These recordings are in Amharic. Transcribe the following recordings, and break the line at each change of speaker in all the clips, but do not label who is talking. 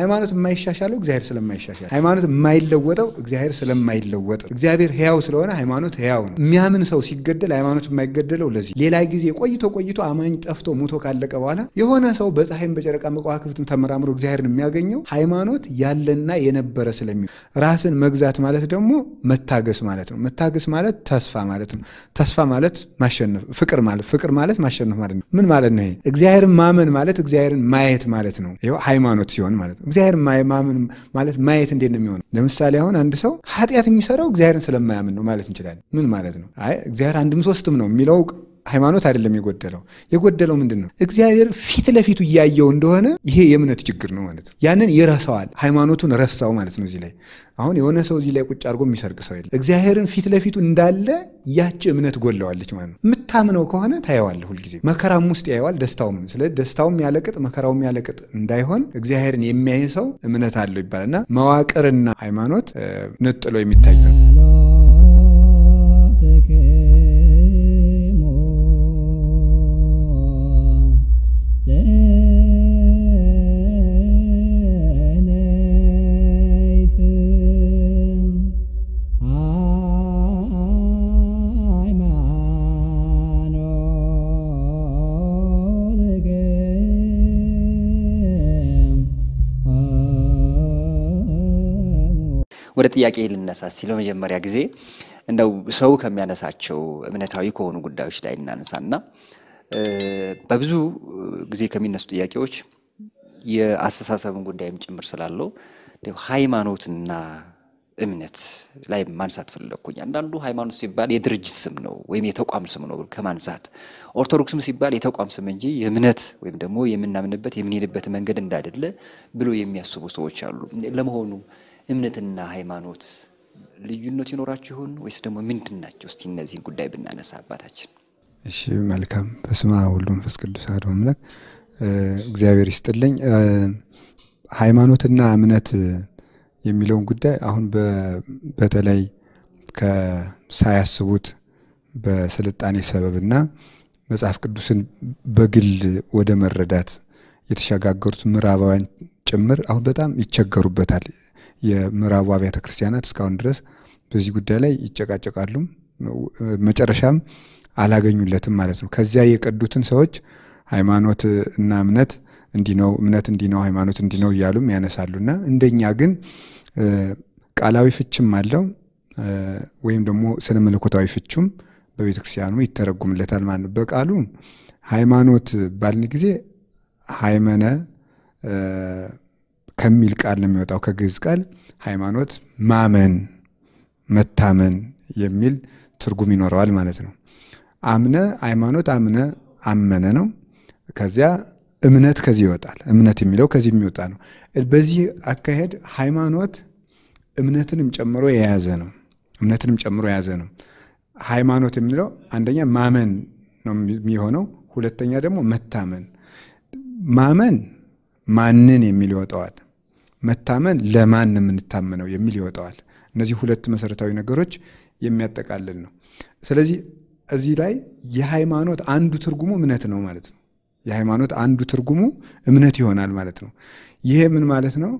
ሃይማኖት የማይሻሻለው እግዚአብሔር ስለማይሻሻል፣ ሃይማኖት የማይለወጠው እግዚአብሔር ስለማይለወጥ፣ እግዚአብሔር ሕያው ስለሆነ ሃይማኖት ሕያው ነው። የሚያምን ሰው ሲገደል ሃይማኖት የማይገደለው ለዚህ። ሌላ ጊዜ ቆይቶ ቆይቶ አማኝ ጠፍቶ ሙቶ ካለቀ በኋላ የሆነ ሰው በፀሐይም በጨረቃ መቋክፍትም ተመራምሮ እግዚአብሔርን የሚያገኘው ሃይማኖት ያለና የነበረ ስለሚ ራስን መግዛት ማለት ደግሞ መታገስ ማለት ነው። መታገስ ማለት ተስፋ ማለት ነው። ተስፋ ማለት ማሸነፍ፣ ፍቅር ማለት ፍቅር ማለት ማሸነፍ ማለት ነው። ምን ማለት ነው? እግዚአብሔርን ማመን ማለት እግዚአብሔርን ማየት ማለት ነው። ይኸው ሃይማኖት ሲሆን ማለት ነው። እግዚአብሔር ማመን ማለት ማየት እንዴት ነው የሚሆነው? ለምሳሌ አሁን አንድ ሰው ኃጢአት የሚሰራው እግዚአብሔርን ስለማያምን ነው ማለት እንችላለን። ምን ማለት ነው? አይ እግዚአብሔር አንድም ሶስትም ነው የሚለው ሃይማኖት አይደለም የጎደለው። የጎደለው ምንድን ነው? እግዚአብሔር ፊት ለፊቱ እያየው እንደሆነ ይሄ የእምነት ችግር ነው ማለት ነው። ያንን ይረሳዋል፣ ሃይማኖቱን ረሳው ማለት ነው። እዚህ ላይ አሁን የሆነ ሰው እዚህ ላይ ቁጭ አድርጎ የሚሰርቅ ሰው የለም። እግዚአብሔርን ፊት ለፊቱ እንዳለ ያች እምነት ጎለዋለች ማለት ነው። የምታምነው ከሆነ ታየዋለ፣ ሁልጊዜ መከራም ውስጥ ያየዋል፣ ደስታውም። ስለ ደስታውም ያለቅጥ መከራውም ያለቅጥ እንዳይሆን እግዚአብሔርን የሚያይ ሰው እምነት አለው ይባላልና መዋቅርና ሃይማኖት ነጥሎ የሚታዩ ነው።
ወደ ጥያቄ ልነሳ ሲል በመጀመሪያ ጊዜ እንደው ሰው ከሚያነሳቸው እምነታዊ ከሆኑ ጉዳዮች ላይ እናነሳና በብዙ ጊዜ ከሚነሱ ጥያቄዎች የአስተሳሰብን ጉዳይም ጭምር ስላለው ሃይማኖትና እምነት ላይ ማንሳት ፈለግኩኝ። አንዳንዱ ሃይማኖት ሲባል የድርጅት ስም ነው ወይም የተቋም ስም ነው ከማንሳት ኦርቶዶክስም ሲባል የተቋም ስም እንጂ የእምነት ወይም ደግሞ የምናምንበት የምንሄድበት መንገድ እንዳይደለ ብሎ የሚያስቡ ሰዎች አሉ። ለመሆኑ እምነትና ሃይማኖት ልዩነት ይኖራቸው ይሆን ወይስ ደግሞ ምንድን ናቸው? እስቲ እነዚህን ጉዳይ ብናነሳ አባታችን።
እሺ መልካም። በስመ አብ ወወልድ ወመንፈስ ቅዱስ አሐዱ አምላክ እግዚአብሔር ይስጥልኝ። ሃይማኖትና እምነት የሚለውን ጉዳይ አሁን በተለይ ከሳያስቡት በስልጣኔ ሰበብና መጽሐፍ ቅዱስን በግል ወደ መረዳት የተሸጋገሩት ምዕራባውያን ጭምር አሁን በጣም ይቸገሩበታል። የምዕራቡ አብያተ ክርስቲያናት እስካሁን ድረስ በዚህ ጉዳይ ላይ ይጨቃጨቃሉ። መጨረሻም አላገኙለትም ማለት ነው። ከዚያ የቀዱትን ሰዎች ሃይማኖት እና እምነት እንዲነው እምነት እንዲነው ሃይማኖት እንዲነው እያሉም ያነሳሉ እንደኛ ግን ቃላዊ ፍችም አለው ወይም ደግሞ ስነ መለኮታዊ ፍቹም በቤተ ክርስቲያኑ ይተረጉምለታል ማለት ነው። በቃሉ ሃይማኖት ባልን ጊዜ ሃይመነ ከሚል ቃል ነው የሚወጣው ከግዕዝ ቃል ሃይማኖት ማመን መታመን የሚል ትርጉም ይኖረዋል ማለት ነው። አምነ ሃይማኖት አምነ አመነ ነው። ከዚያ እምነት ከዚህ ይወጣል። እምነት የሚለው ከዚህ የሚወጣ ነው። በዚህ አካሄድ ሃይማኖት እምነትንም ጨምሮ የያዘ ነው። እምነትንም ጨምሮ የያዘ ነው። ሃይማኖት የሚለው አንደኛ ማመን ነው የሚሆነው፣ ሁለተኛ ደግሞ መታመን ማመን ማንን የሚል ይወጣዋል። መታመን ለማን የምንታመነው የሚል ይወጣዋል። እነዚህ ሁለት መሰረታዊ ነገሮች የሚያጠቃልል ነው። ስለዚህ እዚህ ላይ የሃይማኖት አንዱ ትርጉሙ እምነት ነው ማለት ነው። የሃይማኖት አንዱ ትርጉሙ እምነት ይሆናል ማለት ነው። ይሄ ምን ማለት ነው?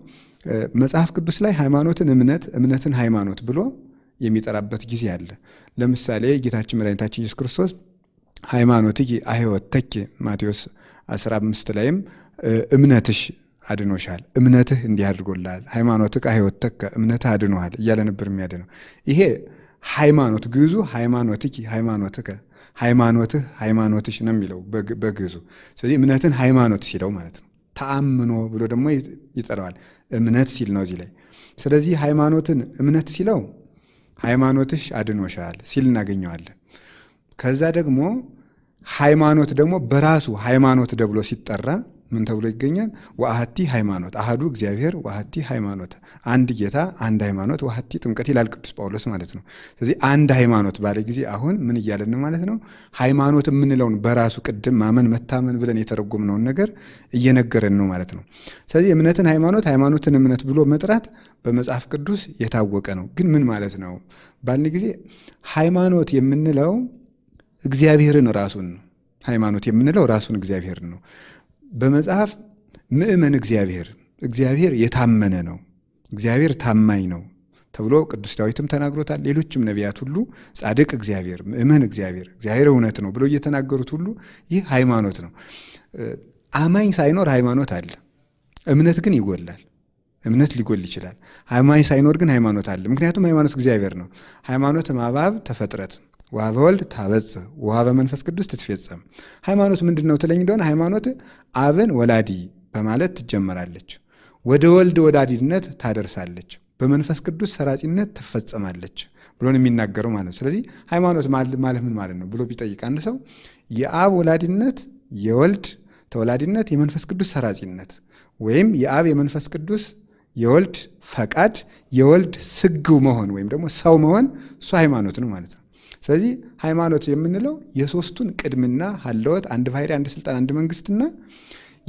መጽሐፍ ቅዱስ ላይ ሃይማኖትን እምነት፣ እምነትን ሃይማኖት ብሎ የሚጠራበት ጊዜ አለ። ለምሳሌ ጌታችን መድኃኒታችን ኢየሱስ ክርስቶስ ሃይማኖትኪ አሕይወትኪ ማቴዎስ 15 ላይም እምነትሽ አድኖሻል፣ እምነትህ እንዲህ አድርጎልሃል፣ ሃይማኖትህ ከህይወትህ እምነትህ አድኖሃል እያለ ነበር የሚያድነው። ይሄ ሃይማኖት ግዕዙ ሃይማኖት ሃይማኖትከ ሃይማኖትህ ሃይማኖትሽ ነው የሚለው በግዙ። ስለዚህ እምነትን ሃይማኖት ሲለው ማለት ነው። ተአምኖ ብሎ ደግሞ ይጠራዋል። እምነት ሲል ነው እዚህ ላይ። ስለዚህ ሃይማኖትን እምነት ሲለው ሃይማኖትሽ አድኖሻል ሲል እናገኘዋለን። ከዛ ደግሞ ሃይማኖት ደግሞ በራሱ ሃይማኖት ደብሎ ሲጠራ ምን ተብሎ ይገኛል? ዋሀቲ ሃይማኖት አህዱ እግዚአብሔር ዋሀቲ ሃይማኖት፣ አንድ ጌታ አንድ ሃይማኖት ዋሀቲ ጥምቀት ይላል ቅዱስ ጳውሎስ ማለት ነው። ስለዚህ አንድ ሃይማኖት ባለ ጊዜ አሁን ምን እያለን ማለት ነው? ሃይማኖት የምንለውን በራሱ ቅድም ማመን መታመን ብለን የተረጎምነውን ነገር እየነገረን ነው ማለት ነው። ስለዚህ እምነትን ሃይማኖት ሃይማኖትን እምነት ብሎ መጥራት በመጽሐፍ ቅዱስ የታወቀ ነው። ግን ምን ማለት ነው ባልን ጊዜ ሃይማኖት የምንለው እግዚአብሔርን ራሱን ሃይማኖት የምንለው ራሱን እግዚአብሔርን ነው። በመጽሐፍ ምእመን እግዚአብሔር እግዚአብሔር የታመነ ነው፣ እግዚአብሔር ታማኝ ነው ተብሎ ቅዱስ ዳዊትም ተናግሮታል። ሌሎችም ነቢያት ሁሉ ጻድቅ እግዚአብሔር፣ ምእመን እግዚአብሔር፣ እግዚአብሔር እውነት ነው ብሎ እየተናገሩት ሁሉ ይህ ሃይማኖት ነው። አማኝ ሳይኖር ሃይማኖት አለ፣ እምነት ግን ይጎላል። እምነት ሊጎል ይችላል። አማኝ ሳይኖር ግን ሃይማኖት አለ። ምክንያቱም ሃይማኖት እግዚአብሔር ነው። ሃይማኖት ማባብ ተፈጥረት ውሃ በወልድ ታበጽ ውሃ በመንፈስ ቅዱስ ትትፈጸም ሃይማኖት ምንድን ነው ትለኝ እንደሆነ ሃይማኖት አብን ወላዲ በማለት ትጀመራለች፣ ወደ ወልድ ወዳዲነት ታደርሳለች፣ በመንፈስ ቅዱስ ሰራጺነት ትፈጸማለች ነው የሚናገረው ማለት ነው። ስለዚህ ሃይማኖት ማለት ምን ማለት ነው ብሎ ቢጠይቅ አንድ ሰው የአብ ወላዲነት፣ የወልድ ተወላዲነት፣ የመንፈስ ቅዱስ ሰራጺነት ወይም የአብ የመንፈስ ቅዱስ የወልድ ፈቃድ የወልድ ስግው መሆን ወይም ደግሞ ሰው መሆን እሱ ሃይማኖት ነው ማለት ነው። ስለዚህ ሃይማኖት የምንለው የሶስቱን ቅድምና ሀለወት አንድ ባህሪ፣ አንድ ስልጣን፣ አንድ መንግስትና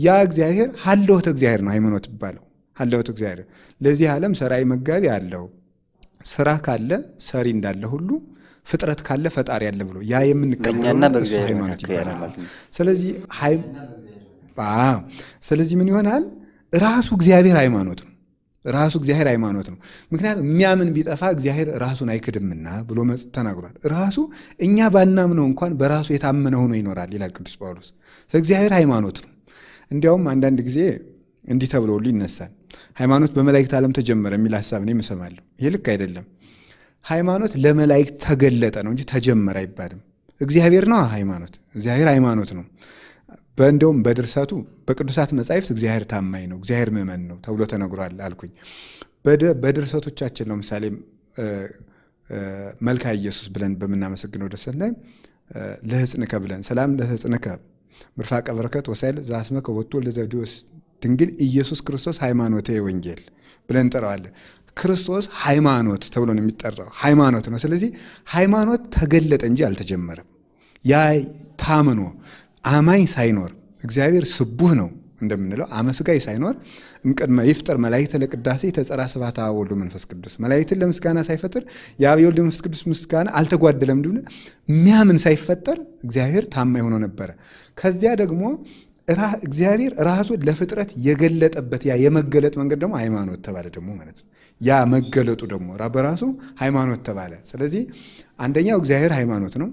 ያ እግዚአብሔር ሀለወት እግዚአብሔር ነው ሃይማኖት ይባለው። ሀለወት እግዚአብሔር ለዚህ ዓለም ሰራዊ መጋቢ አለው። ስራ ካለ ሰሪ እንዳለ ሁሉ ፍጥረት ካለ ፈጣሪ አለ ብሎ ያ የምንቀበለው ሃይማኖት ይባላል። ስለዚህ ስለዚህ ምን ይሆናል? ራሱ እግዚአብሔር ሃይማኖት ነው። ራሱ እግዚአብሔር ሃይማኖት ነው። ምክንያቱም የሚያምን ቢጠፋ እግዚአብሔር ራሱን አይክድምና ብሎ ተናግሯል። ራሱ እኛ ባናምነው እንኳን በራሱ የታመነ ሆኖ ይኖራል ይላል ቅዱስ ጳውሎስ። እግዚአብሔር ሃይማኖት ነው። እንዲያውም አንዳንድ ጊዜ እንዲህ ተብሎ ሁሉ ይነሳል። ሃይማኖት በመላእክት ዓለም ተጀመረ የሚል ሀሳብ እኔም እሰማለሁ። ይህ ልክ አይደለም። ሃይማኖት ለመላእክት ተገለጠ ነው እንጂ ተጀመረ አይባልም። እግዚአብሔር ነው ሃይማኖት። እግዚአብሔር ሃይማኖት ነው። በእንደውም በድርሰቱ በቅዱሳት መጻሕፍት እግዚአብሔር ታማኝ ነው፣ እግዚአብሔር ምእመን ነው ተብሎ ተነግሯል አልኩኝ። በድርሰቶቻችን ምሳሌ መልካ ኢየሱስ ብለን በምናመሰግነው ደሰት ላይ ለሕፅንከ ብለን ሰላም ለሕፅንከ ምርፋቀ በረከት ወሳይል ዘአስመከ ወቱ ለዘብዴዎስ ድንግል ኢየሱስ ክርስቶስ ሃይማኖት ወንጌል ብለን እንጠራዋለን። ክርስቶስ ሃይማኖት ተብሎ ነው የሚጠራው፣ ሃይማኖት ነው። ስለዚህ ሃይማኖት ተገለጠ እንጂ አልተጀመረም። ያ ታምኖ አማኝ ሳይኖር እግዚአብሔር ስቡህ ነው እንደምንለው አመስጋኝ ሳይኖር እምቅድመ ይፍጠር መላእክት ለቅዳሴ ተጸራ ስብሐት አብ ወወልድ መንፈስ ቅዱስ መላእክትን ለምስጋና ሳይፈጥር የአብ የወልድ መንፈስ ቅዱስ ምስጋና አልተጓደለም። ድብለ ሚያምን ሳይፈጠር እግዚአብሔር ታማኝ ሆኖ ነበረ። ከዚያ ደግሞ እግዚአብሔር ራሱ ለፍጥረት የገለጠበት ያ የመገለጥ መንገድ ደግሞ ሃይማኖት ተባለ ደግሞ ማለት ነው። ያ መገለጡ ደግሞ በራሱ ሃይማኖት ተባለ። ስለዚህ አንደኛው እግዚአብሔር ሃይማኖት ነው።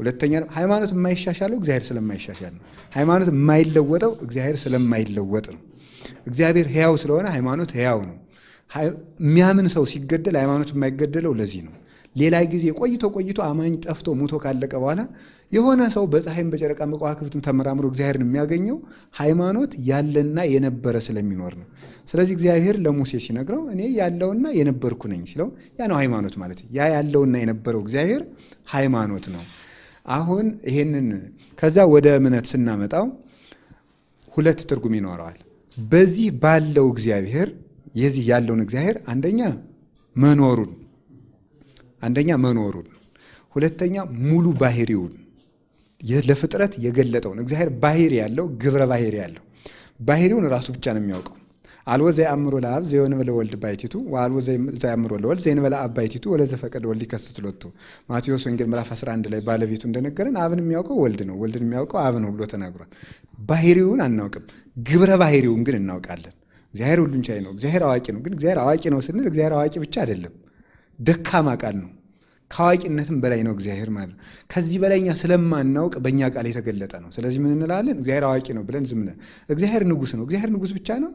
ሁለተኛ ሃይማኖት የማይሻሻለው እግዚአብሔር ስለማይሻሻል ነው። ሃይማኖት የማይለወጠው እግዚአብሔር ስለማይለወጥ ነው። እግዚአብሔር ሕያው ስለሆነ ሃይማኖት ሕያው ነው። የሚያምን ሰው ሲገደል ሃይማኖት የማይገደለው ለዚህ ነው። ሌላ ጊዜ ቆይቶ ቆይቶ አማኝ ጠፍቶ ሙቶ ካለቀ በኋላ የሆነ ሰው በፀሐይም በጨረቃም በከዋክብትም ተመራምሮ እግዚአብሔርን የሚያገኘው ሃይማኖት ያለና የነበረ ስለሚኖር ነው። ስለዚህ እግዚአብሔር ለሙሴ ሲነግረው እኔ ያለውና የነበርኩ ነኝ ሲለው ያ ነው ሃይማኖት ማለት ያ ያለውና የነበረው እግዚአብሔር ሃይማኖት ነው። አሁን ይሄንን ከዛ ወደ እምነት ስናመጣው ሁለት ትርጉም ይኖረዋል። በዚህ ባለው እግዚአብሔር የዚህ ያለውን እግዚአብሔር አንደኛ መኖሩን አንደኛ መኖሩን፣ ሁለተኛ ሙሉ ባህሪውን ለፍጥረት የገለጠውን እግዚአብሔር ባህሪ ያለው ግብረ ባህሪ ያለው ባህሪውን ራሱ ብቻ ነው የሚያውቀው። አልቦ ዘየአምሮ ለአብ ዘዮንበለ ወልድ ባይቲቱ ወአልቦ ዘየአምሮ ለወልድ ዘዮንበለ አብ ባይቲቱ ወለዘፈቀደ ወልድ ይከስት ሎቱ። ማቴዎስ ወንጌል ምዕራፍ 11 ላይ ባለቤቱ እንደነገረን አብን የሚያውቀው ወልድ ነው፣ ወልድን የሚያውቀው አብ ነው ብሎ ተናግሯል። ባህሪውን አናውቅም፣ ግብረ ባህሪውን ግን እናውቃለን። እግዚአብሔር ሁሉን ቻይ ነው፣ እግዚአብሔር አዋቂ ነው። ግን እግዚአብሔር አዋቂ ነው ስንል እግዚአብሔር አዋቂ ብቻ አይደለም፣ ደካማ ቃል ነው ከአዋቂነትም በላይ ነው እግዚአብሔር ማለት ነው። ከዚህ በላይ እኛ ስለማናውቅ በእኛ ቃል የተገለጠ ነው። ስለዚህ ምን እንላለን? እግዚአብሔር አዋቂ ነው ብለን ዝም ብለን። እግዚአብሔር ንጉሥ ነው። እግዚአብሔር ንጉስ ብቻ ነው።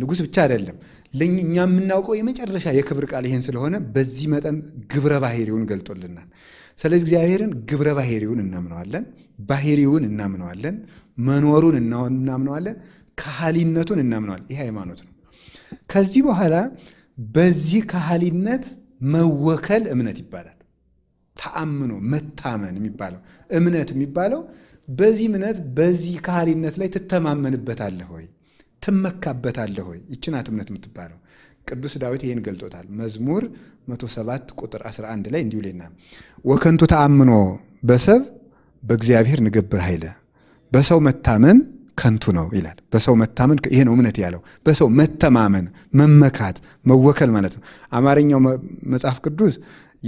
ንጉስ ብቻ አይደለም። ለእኛ የምናውቀው የመጨረሻ የክብር ቃል ይሄን ስለሆነ በዚህ መጠን ግብረ ባህሪውን ገልጦልናል። ስለዚህ እግዚአብሔርን ግብረ ባህሪውን እናምነዋለን፣ ባህሪውን እናምነዋለን፣ መኖሩን እናምነዋለን፣ ከሃሊነቱን እናምነዋለን። ይህ ሃይማኖት ነው። ከዚህ በኋላ በዚህ ከሃሊነት መወከል እምነት ይባላል። ተአምኖ መታመን የሚባለው እምነት የሚባለው በዚህ እምነት በዚህ ከሃሊነት ላይ ትተማመንበታለህ ወይ ትመካበታለህ ሆይ ይችን ናት እምነት የምትባለው። ቅዱስ ዳዊት ይህን ገልጦታል። መዝሙር 107 ቁጥር 11 ላይ እንዲሁ ሌና ወከንቱ ተአምኖ በሰብ በእግዚአብሔር ንገብር ኃይለ በሰው መታመን ከንቱ ነው ይላል። በሰው መታመን ይሄ ነው እምነት ያለው። በሰው መተማመን፣ መመካት፣ መወከል ማለት ነው። አማርኛው መጽሐፍ ቅዱስ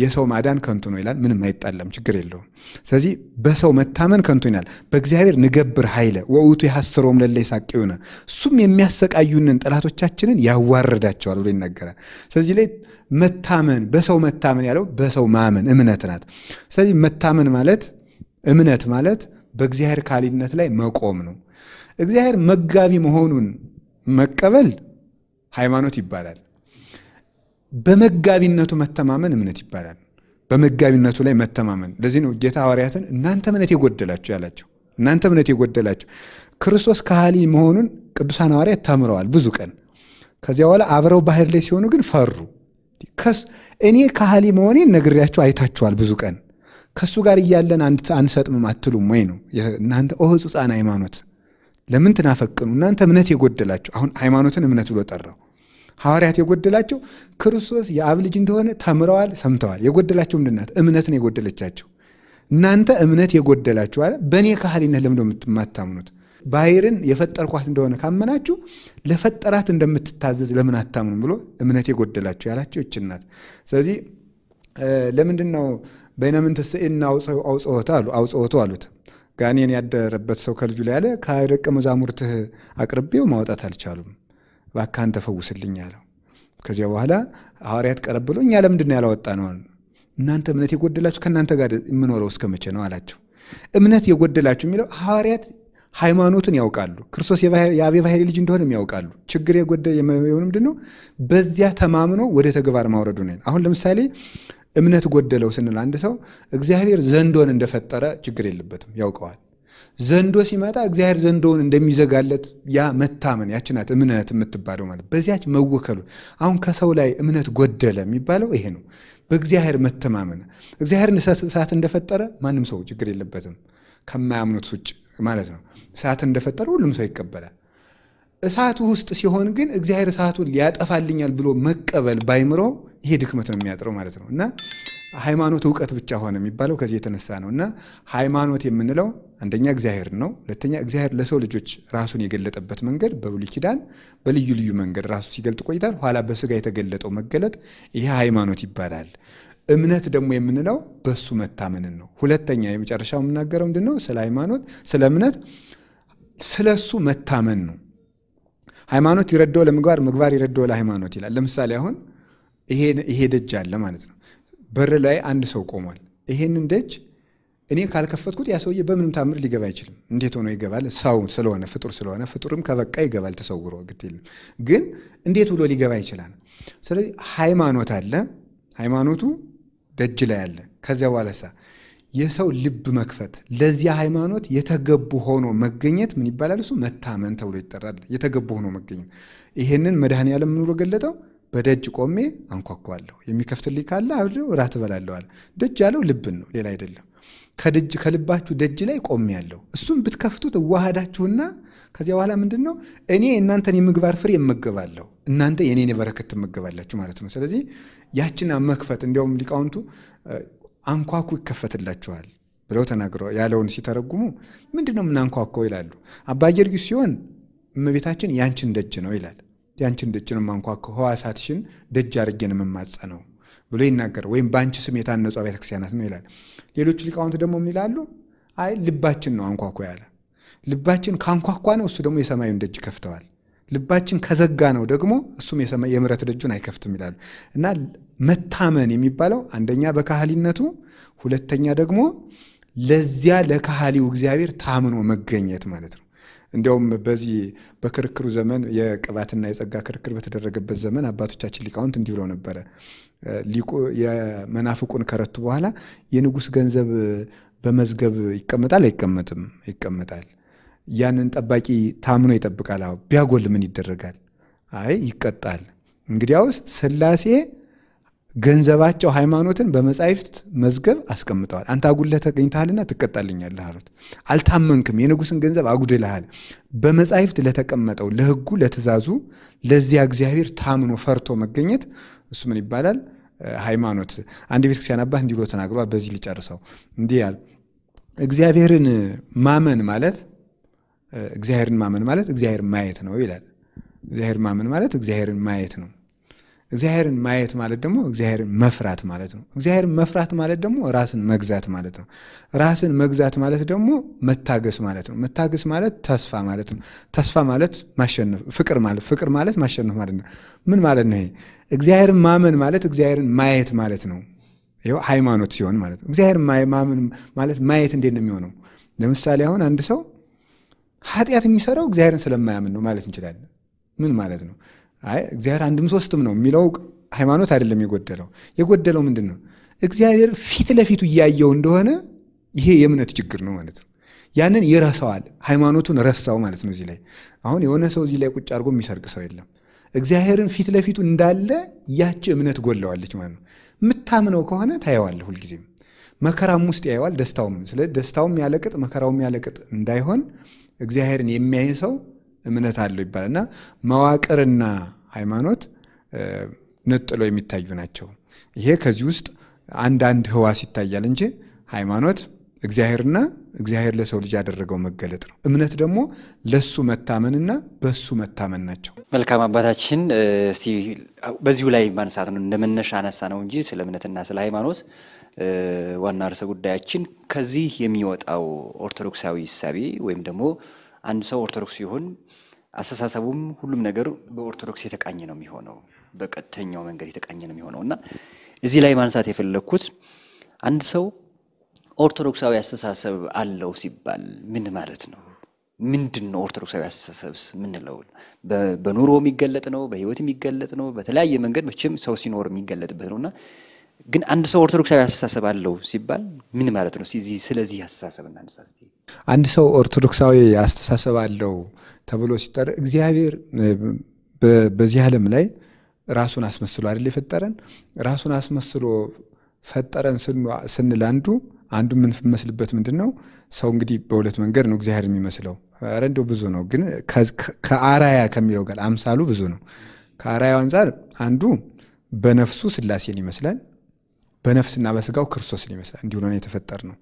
የሰው ማዳን ከንቱ ነው ይላል። ምንም አይጣለም፣ ችግር የለውም። ስለዚህ በሰው መታመን ከንቱ ይላል። በእግዚአብሔር ንገብር ኃይለ ወውቱ የሐሰሮም ለለ ሆነ እሱም የሚያሰቃዩንን ጠላቶቻችንን ያዋርዳቸዋል ብሎ ይናገራል። ስለዚህ ላይ መታመን በሰው መታመን ያለው በሰው ማመን እምነት ናት። ስለዚህ መታመን ማለት እምነት ማለት በእግዚአብሔር ካሊነት ላይ መቆም ነው። እግዚአብሔር መጋቢ መሆኑን መቀበል ሃይማኖት ይባላል። በመጋቢነቱ መተማመን እምነት ይባላል። በመጋቢነቱ ላይ መተማመን። ለዚህ ነው ጌታ ሐዋርያትን እናንተ እምነት የጎደላችሁ ያላቸው። እናንተ እምነት የጎደላችሁ ክርስቶስ ከሃሊ መሆኑን ቅዱሳን ሐዋርያት ተምረዋል ብዙ ቀን። ከዚያ በኋላ አብረው ባህር ላይ ሲሆኑ ግን ፈሩ። እኔ ከሃሊ መሆኔን ነግሬያችሁ አይታችኋል ብዙ ቀን ከእሱ ጋር እያለን አንሰጥምም አትሉም ወይ ነው እናንተ ኦ ሕጹፃን ሃይማኖት ለምን ትናፈቅኑ እናንተ እምነት የጎደላችሁ አሁን ሃይማኖትን እምነት ብሎ ጠራው ሐዋርያት የጎደላቸው ክርስቶስ የአብ ልጅ እንደሆነ ተምረዋል፣ ሰምተዋል። የጎደላቸው ምንድናት? እምነት ነው የጎደለቻቸው። እናንተ እምነት የጎደላችሁ አለ። በእኔ ካህሊነት ለምዶ የምትማታምኑት ባሕርን የፈጠርኳት እንደሆነ ካመናችሁ ለፈጠራት እንደምትታዘዝ ለምን አታምኑ ብሎ እምነት የጎደላችሁ ያላቸው ይችን ስለዚህ ለምንድን ነው በይነምን ትስእና አውፅወቱ አሉት። ጋኔን ያደረበት ሰው ከልጁ ላይ ያለ ከደቀ መዛሙርትህ አቅርቤው ማውጣት አልቻሉም። እባክህ ተፈውስልኝ አለው። ከዚያ በኋላ ሐዋርያት ቀረብ ብሎ እኛ ለምንድን ነው ያላወጣ ነው? እናንተ እምነት የጎደላችሁ ከእናንተ ጋር የምኖረው እስከ መቼ ነው አላቸው። እምነት የጎደላችሁ የሚለው ሐዋርያት ሃይማኖትን ያውቃሉ። ክርስቶስ የአቤ ባህሪ ልጅ እንደሆነም ያውቃሉ። ችግር የጎደ ምንድን ነው? በዚያ ተማምኖ ወደ ተግባር ማውረዱ ነ አሁን ለምሳሌ እምነት ጎደለው ስንል አንድ ሰው እግዚአብሔር ዘንዶን እንደፈጠረ ችግር የለበትም፣ ያውቀዋል። ዘንዶ ሲመጣ እግዚአብሔር ዘንዶውን እንደሚዘጋለት ያ መታመን ያችናት እምነት የምትባለው ማለት በዚያች መወከሉ። አሁን ከሰው ላይ እምነት ጎደለ የሚባለው ይሄ ነው። በእግዚአብሔር መተማመን እግዚአብሔርን እሳት እንደፈጠረ ማንም ሰው ችግር የለበትም ከማያምኑት ውጭ ማለት ነው። እሳት እንደፈጠረ ሁሉም ሰው ይቀበላል። እሳቱ ውስጥ ሲሆን ግን እግዚአብሔር እሳቱን ያጠፋልኛል ብሎ መቀበል ባይምሮ ይሄ ድክመት ነው የሚያጥረው ማለት ነው እና ሃይማኖት እውቀት ብቻ ሆነ የሚባለው ከዚህ የተነሳ ነው እና ሃይማኖት የምንለው አንደኛ እግዚአብሔር ነው። ሁለተኛ እግዚአብሔር ለሰው ልጆች ራሱን የገለጠበት መንገድ በብሉይ ኪዳን በልዩ ልዩ መንገድ ራሱ ሲገልጥ ቆይታል። ኋላ በስጋ የተገለጠው መገለጥ ይሄ ሃይማኖት ይባላል። እምነት ደግሞ የምንለው በሱ መታመንን ነው። ሁለተኛ የመጨረሻው የምናገረው ምንድን ነው? ስለ ሃይማኖት ስለ እምነት ስለ እሱ መታመን ነው። ሃይማኖት ይረዳው ለምግባር ምግባር ይረዳው ለሃይማኖት ይላል። ለምሳሌ አሁን ይሄ ደጅ አለ ማለት ነው በር ላይ አንድ ሰው ቆሟል። ይሄንን ደጅ እኔ ካልከፈትኩት ያ ሰውዬ በምንም ታምር ሊገባ አይችልም። እንዴት ሆኖ ይገባል? ሰው ስለሆነ ፍጡር ስለሆነ ፍጡርም ከበቃ ይገባል ተሰውሮ ግትል። ግን እንዴት ብሎ ሊገባ ይችላል? ስለዚህ ሃይማኖት አለ። ሃይማኖቱ ደጅ ላይ አለ። ከዚያ በኋላ ሳ የሰው ልብ መክፈት ለዚያ ሃይማኖት የተገቡ ሆኖ መገኘት ምን ይባላል? እሱ መታመን ተብሎ ይጠራል። የተገቡ ሆኖ መገኘት። ይሄንን መድኃኔዓለም ምን ብሎ ገለጠው? በደጅ ቆሜ አንኳኳለሁ። የሚከፍትልኝ ካለ አብዶ እራት እበላለዋል። ደጅ ያለው ልብን ነው፣ ሌላ አይደለም። ከደጅ ከልባችሁ ደጅ ላይ ቆሜ ያለው እሱም ብትከፍቱት እዋሃዳችሁና ከዚያ በኋላ ምንድን ነው እኔ እናንተን የምግባር ፍሬ እመገባለሁ፣ እናንተ የእኔን የበረከት ትመገባላችሁ ማለት ነው። ስለዚህ ያችን መክፈት እንዲያውም ሊቃውንቱ አንኳኩ ይከፈትላችኋል ብለው ተናግረ ያለውን ሲተረጉሙ ምንድን ነው ይላሉ። አባ ጊዮርጊስ ሲሆን እመቤታችን ያንችን ደጅ ነው ይላል። ያንቺን ደጅ ነው የማንኳኳው ህዋሳትሽን ደጅ አድርጌን የምማጸ ነው ብሎ ይናገር ወይም በአንቺ ስም የታነጹ ቤተክርስቲያናት ነው ይላል። ሌሎቹ ሊቃውንት ደግሞ ምን ይላሉ? አይ ልባችን ነው አንኳኩ ያለ። ልባችን ካንኳኳ ነው እሱ ደግሞ የሰማዩን ደጅ ከፍተዋል። ልባችን ከዘጋ ነው ደግሞ እሱም የምሕረት ደጁን አይከፍትም ይላሉ። እና መታመን የሚባለው አንደኛ በካህሊነቱ፣ ሁለተኛ ደግሞ ለዚያ ለካህሊው እግዚአብሔር ታምኖ መገኘት ማለት ነው። እንዲያውም በዚህ በክርክሩ ዘመን የቅባትና የጸጋ ክርክር በተደረገበት ዘመን አባቶቻችን ሊቃውንት እንዲህ ብለው ነበረ። የመናፍቁን ከረቱ በኋላ የንጉሥ ገንዘብ በመዝገብ ይቀመጣል አይቀመጥም? ይቀመጣል። ያንን ጠባቂ ታምኖ ይጠብቃል። አዎ ቢያጎል ምን ይደረጋል? አይ ይቀጣል። እንግዲያውስ ስላሴ ገንዘባቸው ሃይማኖትን በመጻሕፍት መዝገብ አስቀምጠዋል። አንተ አጉለህ ተገኝተሃልና ትቀጣልኛለህ አሉት። አልታመንክም፣ የንጉሥን ገንዘብ አጉድልሃል። በመጻሕፍት ለተቀመጠው ለሕጉ፣ ለትእዛዙ፣ ለዚያ እግዚአብሔር ታምኖ ፈርቶ መገኘት እሱ ምን ይባላል? ሃይማኖት። አንድ ቤተክርስቲያን አባት እንዲህ ብሎ ተናግሯል። በዚህ ሊጨርሰው እንዲህ ያል እግዚአብሔርን ማመን ማለት እግዚአብሔርን ማመን ማለት እግዚአብሔር ማየት ነው ይላል። እግዚአብሔር ማመን ማለት እግዚአብሔርን ማየት ነው። እግዚአብሔርን ማየት ማለት ደግሞ እግዚአብሔርን መፍራት ማለት ነው። እግዚአብሔርን መፍራት ማለት ደግሞ ራስን መግዛት ማለት ነው። ራስን መግዛት ማለት ደግሞ መታገስ ማለት ነው። መታገስ ማለት ተስፋ ማለት ነው። ተስፋ ማለት ማሸነፍ፣ ፍቅር ማለት ፍቅር ማለት ማሸነፍ ማለት ነው። ምን ማለት ነው? ይሄ እግዚአብሔርን ማመን ማለት እግዚአብሔርን ማየት ማለት ነው። ይኸው ሃይማኖት ሲሆን ማለት ነው። እግዚአብሔርን ማመን ማለት ማየት እንዴት ነው የሚሆነው? ለምሳሌ አሁን አንድ ሰው ኃጢአት የሚሰራው እግዚአብሔርን ስለማያምን ነው ማለት እንችላለን። ምን ማለት ነው? አይ እግዚአብሔር አንድም ሶስትም ነው የሚለው ሃይማኖት አይደለም የጎደለው። የጎደለው ምንድን ነው? እግዚአብሔር ፊት ለፊቱ እያየው እንደሆነ ይሄ የእምነት ችግር ነው ማለት ነው። ያንን ይረሳዋል። ሃይማኖቱን ረሳው ማለት ነው። እዚህ ላይ አሁን የሆነ ሰው እዚህ ላይ ቁጭ አድርጎ የሚሰርቅ ሰው የለም። እግዚአብሔርን ፊት ለፊቱ እንዳለ ያች እምነት ጎለዋለች ማለት ነው። የምታምነው ከሆነ ታየዋለህ፣ ሁልጊዜም መከራም ውስጥ ያየዋል፣ ደስታውም። ስለ ደስታውም ያለቅጥ መከራውም ያለቅጥ እንዳይሆን እግዚአብሔርን የሚያይ ሰው እምነት አለው ይባላል እና መዋቅርና ሃይማኖት ነጥለው የሚታዩ ናቸው። ይሄ ከዚህ ውስጥ አንዳንድ ህዋስ ይታያል እንጂ ሃይማኖት እግዚአብሔርና እግዚአብሔር ለሰው ልጅ ያደረገው መገለጥ ነው። እምነት ደግሞ ለሱ መታመንና በሱ መታመን ናቸው።
መልካም አባታችን፣ በዚሁ ላይ ማንሳት ነው እንደመነሻ አነሳ ነው እንጂ ስለ እምነትና ስለ ሃይማኖት ዋና ርዕሰ ጉዳያችን ከዚህ የሚወጣው ኦርቶዶክሳዊ እሳቤ ወይም ደግሞ አንድ ሰው ኦርቶዶክስ ሲሆን አስተሳሰቡም ሁሉም ነገር በኦርቶዶክስ የተቃኘ ነው የሚሆነው፣ በቀጥተኛው መንገድ የተቃኘ ነው የሚሆነው እና እዚህ ላይ ማንሳት የፈለግኩት አንድ ሰው ኦርቶዶክሳዊ አስተሳሰብ አለው ሲባል ምን ማለት ነው? ምንድን ነው ኦርቶዶክሳዊ አስተሳሰብስ ምንለው? በኑሮ የሚገለጥ ነው፣ በህይወት የሚገለጥ ነው፣ በተለያየ መንገድ መቼም ሰው ሲኖር የሚገለጥበት ነው እና ግን አንድ ሰው ኦርቶዶክሳዊ አስተሳሰብ አለው ሲባል ምን ማለት ነው? ስለዚህ አስተሳሰብ እናነሳ እስኪ።
አንድ ሰው ኦርቶዶክሳዊ አስተሳሰብ አለው ተብሎ ሲጠራ እግዚአብሔር በዚህ ዓለም ላይ ራሱን አስመስሎ አይደል የፈጠረን? ራሱን አስመስሎ ፈጠረን ስንል አንዱ አንዱ የምንመስልበት ምንድን ነው? ሰው እንግዲህ በሁለት መንገድ ነው እግዚአብሔር የሚመስለው። ኧረ እንደው ብዙ ነው፣ ግን ከአራያ ከሚለው ጋር አምሳሉ ብዙ ነው። ከአራያው አንጻር አንዱ በነፍሱ ስላሴን ይመስላል። በነፍስና በስጋው ክርስቶስን ይመስላል። እንዲሁ ነው የተፈጠር ነው።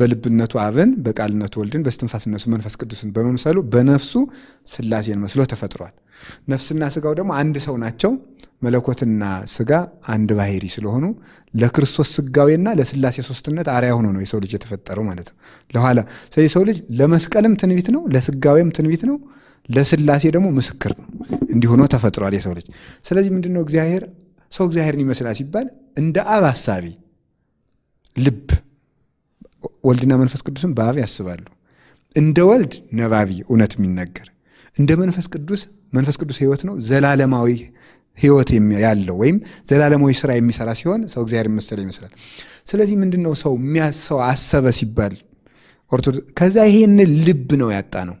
በልብነቱ አብን፣ በቃልነቱ ወልድን፣ በስትንፋስነቱ መንፈስ ቅዱስን በመምሰሉ በነፍሱ ስላሴን መስሎ ተፈጥሯል። ነፍስና ስጋው ደግሞ አንድ ሰው ናቸው። መለኮትና ስጋ አንድ ባህሪ ስለሆኑ ለክርስቶስ ስጋዌና ለስላሴ ሶስትነት አርያ ሆኖ ነው የሰው ልጅ የተፈጠረው ማለት ነው። ለኋላ ስለዚህ ሰው ልጅ ለመስቀልም ትንቢት ነው፣ ለስጋዌም ትንቢት ነው፣ ለስላሴ ደግሞ ምስክር ነው። እንዲህ ተፈጥሯል የሰው ልጅ። ስለዚህ ምንድነው እግዚአብሔር ሰው እግዚአብሔርን ይመስላል ሲባል እንደ አብ አሳቢ ልብ ወልድና መንፈስ ቅዱስን በአብ ያስባሉ። እንደ ወልድ ነባቢ እውነት የሚናገር እንደ መንፈስ ቅዱስ መንፈስ ቅዱስ ህይወት ነው ዘላለማዊ ህይወት ያለው ወይም ዘላለማዊ ስራ የሚሰራ ሲሆን ሰው እግዚአብሔር መሰለ ይመስላል። ስለዚህ ምንድን ነው ሰው ሰው አሰበ ሲባል ኦርቶዶክስ ከዛ ይሄን ልብ ነው ያጣ ነው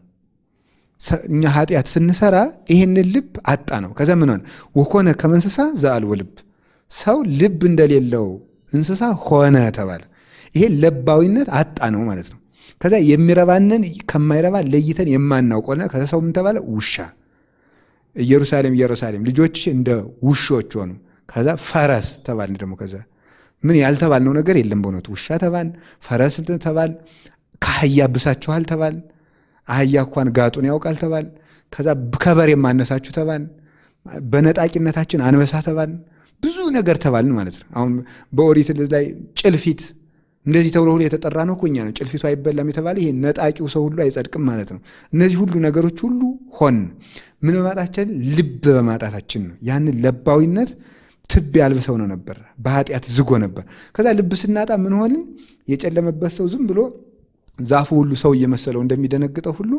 እኛ ኃጢአት ስንሰራ ይህንን ልብ አጣ ነው። ከዛ ምን ሆነ? ወኮነ ከመ ዘአልቦ ልብ፣ ሰው ልብ እንደሌለው እንስሳ ሆነ ተባለ። ይሄ ለባዊነት አጣ ነው ማለት ነው። ከዛ የሚረባንን ከማይረባ ለይተን የማናውቀው ከዛ ሰው ምን ተባለ? ውሻ። ኢየሩሳሌም ኢየሩሳሌም ልጆች እንደ ውሾች ሆኑ። ከዛ ፈረስ ተባልን። ደግሞ ከዛ ምን ያልተባልነው ነገር የለም በእውነቱ። ውሻ ተባል፣ ፈረስ ተባል፣ ካህያ ብሳችኋል ተባል አህያ እንኳን ጋጡን ያውቃል ተባል። ከዛ ከበሬ የማነሳችሁ ተባል። በነጣቂነታችን አንበሳ ተባል። ብዙ ነገር ተባልን ማለት ነው። አሁን በኦሪት ላይ ጭልፊት እንደዚህ ተብሎ ሁሉ የተጠራ ነው እኮ እኛ ነው። ጭልፊቱ አይበላም የተባለ ይሄ ነጣቂው ሰው ሁሉ አይጸድቅም ማለት ነው። እነዚህ ሁሉ ነገሮች ሁሉ ሆን ምን በማጣችን ልብ በማጣታችን ነው። ያንን ለባዊነት ትብ ያልብሰው ነው ነበር፣ በኃጢአት ዝጎ ነበር። ከዛ ልብ ስናጣ ምን ሆንን? የጨለመበት ሰው ዝም ብሎ ዛፉ ሁሉ ሰው እየመሰለው እንደሚደነግጠው ሁሉ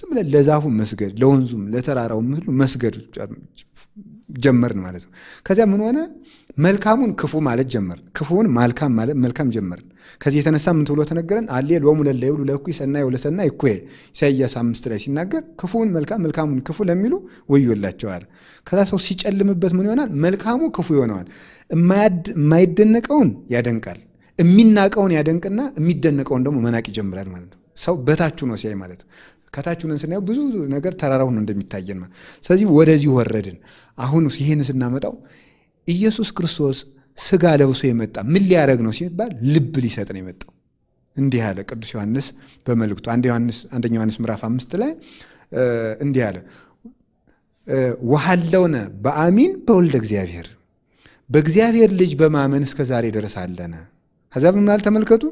ዝም ብለን ለዛፉ መስገድ፣ ለወንዙም ለተራራውም ሁሉ መስገድ ጀመርን ማለት ነው። ከዚያ ምን ሆነ? መልካሙን ክፉ ማለት ጀመር፣ ክፉውን ማልካም ማለት መልካም ጀመርን። ከዚህ የተነሳ ምን ተብሎ ተነገረን? አሌ ሎሙ ለለይሉ ለእኩይ ሰናይ ወለሰናይ እኩዌ ኢሳይያስ አምስት ላይ ሲናገር ክፉውን መልካም መልካሙን ክፉ ለሚሉ ወዮላቸዋል። ከዛ ሰው ሲጨልምበት ምን ይሆናል? መልካሙ ክፉ ይሆነዋል፣ የማይደነቀውን ያደንቃል። የሚናቀውን ያደንቅና የሚደነቀውን ደግሞ መናቅ ይጀምራል ማለት ነው። ሰው በታች ነው ሲያይ ማለት ነው። ከታች ነን ስናየው ብዙ ነገር ተራራው ነው እንደሚታየን ማለት። ስለዚህ ወደዚህ ወረድን። አሁን ይሄን ስናመጣው ኢየሱስ ክርስቶስ ስጋ ለብሶ የመጣ ምን ሊያደረግ ነው ሲባል ልብ ሊሰጥ ነው የመጣው። እንዲህ አለ ቅዱስ ዮሐንስ በመልእክቱ አንደኛ ዮሐንስ ምዕራፍ አምስት ላይ እንዲህ አለ ወሐለውነ በአሚን በወልደ እግዚአብሔር በእግዚአብሔር ልጅ በማመን እስከ ዛሬ ድረስ አለነ ምን ምናል ተመልከቱ፣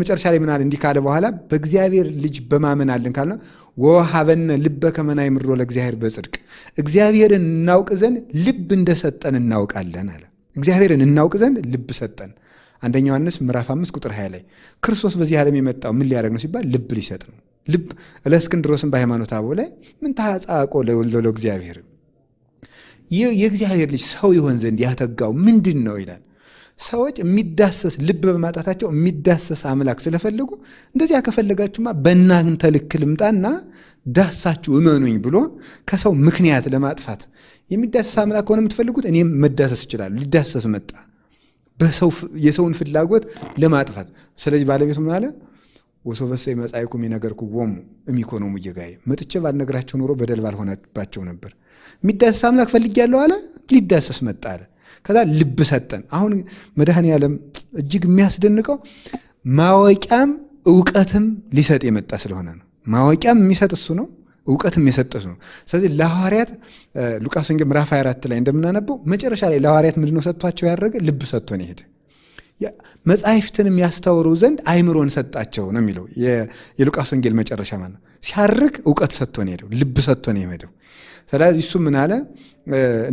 መጨረሻ ላይ ምናል እንዲህ ካለ በኋላ በእግዚአብሔር ልጅ በማመን አለን ካልነ ወሃበነ ልበ ከመና ይምሮ ለእግዚአብሔር በጽድቅ እግዚአብሔርን እናውቅ ዘንድ ልብ እንደሰጠን እናውቃለን አለ። እግዚአብሔርን እናውቅ ዘንድ ልብ ሰጠን። አንደኛ ዮሐንስ ምዕራፍ 5 ቁጥር 20 ላይ ክርስቶስ በዚህ ዓለም የመጣው ምን ሊያደርግ ነው ሲባል ልብ ሊሰጥ ነው። ልብ ለእስክንድሮስን በሃይማኖት አበው ላይ ምን ታጻቆ ለወሎ እግዚአብሔር የእግዚአብሔር ልጅ ሰው ይሆን ዘንድ ያተጋው ምንድን ነው ይላል ሰዎች የሚዳሰስ ልብ በማጣታቸው የሚዳሰስ አምላክ ስለፈለጉ እንደዚያ ከፈለጋችሁማ በእናንተ ልክ ልምጣና ዳሳችሁ እመኑኝ ብሎ ከሰው ምክንያት ለማጥፋት የሚዳሰስ አምላክ ከሆነ የምትፈልጉት እኔም መዳሰስ እችላለሁ። ሊዳሰስ መጣ በሰው የሰውን ፍላጎት ለማጥፋት። ስለዚህ ባለቤቱ ምን አለ? ወሶበሰ መጻይኩም ወሙ እሚኮኖሙ እየጋየ መጥቼ ባልነግራቸው ኖሮ በደል ባልሆነባቸው ነበር። የሚዳሰስ አምላክ ፈልጌያለሁ አለ። ሊዳሰስ መጣ አለ። ከዛ ልብ ሰጠን። አሁን መድኃኔ ዓለም እጅግ የሚያስደንቀው ማወቂያም እውቀትም ሊሰጥ የመጣ ስለሆነ ነው። ማወቂያም የሚሰጥ እሱ ነው፣ እውቀትም የሰጠ እሱ ነው። ስለዚህ ለሐዋርያት ሉቃስ ወንጌል ምዕራፍ 24 ላይ እንደምናነበው መጨረሻ ላይ ለሐዋርያት ምንድነው ሰጥቷቸው ያደረገ? ልብ ሰጥቶን ይሄድ መጻሕፍትንም ያስተውሩ ዘንድ አይምሮን ሰጣቸው ነው የሚለው የሉቃስ ወንጌል መጨረሻ ማለት ነው። ሲያርግ እውቀት ሰጥቶን ሄደው፣ ልብ ሰጥቶን ሄደው። ስለዚህ እሱ ምን አለ?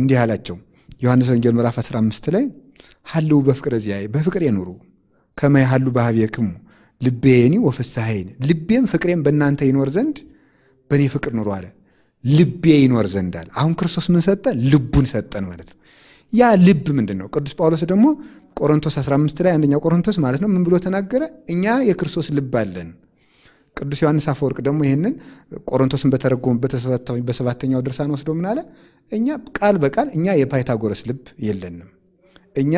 እንዲህ አላቸው ዮሐንስ ወንጌል ምዕራፍ 15 ላይ ሀልው በፍቅረ ዚአየ በፍቅሬ ኑሩ ከመ ያሀሉ በኀቤክሙ ልቤኒ ወፍስሐዬን ልቤም ፍቅሬም በእናንተ ይኖር ዘንድ በእኔ ፍቅር ኑሩ አለ። ልቤ ይኖር ዘንድ አለ። አሁን ክርስቶስ ምን ሰጠ? ልቡን ሰጠን ማለት ነው። ያ ልብ ምንድን ነው? ቅዱስ ጳውሎስ ደግሞ ቆሮንቶስ 15 ላይ አንደኛው ቆሮንቶስ ማለት ነው ምን ብሎ ተናገረ? እኛ የክርስቶስ ልብ አለን ቅዱስ ዮሐንስ አፈወርቅ ደግሞ ይህንን ቆሮንቶስን በተረጎሙበት በሰባተኛው ድርሳን ወስዶ ምን አለ? እኛ ቃል በቃል እኛ የፓይታጎረስ ልብ የለንም። እኛ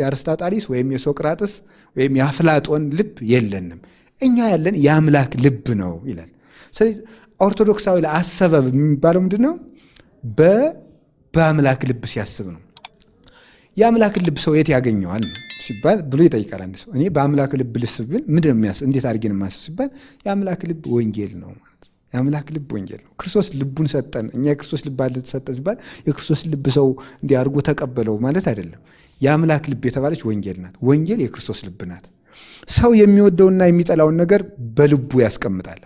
የአርስጣጣሊስ ወይም የሶቅራጥስ ወይም የአፍላጦን ልብ የለንም። እኛ ያለን የአምላክ ልብ ነው ይላል። ስለዚህ ኦርቶዶክሳዊ ለአሰበብ የሚባለው ምንድን ነው? በአምላክ ልብ ሲያስብ ነው። የአምላክን ልብ ሰው የት ያገኘዋል? ሲባል ብሎ ይጠይቃል። አንድ ሰው እኔ በአምላክ ልብ ልስብን ብል ምንድን ነው የሚያስብ እንዴት አድርጌ ነው የማስብ ሲባል የአምላክ ልብ ወንጌል ነው ማለት ነው። የአምላክ ልብ ወንጌል ነው። ክርስቶስ ልቡን ሰጠን፣ እኛ የክርስቶስ ልብ አለ ተሰጠን ሲባል የክርስቶስ ልብ ሰው እንዲህ አድርጎ ተቀበለው ማለት አይደለም። የአምላክ ልብ የተባለች ወንጌል ናት። ወንጌል የክርስቶስ ልብ ናት። ሰው የሚወደውና የሚጠላውን ነገር በልቡ ያስቀምጣል።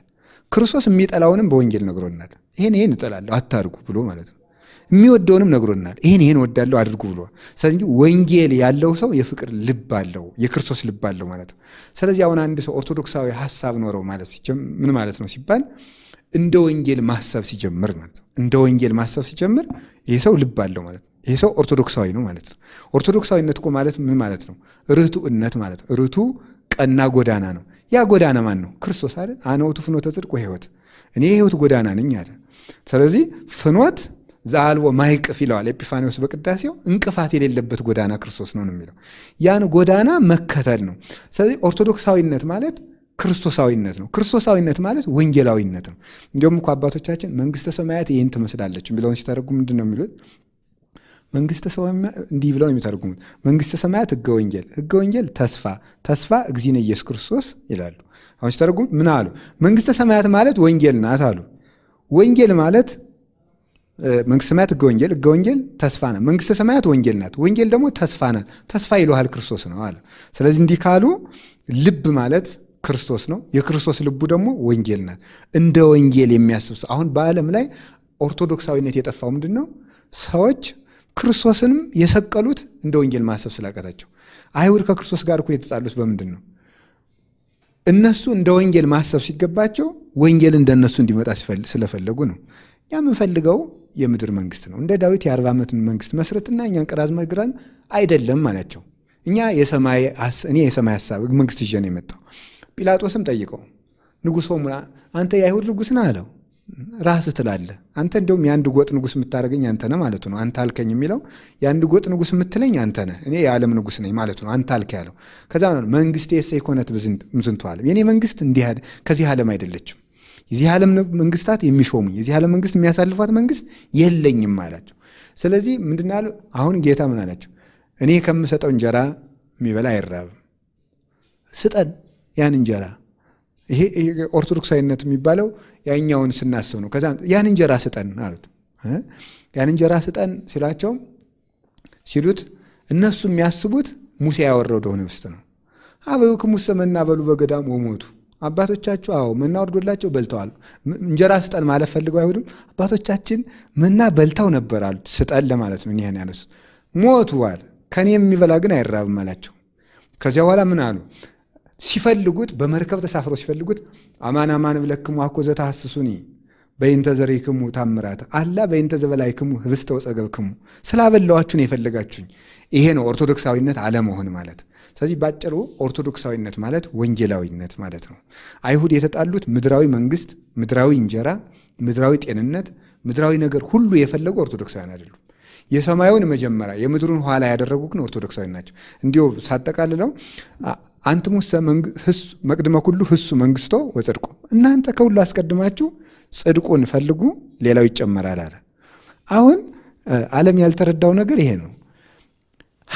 ክርስቶስ የሚጠላውንም በወንጌል ነግሮናል። ይሄን ይሄን እጠላለሁ አታርጉ ብሎ ማለት ነው። የሚወደውንም ነግሮናል። ይህን ይህን ወዳለሁ አድርጉ ብሎ። ስለዚህ ወንጌል ያለው ሰው የፍቅር ልብ አለው፣ የክርስቶስ ልብ አለው ማለት ነው። ስለዚህ አሁን አንድ ሰው ኦርቶዶክሳዊ ሀሳብ ኖረው ማለት ምን ማለት ነው ሲባል እንደ ወንጌል ማሰብ ሲጀምር ማለት ነው። እንደ ወንጌል ማሰብ ሲጀምር ይህ ሰው ልብ አለው ማለት ነው። ይህ ሰው ኦርቶዶክሳዊ ነው ማለት ነው። ኦርቶዶክሳዊነት እኮ ማለት ምን ማለት ነው? ርቱዕነት ማለት ነው። ርቱ ቀና ጎዳና ነው። ያ ጎዳና ማን ነው? ክርስቶስ አለ አነ ውእቱ ፍኖተ ጽድቅ ወሕይወት፣ እኔ የሕይወት ጎዳና ነኝ አለ። ስለዚህ ፍኖት ዘአልቦ ማይቅፍ ይለዋል ኤጲፋኒዎስ በቅዳሴው። እንቅፋት የሌለበት ጎዳና ክርስቶስ ነው ነው የሚለው ያን ጎዳና መከተል ነው። ስለዚህ ኦርቶዶክሳዊነት ማለት ክርስቶሳዊነት ነው። ክርስቶሳዊነት ማለት ወንጌላዊነት ነው። እንዲሁም እኮ አባቶቻችን መንግስተ ሰማያት ይህን ትመስላለች የሚለውን ሲተረጉ ምንድን ነው የሚሉት? መንግስተ ሰማያት እንዲህ ብለው ነው የሚተረጉሙት። መንግስተ ሰማያት ህገ ወንጌል፣ ህገ ወንጌል ተስፋ፣ ተስፋ እግዚእነ ኢየሱስ ክርስቶስ ይላሉ። አሁን ሲተረጉሙት ምን አሉ? መንግስተ ሰማያት ማለት ወንጌል ናት አሉ። ወንጌል ማለት መንግስተ ሰማያት ህገ ወንጌል፣ ህገ ወንጌል ተስፋ ናት። መንግስተ ሰማያት ወንጌል ናት፣ ወንጌል ደግሞ ተስፋ ናት። ተስፋ ይለሃል ክርስቶስ ነው አለ። ስለዚህ እንዲህ ካሉ ልብ ማለት ክርስቶስ ነው፣ የክርስቶስ ልቡ ደግሞ ወንጌል ናት። እንደ ወንጌል የሚያስብ ሰው አሁን በዓለም ላይ ኦርቶዶክሳዊነት የጠፋው ምንድን ነው? ሰዎች ክርስቶስንም የሰቀሉት እንደ ወንጌል ማሰብ ስላቀታቸው። አይሁድ ከክርስቶስ ጋር እኮ የተጣሉት በምንድን ነው? እነሱ እንደ ወንጌል ማሰብ ሲገባቸው ወንጌል እንደነሱ እንዲመጣ ስለፈለጉ ነው። ያ የምንፈልገው የምድር መንግስት ነው። እንደ ዳዊት የአርባ ዓመትን መንግስት መስረትና እኛን ቅራዝ መግራን አይደለም አላቸው። እኛ የሰማይ እኔ የሰማይ ሀሳብ መንግስት ይዤ ነው የመጣው። ጲላጦስም ጠይቀው ንጉሶ ሆሙና አንተ የአይሁድ ንጉስ ነህ አለው። ራስህ ትላለህ አንተ እንደውም የአንድ ጎጥ ንጉስ የምታደርገኝ አንተ ነህ ማለት ነው። አንተ አልከኝ የሚለው የአንድ ጎጥ ንጉስ የምትለኝ አንተ ነህ፣ እኔ የዓለም ንጉስ ነኝ ማለት ነው። አንተ አልከ ያለው ከዛ ነው መንግስት የሰ ኮነት ምዝንቱ ዓለም የእኔ መንግስት እንዲህ ከዚህ ዓለም አይደለችም የዚህ ዓለም መንግስታት የሚሾሙኝ የዚህ ዓለም መንግስት የሚያሳልፏት መንግስት የለኝም አላቸው። ስለዚህ ምንድን አሁን ጌታ ምን አላቸው? እኔ ከምሰጠው እንጀራ የሚበላ አይራብም። ስጠን ያን እንጀራ። ይሄ ኦርቶዶክሳዊነት የሚባለው ያኛውን ስናስብ ነው። ከዛ ያን እንጀራ ስጠን አሉት። ያን እንጀራ ስጠን ሲላቸው ሲሉት እነሱ የሚያስቡት ሙሴ ያወረደውን ህብስት ነው። አበው ክሙሰ በሉ በገዳም ወሞቱ አባቶቻችሁ አዎ መና ወርዶላቸው በልተዋል። እንጀራ ስጠን ማለት ፈልገው አይሁድም አባቶቻችን መና በልተው ነበር አሉ። ስጠን ለማለት ነው ይህን ያነሱት። ሞቱዋል ከኔ የሚበላ ግን አይራብም አላቸው። ከዚያ በኋላ ምን አሉ? ሲፈልጉት በመርከብ ተሳፍሮ ሲፈልጉት አማን አማን ብለክሙ አኮ ዘተሐስሱኒ በይንተ ዘሬክሙ ታምራት አላ በይንተ ዘበላይክሙ ህብስተ ወጸገብክሙ ስላበላዋችሁ ነው የፈለጋችሁኝ። ይሄ ነው ኦርቶዶክሳዊነት አለመሆን ማለት ስለዚህ ባጭሩ ኦርቶዶክሳዊነት ማለት ወንጌላዊነት ማለት ነው። አይሁድ የተጣሉት ምድራዊ መንግስት፣ ምድራዊ እንጀራ፣ ምድራዊ ጤንነት፣ ምድራዊ ነገር ሁሉ የፈለጉ ኦርቶዶክሳዊያን አይደሉም። የሰማዩን መጀመሪያ የምድሩን ኋላ ያደረጉ ግን ኦርቶዶክሳዊ ናቸው። እንዲሁ ሳጠቃልለው አንትሙሰ መቅድመ ሁሉ ህሱ መንግስቶ ወጽድቁ፣ እናንተ ከሁሉ አስቀድማችሁ ጽድቁን ፈልጉ ሌላው ይጨመራል አለ። አሁን ዓለም ያልተረዳው ነገር ይሄ ነው።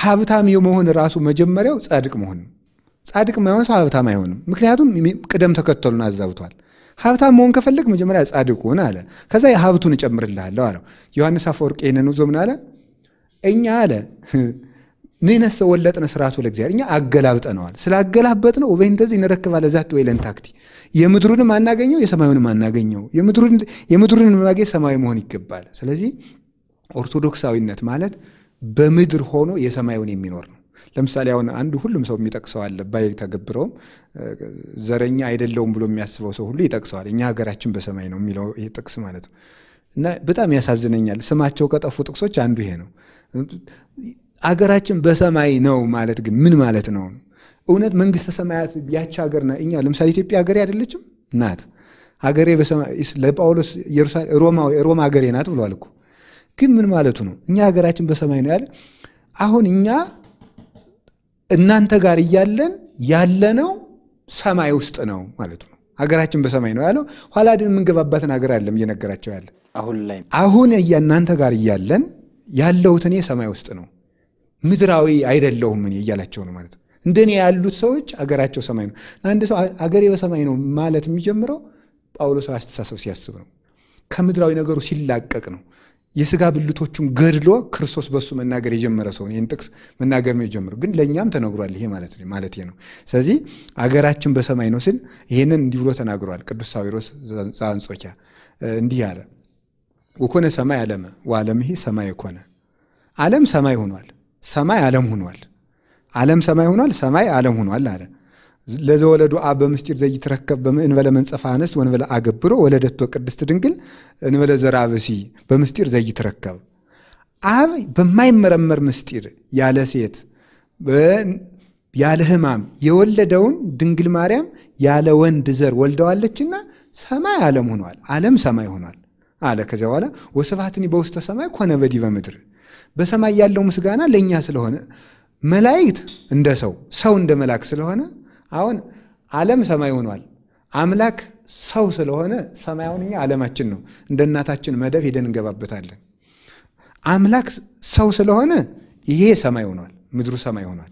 ሀብታም የመሆን ራሱ መጀመሪያው ጻድቅ መሆን ጻድቅ ማይሆን ሰው ሀብታም አይሆንም። ምክንያቱም ቅደም ተከተሉን አዛብቷል። ሀብታም መሆን ከፈለግ መጀመሪያ ጻድቅ ሁን አለ። ከዛ የሀብቱን እጨምርልሃለሁ አለው። ዮሐንስ አፈወርቅ ይህንን ዞ ምን አለ? እኛ አለ ንሕነሰ ወለጥነ ስርዓቱ ለእግዚአብሔር፣ እኛ አገላብጠነዋል። ስላገላበጥ ነው ወበእንተዚህ እንረክብ አለ ዛቲ ወይለን ታክቲ። የምድሩንም አናገኘው የሰማዩንም አናገኘው። የምድሩን ማግኘት ሰማያዊ መሆን ይገባል። ስለዚህ ኦርቶዶክሳዊነት ማለት በምድር ሆኖ የሰማዩን የሚኖር ነው። ለምሳሌ አሁን አንድ ሁሉም ሰው የሚጠቅሰው አለ ባይተገብረውም ዘረኛ አይደለውም ብሎ የሚያስበው ሰው ሁሉ ይጠቅሰዋል። እኛ ሀገራችን በሰማይ ነው የሚለው ይህ ጥቅስ ማለት ነው። እና በጣም ያሳዝነኛል። ስማቸው ከጠፉ ጥቅሶች አንዱ ይሄ ነው። አገራችን በሰማይ ነው ማለት ግን ምን ማለት ነው? እውነት መንግስተ ሰማያት ያች ሀገር እኛ ለምሳሌ ኢትዮጵያ ሀገሬ አይደለችም ናት። ሀገሬ ለጳውሎስ ሮማ ሀገሬ ናት ብሏል እኮ ግን ምን ማለቱ ነው? እኛ ሀገራችን በሰማይ ነው ያለ። አሁን እኛ እናንተ ጋር እያለን ያለነው ሰማይ ውስጥ ነው ማለቱ ነው። ሀገራችን በሰማይ ነው ያለው። ኋላ ድን የምንገባባትን ሀገር አለም እየነገራቸው ያለ አሁን ላይ አሁን እናንተ ጋር እያለን ያለሁት እኔ ሰማይ ውስጥ ነው፣ ምድራዊ አይደለሁም እኔ እያላቸው ነው ማለት ነው። እንደኔ ያሉት ሰዎች አገራቸው ሰማይ ነው። አንድ ሰው አገሬ በሰማይ ነው ማለት የሚጀምረው ጳውሎስ አስተሳሰብ ሲያስብ ነው፣ ከምድራዊ ነገሩ ሲላቀቅ ነው። የስጋ ብልቶቹን ገድሎ ክርስቶስ በሱ መናገር የጀመረ ሰው ይህን ጥቅስ መናገር ነው የጀመረው። ግን ለእኛም ተነግሯል። ይሄ ማለት ነው። ስለዚህ አገራችን በሰማይ ነው ስል ይህንን እንዲህ ብሎ ተናግሯል። ቅዱስ ሳዊሮስ ዘአንጾኪያ እንዲህ አለ። ወኮነ ሰማይ አለመ ወአለም ይሄ ሰማይ ኮነ። ዓለም ሰማይ ሆኗል፣ ሰማይ ዓለም ሆኗል። ዓለም ሰማይ ሆኗል፣ ሰማይ ዓለም ሆኗል አለ ለዘወለዱ አብ በምስጢር ዘይትረከብ እንበለ መንጸፋ አንስት ወንበለ አገብሮ ወለደቶ ቅድስት ድንግል እንበለ ዘራብሲ በምስጢር ዘይትረከብ አብ በማይመረመር ምስጢር ያለ ሴት ያለ ሕማም የወለደውን ድንግል ማርያም ያለ ወንድ ዘር ወልደዋለችና ሰማይ ዓለም ሆኗል። ዓለም ሰማይ ሆኗል አለ። ከዚያ በኋላ ወስብሐትኒ በውስተ ሰማይ ኮነ በዲበ ምድር በሰማይ ያለው ምስጋና ለእኛ ስለሆነ መላእክት እንደ ሰው ሰው እንደ መልአክ ስለሆነ አሁን ዓለም ሰማይ ሆኗል። አምላክ ሰው ስለሆነ ሰማይ አሁን እኛ ዓለማችን ነው። እንደ እናታችን መደብ ሄደን እንገባበታለን። አምላክ ሰው ስለሆነ ይሄ ሰማይ ሆኗል፣ ምድሩ ሰማይ ሆኗል።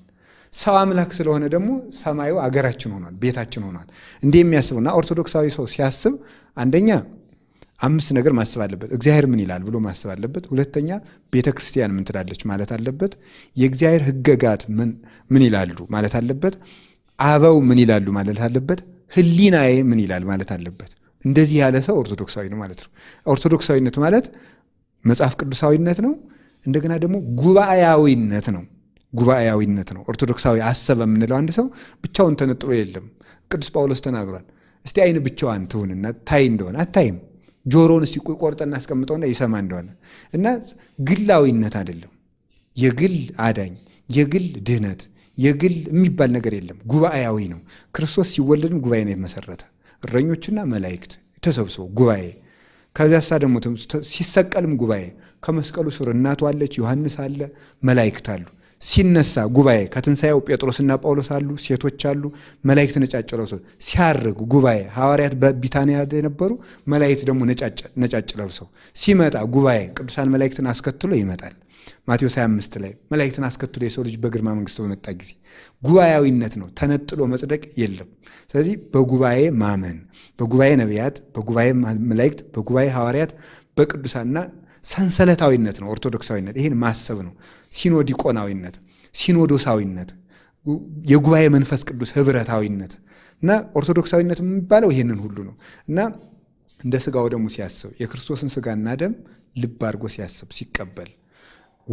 ሰው አምላክ ስለሆነ ደግሞ ሰማዩ አገራችን ሆኗል፣ ቤታችን ሆኗል። እንዲህ የሚያስቡና ኦርቶዶክሳዊ ሰው ሲያስብ አንደኛ አምስት ነገር ማሰብ አለበት። እግዚአብሔር ምን ይላል ብሎ ማሰብ አለበት። ሁለተኛ ቤተ ክርስቲያን ምን ትላለች ማለት አለበት። የእግዚአብሔር ሕገጋት ምን ምን ይላሉ ማለት አለበት። አበው ምን ይላሉ ማለት አለበት። ህሊናዬ ምን ይላል ማለት አለበት። እንደዚህ ያለ ሰው ኦርቶዶክሳዊ ነው ማለት ነው። ኦርቶዶክሳዊነት ማለት መጽሐፍ ቅዱሳዊነት ነው። እንደገና ደግሞ ጉባኤያዊነት ነው። ጉባኤያዊነት ነው። ኦርቶዶክሳዊ አሰበ የምንለው አንድ ሰው ብቻውን ተነጥሎ የለም። ቅዱስ ጳውሎስ ተናግሯል። እስቲ አይን ብቻዋን ትሁንና ታይ እንደሆነ አታይም። ጆሮውን እስቲ ቆርጠና አስቀምጠውና ይሰማ እንደሆነ እና ግላዊነት አይደለም የግል አዳኝ የግል ድህነት የግል የሚባል ነገር የለም። ጉባኤያዊ ነው። ክርስቶስ ሲወለድም ጉባኤ ነው የመሰረተ እረኞችና መላእክት ተሰብስበው ጉባኤ ከዚያሳ ደግሞ ሲሰቀልም ጉባኤ ከመስቀሉ ስር እናቱ አለች፣ ዮሐንስ አለ፣ መላእክት አሉ። ሲነሳ ጉባኤ ከትንሣኤው ጴጥሮስና ጳውሎስ አሉ፣ ሴቶች አሉ፣ መላእክት ነጫጭ ለብሰው ሲያርግ ጉባኤ ሐዋርያት በቢታንያ የነበሩ መላእክት ደግሞ ነጫጭ ለብሰው ሲመጣ ጉባኤ ቅዱሳን መላእክትን አስከትሎ ይመጣል። ማቴዎስ 25 ላይ መላእክትን አስከትሎ የሰው ልጅ በግርማ መንግስቱ በመጣ ጊዜ ጉባኤያዊነት ነው፣ ተነጥሎ መጽደቅ የለም። ስለዚህ በጉባኤ ማመን፣ በጉባኤ ነቢያት፣ በጉባኤ መላእክት፣ በጉባኤ ሐዋርያት፣ በቅዱሳና ሰንሰለታዊነት ነው፣ ኦርቶዶክሳዊነት ይህን ማሰብ ነው። ሲኖዲቆናዊነት፣ ሲኖዶሳዊነት፣ የጉባኤ መንፈስ ቅዱስ ህብረታዊነት እና ኦርቶዶክሳዊነት የሚባለው ይህንን ሁሉ ነው እና እንደ ስጋው ደሙ ሲያስብ የክርስቶስን ስጋና ደም ልብ አድርጎ ሲያስብ ሲቀበል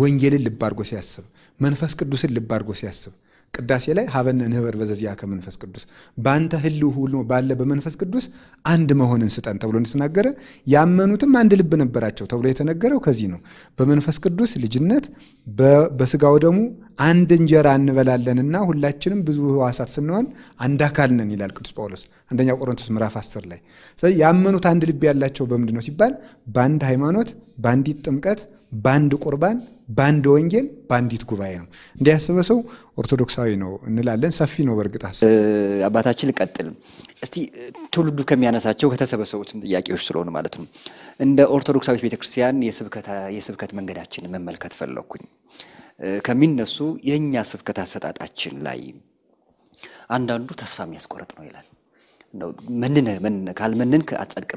ወንጌልን ልብ አድርጎ ሲያስብ፣ መንፈስ ቅዱስን ልብ አድርጎ ሲያስብ ቅዳሴ ላይ ሀበነ ንህበር በዘዚያ ከመንፈስ ቅዱስ በአንተ ህልው ሁሉ ባለ በመንፈስ ቅዱስ አንድ መሆንን ስጠን ተብሎ እንደተናገረ ያመኑትም አንድ ልብ ነበራቸው ተብሎ የተነገረው ከዚህ ነው። በመንፈስ ቅዱስ ልጅነት በስጋው ደሙ አንድ እንጀራ እንበላለንና ሁላችንም ብዙ ህዋሳት ስንሆን አንድ አካል ነን ይላል ቅዱስ ጳውሎስ አንደኛ ቆሮንቶስ ምዕራፍ 10 ላይ። ስለዚህ ያመኑት አንድ ልብ ያላቸው በምንድን ነው ሲባል በአንድ ሃይማኖት፣ በአንዲት ጥምቀት፣ በአንድ ቁርባን፣ በአንድ ወንጌል፣ በአንዲት ጉባኤ ነው። እንዲያስበ ሰው ኦርቶዶክሳዊ ነው እንላለን። ሰፊ ነው በእርግጥ አባታችን። ልቀጥል እስቲ ትውልዱ ከሚያነሳቸው ከተሰበሰቡትም
ጥያቄዎች ስለሆኑ ማለት ነው እንደ ኦርቶዶክሳዊት ቤተክርስቲያን የስብከት መንገዳችን መመልከት ፈለግኩኝ። ከሚነሱ የእኛ ስብከት አሰጣጣችን ላይ አንዳንዱ ተስፋ የሚያስቆረጥ ነው ይላል። መንነ መንነ ካልመንን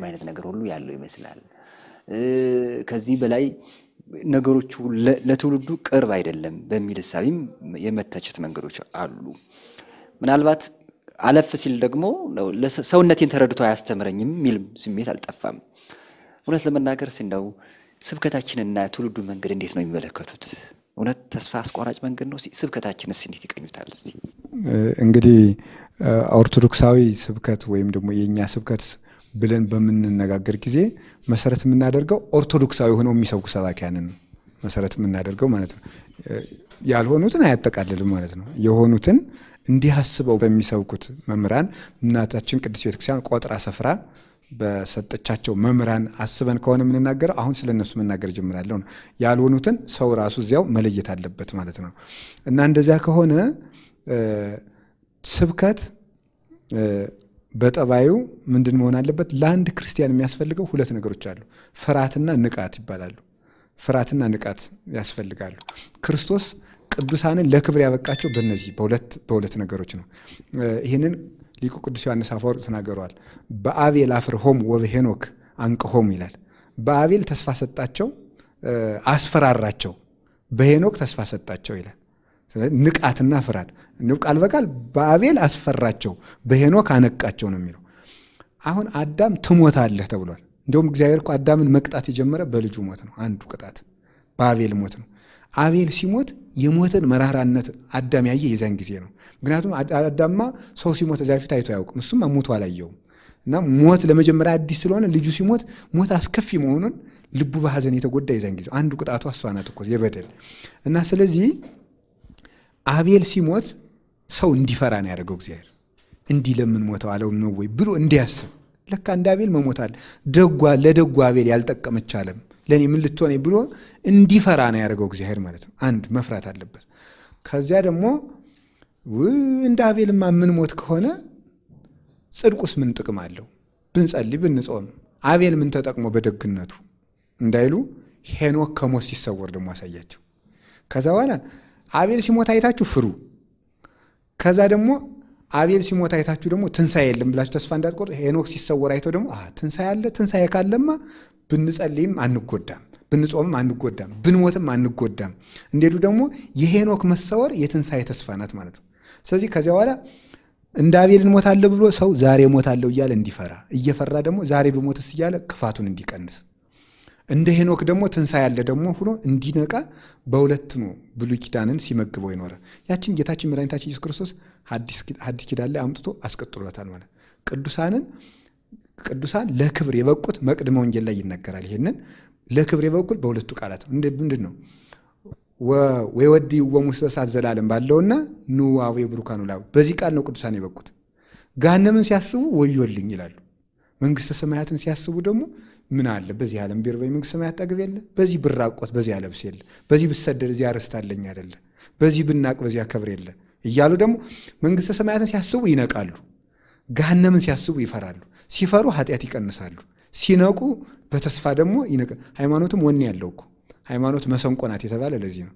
አይነት ነገር ሁሉ ያለው ይመስላል። ከዚህ በላይ ነገሮቹ ለትውልዱ ቅርብ አይደለም በሚል ሳቢም የመተቸት መንገዶች አሉ። ምናልባት አለፍ ሲል ደግሞ ሰውነቴን ተረድቶ አያስተምረኝም የሚል ስሜት አልጠፋም። እውነት ለመናገር ስንደው ስብከታችንና ትውልዱ መንገድ እንዴት ነው የሚመለከቱት? እውነት ተስፋ አስቆራጭ መንገድ ነው? ስብከታችንስ እንዴት ይቀኙታል? እስቲ
እንግዲህ ኦርቶዶክሳዊ ስብከት ወይም ደግሞ የእኛ ስብከት ብለን በምንነጋገር ጊዜ መሰረት የምናደርገው ኦርቶዶክሳዊ ሆነው የሚሰብኩ ሰባኪያንን መሰረት የምናደርገው ማለት ነው። ያልሆኑትን አያጠቃልልም ማለት ነው። የሆኑትን እንዲህ አስበው በሚሰብኩት መምህራን እናታችን ቅድስት ቤተክርስቲያን ቆጥራ ሰፍራ በሰጠቻቸው መምህራን አስበን ከሆነ የምንናገረው አሁን ስለ እነሱ መናገር ጀምራለሁ ነው። ያልሆኑትን ሰው ራሱ እዚያው መለየት አለበት ማለት ነው እና እንደዚያ ከሆነ ስብከት በጠባዩ ምንድን መሆን አለበት? ለአንድ ክርስቲያን የሚያስፈልገው ሁለት ነገሮች አሉ። ፍርሃትና ንቃት ይባላሉ። ፍርሃትና ንቃት ያስፈልጋሉ። ክርስቶስ ቅዱሳንን ለክብር ያበቃቸው በነዚህ በሁለት ነገሮች ነው። ይህንን ሊቁ ቅዱስ ዮሐንስ አፈወርቅ ተናገረዋል። በአቤል ወብ ወበሄኖክ አንቅሆም ይላል። በአቤል ተስፋ ሰጣቸው፣ አስፈራራቸው። በሄኖክ ተስፋ ሰጣቸው ይላል። ንቃትና ፍርሃት ቃል በቃል በአቤል አስፈራቸው፣ በሄኖክ አነቃቸው ነው የሚለው። አሁን አዳም ትሞታለህ ተብሏል። እንዲሁም እግዚአብሔር እኮ አዳምን መቅጣት የጀመረ በልጁ ሞት ነው። አንዱ ቅጣት በአቤል ሞት ነው። አቤል ሲሞት የሞትን መራራነት አዳም ያየ የዚያን ጊዜ ነው። ምክንያቱም አዳማ ሰው ሲሞት እዚያ ፊት አይቶ አያውቅም። እሱም ሞቱ አላየውም። እና ሞት ለመጀመሪያ አዲስ ስለሆነ ልጁ ሲሞት ሞት አስከፊ መሆኑን ልቡ በሐዘን የተጎዳ የዚያን ጊዜ አንዱ ቅጣቱ እሷ ናት እኮ የበደል እና ስለዚህ አቤል ሲሞት ሰው እንዲፈራ ነው ያደርገው። እግዚአብሔር እንዲህ ለምን ሞተው አለው ነው ወይ ብሎ እንዲያስብ ለካ እንደ አቤል መሞታል ደጓ ለደጓ አቤል ያልጠቀመች አለም ለእኔ ምን ልትሆነ ብሎ እንዲፈራ ነው ያደርገው እግዚአብሔር ማለት ነው። አንድ መፍራት አለበት። ከዚያ ደግሞ እንደ አቤልማ ምን ሞት ከሆነ ጽድቁስ ምን ጥቅም አለው? ብንጸልይ ብንጾም አቤል ምን ተጠቅሞ በደግነቱ እንዳይሉ ሄኖክ ከሞት ሲሰወር ደግሞ አሳያቸው። ከዛ በኋላ አቤል ሲሞት አይታችሁ ፍሩ። ከዛ ደግሞ አቤል ሲሞት አይታችሁ ደግሞ ትንሣኤ የለም ብላችሁ ተስፋ እንዳትቆርጡ። ሄኖክ ሲሰወር አይተው ደግሞ ትንሣኤ አለ፣ ትንሣኤ ካለማ ብንጸልይም አንጎዳም፣ ብንጾምም አንጎዳም፣ ብንሞትም አንጎዳም። እንዴዱ ደግሞ የሄኖክ መሰወር የትንሣኤ ተስፋ ናት ማለት ነው። ስለዚህ ከዚያ በኋላ እንደ አቤል እንሞታለሁ ብሎ ሰው ዛሬ እሞታለሁ እያለ እንዲፈራ እየፈራ ደግሞ ዛሬ ብሞትስ እያለ ክፋቱን እንዲቀንስ እንደ ሄኖክ ደግሞ ትንሣኤ ያለ ደግሞ ሆኖ እንዲነቃ በሁለት ነው ብሉይ ኪዳንን ሲመግበው ይኖረ ያችን ጌታችን መድኃኒታችን ኢየሱስ ክርስቶስ ሐዲስ ኪዳን ላይ አምጥቶ አስቀጥሎታል ማለት ቅዱሳንን ቅዱሳን ለክብር የበቁት መቅድመ ወንጌል ላይ ይነገራል። ይህንን ለክብር የበቁት በሁለቱ ቃላት ነው። ምንድን ነው? ወይወዲ ወሙስ ዘላለም ባለውና ንዋዌ ብሩካኑ ላ በዚህ ቃል ነው ቅዱሳን የበቁት። ጋነምን ሲያስቡ ወዮልኝ ይላሉ። መንግስተ ሰማያትን ሲያስቡ ደግሞ ምን አለ በዚህ ዓለም ቢር በይ መንግስተ ሰማያት ጠግብ የለ በዚህ ብራቆት በዚያ ለብስ የለ በዚህ ብሰደድ እዚያ ርስት አለኝ አይደለ በዚህ ብናቅ በዚያ ከብር የለ እያሉ ደግሞ መንግስተ ሰማያትን ሲያስቡ ይነቃሉ። ገሃነምን ሲያስቡ ይፈራሉ። ሲፈሩ ኃጢአት ይቀንሳሉ። ሲነቁ በተስፋ ደግሞ ይነቅ። ሃይማኖትም ወኔ ያለው እኮ ሃይማኖት መሰንቆ ናት የተባለ ለዚህ ነው።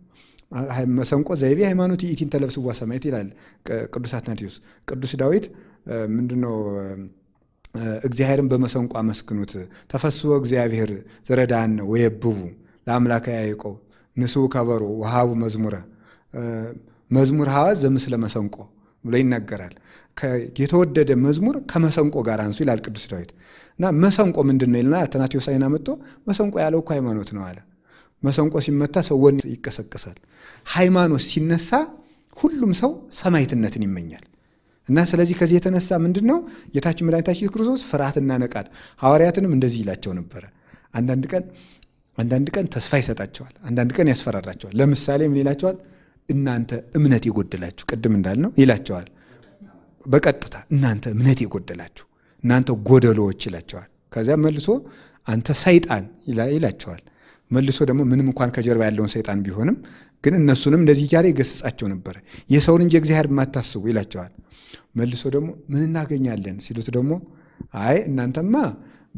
መሰንቆ ዘይቤ ሃይማኖት ይእቲን ተለብስዋ ሰማየት ይላል ቅዱስ አትናቴዎስ። ቅዱስ ዳዊት ምንድነው እግዚአብሔርን በመሰንቆ አመስግኑት፣ ተፈስቦ እግዚአብሔር ዘረዳነ ወየብቡ ለአምላከ ያዕቆብ ንስኡ ከበሮ ውሃቡ መዝሙረ መዝሙር ሀዋ ዘምስለ መሰንቆ ብሎ ይነገራል። የተወደደ መዝሙር ከመሰንቆ ጋር አንሱ ይላል ቅዱስ ዳዊት። እና መሰንቆ ምንድን ነው ይልና አትናቴዎስ አይና መጥቶ መሰንቆ ያለው እኮ ሃይማኖት ነው አለ። መሰንቆ ሲመታ ሰው ወን ይቀሰቀሳል። ሃይማኖት ሲነሳ ሁሉም ሰው ሰማይትነትን ይመኛል። እና ስለዚህ ከዚህ የተነሳ ምንድን ነው ጌታችን መድኃኒታችን ኢየሱስ ክርስቶስ ፍርሃትና ነቃድ ሐዋርያትንም እንደዚህ ይላቸው ነበረ። አንዳንድ ቀን አንዳንድ ቀን ተስፋ ይሰጣቸዋል፣ አንዳንድ ቀን ያስፈራራቸዋል። ለምሳሌ ምን ይላቸዋል? እናንተ እምነት የጎደላችሁ ቅድም እንዳልነው ይላቸዋል። በቀጥታ እናንተ እምነት የጎደላችሁ እናንተ ጎደሎዎች ይላቸዋል። ከዚያ መልሶ አንተ ሰይጣን ይላቸዋል። መልሶ ደግሞ ምንም እንኳን ከጀርባ ያለውን ሰይጣን ቢሆንም ግን እነሱንም እንደዚህ እያለ ይገስጻቸው ነበር የሰውን እንጂ እግዚአብሔር የማታስቡ ይላቸዋል። መልሶ ደግሞ ምን እናገኛለን ሲሉት ደግሞ አይ እናንተማ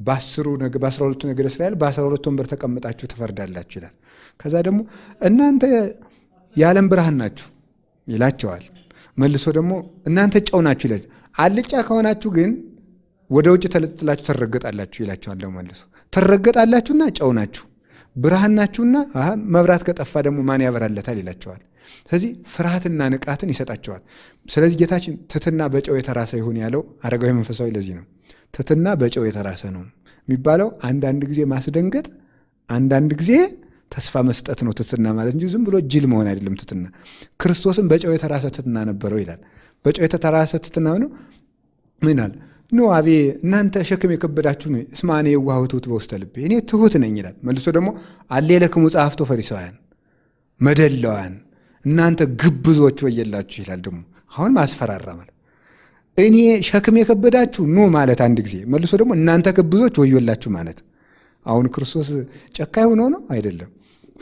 በአስሩ በአስራ ሁለቱ ነገደ እስራኤል በአስራ ሁለቱ ወንበር ተቀምጣችሁ ትፈርዳላችሁ ይላል። ከዛ ደግሞ እናንተ የዓለም ብርሃን ናችሁ ይላቸዋል። መልሶ ደግሞ እናንተ ጨው ናችሁ ይላል። አልጫ ከሆናችሁ ግን ወደ ውጭ ተለጥጥላችሁ ትረገጣላችሁ ይላቸዋል። ደግሞ መልሶ ትረገጣላችሁና ጨው ናችሁ፣ ብርሃን ናችሁና መብራት ከጠፋ ደግሞ ማን ያበራለታል ይላቸዋል። ስለዚህ ፍርሃትና ንቃትን ይሰጣቸዋል። ስለዚህ ጌታችን ትትና በጨው የተራሰ ይሁን ያለው አረጋዊ መንፈሳዊ ለዚህ ነው። ትትና በጨው የተራሰ ነው የሚባለው አንዳንድ ጊዜ ማስደንገጥ አንዳንድ ጊዜ ተስፋ መስጠት ነው ትትና ማለት እንጂ ዝም ብሎ ጅል መሆን አይደለም። ትትና ክርስቶስን በጨው የተራሰ ትትና ነበረው ይላል። በጨው የተራሰ ትትና ነው ምናል ኖ አቤ እናንተ ሸክም የከበዳችሁ ነው እስማኔ የዋህ ትሁት በውስተ ልቤ እኔ ትሁት ነኝ ይላል። መልሶ ደግሞ አሌለክሙ ጸሐፍቶ ፈሪሳውያን መደለዋን እናንተ ግብዞች ወየላችሁ ይላል። ደግሞ አሁን ማስፈራራ ማለት እኔ ሸክም የከበዳችሁ ኑ ማለት አንድ ጊዜ መልሶ ደግሞ እናንተ ግብዞች ወዮላችሁ ማለት አሁን ክርስቶስ ጨካኝ ሆኖ ነው አይደለም።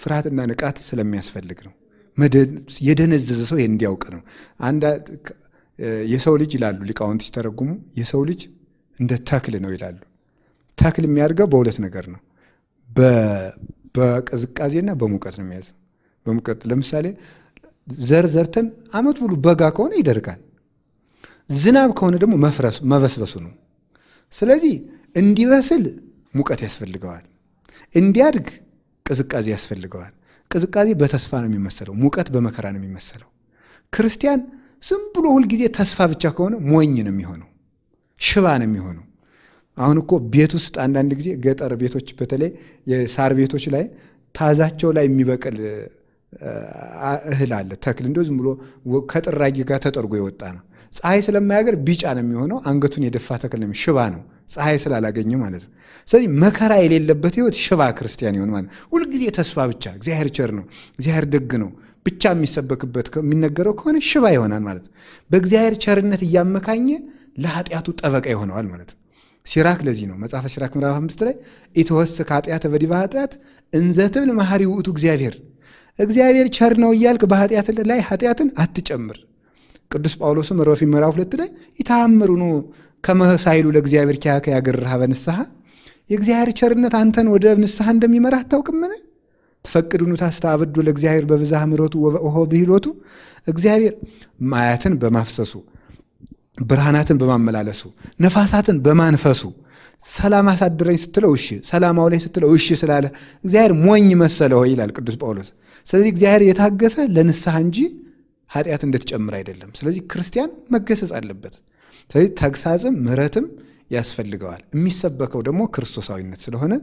ፍርሃትና ንቃት ስለሚያስፈልግ ነው። የደነዘዘ ሰው ይህን እንዲያውቅ ነው። የሰው ልጅ ይላሉ ሊቃውንት ሲተረጉሙ፣ የሰው ልጅ እንደ ተክል ነው ይላሉ። ተክል የሚያድገው በሁለት ነገር ነው፣ በቅዝቃዜና በሙቀት ነው የሚያዝ በሙቀት ለምሳሌ ዘር ዘርተን አመት ሙሉ በጋ ከሆነ ይደርጋል። ዝናብ ከሆነ ደግሞ መበስበሱ ነው። ስለዚህ እንዲበስል ሙቀት ያስፈልገዋል፣ እንዲያድግ ቅዝቃዜ ያስፈልገዋል። ቅዝቃዜ በተስፋ ነው የሚመሰለው፣ ሙቀት በመከራ ነው የሚመሰለው። ክርስቲያን ዝም ብሎ ሁልጊዜ ተስፋ ብቻ ከሆነ ሞኝ ነው የሚሆነው፣ ሽባ ነው የሚሆነው። አሁን እኮ ቤት ውስጥ አንዳንድ ጊዜ ገጠር ቤቶች በተለይ የሳር ቤቶች ላይ ታዛቸው ላይ የሚበቅል እህል አለ ተክል እንደ ዝም ብሎ ከጥራጊ ጋር ተጠርጎ የወጣ ነው። ፀሐይ ስለማያገር ቢጫ ነው የሚሆነው። አንገቱን የደፋ ተክል ነው፣ ሽባ ነው። ፀሐይ ስላላገኘ ማለት ነው። ስለዚህ መከራ የሌለበት ህይወት ሽባ ክርስቲያን ይሆን ማለት ነው። ሁልጊዜ ተስፋ ብቻ እግዚአብሔር ቸር ነው፣ እግዚአብሔር ደግ ነው ብቻ የሚሰበክበት የሚነገረው ከሆነ ሽባ ይሆናል ማለት ነው። በእግዚአብሔር ቸርነት እያመካኘ ለኃጢአቱ ጠበቃ ይሆነዋል ማለት ነው። ሲራክ ለዚህ ነው መጽሐፈ ሲራክ ምዕራፍ አምስት ላይ ኢትወስክ ኃጢአተ በዲበ ኃጢአት እንዘትብል መሐሪ ውእቱ እግዚአብሔር እግዚአብሔር ቸር ነው እያልክ በኃጢአት ላይ ኃጢአትን አትጨምር። ቅዱስ ጳውሎስም ሮፊ ምዕራፍ ሁለት ላይ ይታምሩኑ ከመሳይሉ ለእግዚአብሔር ኪያከ ያገርሃ በንስሐ የእግዚአብሔር ቸርነት አንተን ወደ ንስሐ እንደሚመራህ አታውቅምን? ትፈቅዱኑ ታስተአብዱ ለእግዚአብሔር በብዛህ ምሕረቱ ወበእሆ ብሂሎቱ እግዚአብሔር ማያትን በማፍሰሱ ብርሃናትን በማመላለሱ ነፋሳትን በማንፈሱ ሰላም አሳድረኝ ስትለው እሺ፣ ሰላማው ላይ ስትለው እሺ ስላለ እግዚአብሔር ሞኝ መሰለ ሆይ ይላል ቅዱስ ጳውሎስ። ስለዚህ እግዚአብሔር የታገሰ ለንስሐ እንጂ ኃጢአት እንድትጨምር አይደለም። ስለዚህ ክርስቲያን መገሰጽ አለበት። ስለዚህ ተግሳጽም ምሕረትም ያስፈልገዋል። የሚሰበከው ደግሞ ክርስቶሳዊነት ስለሆነ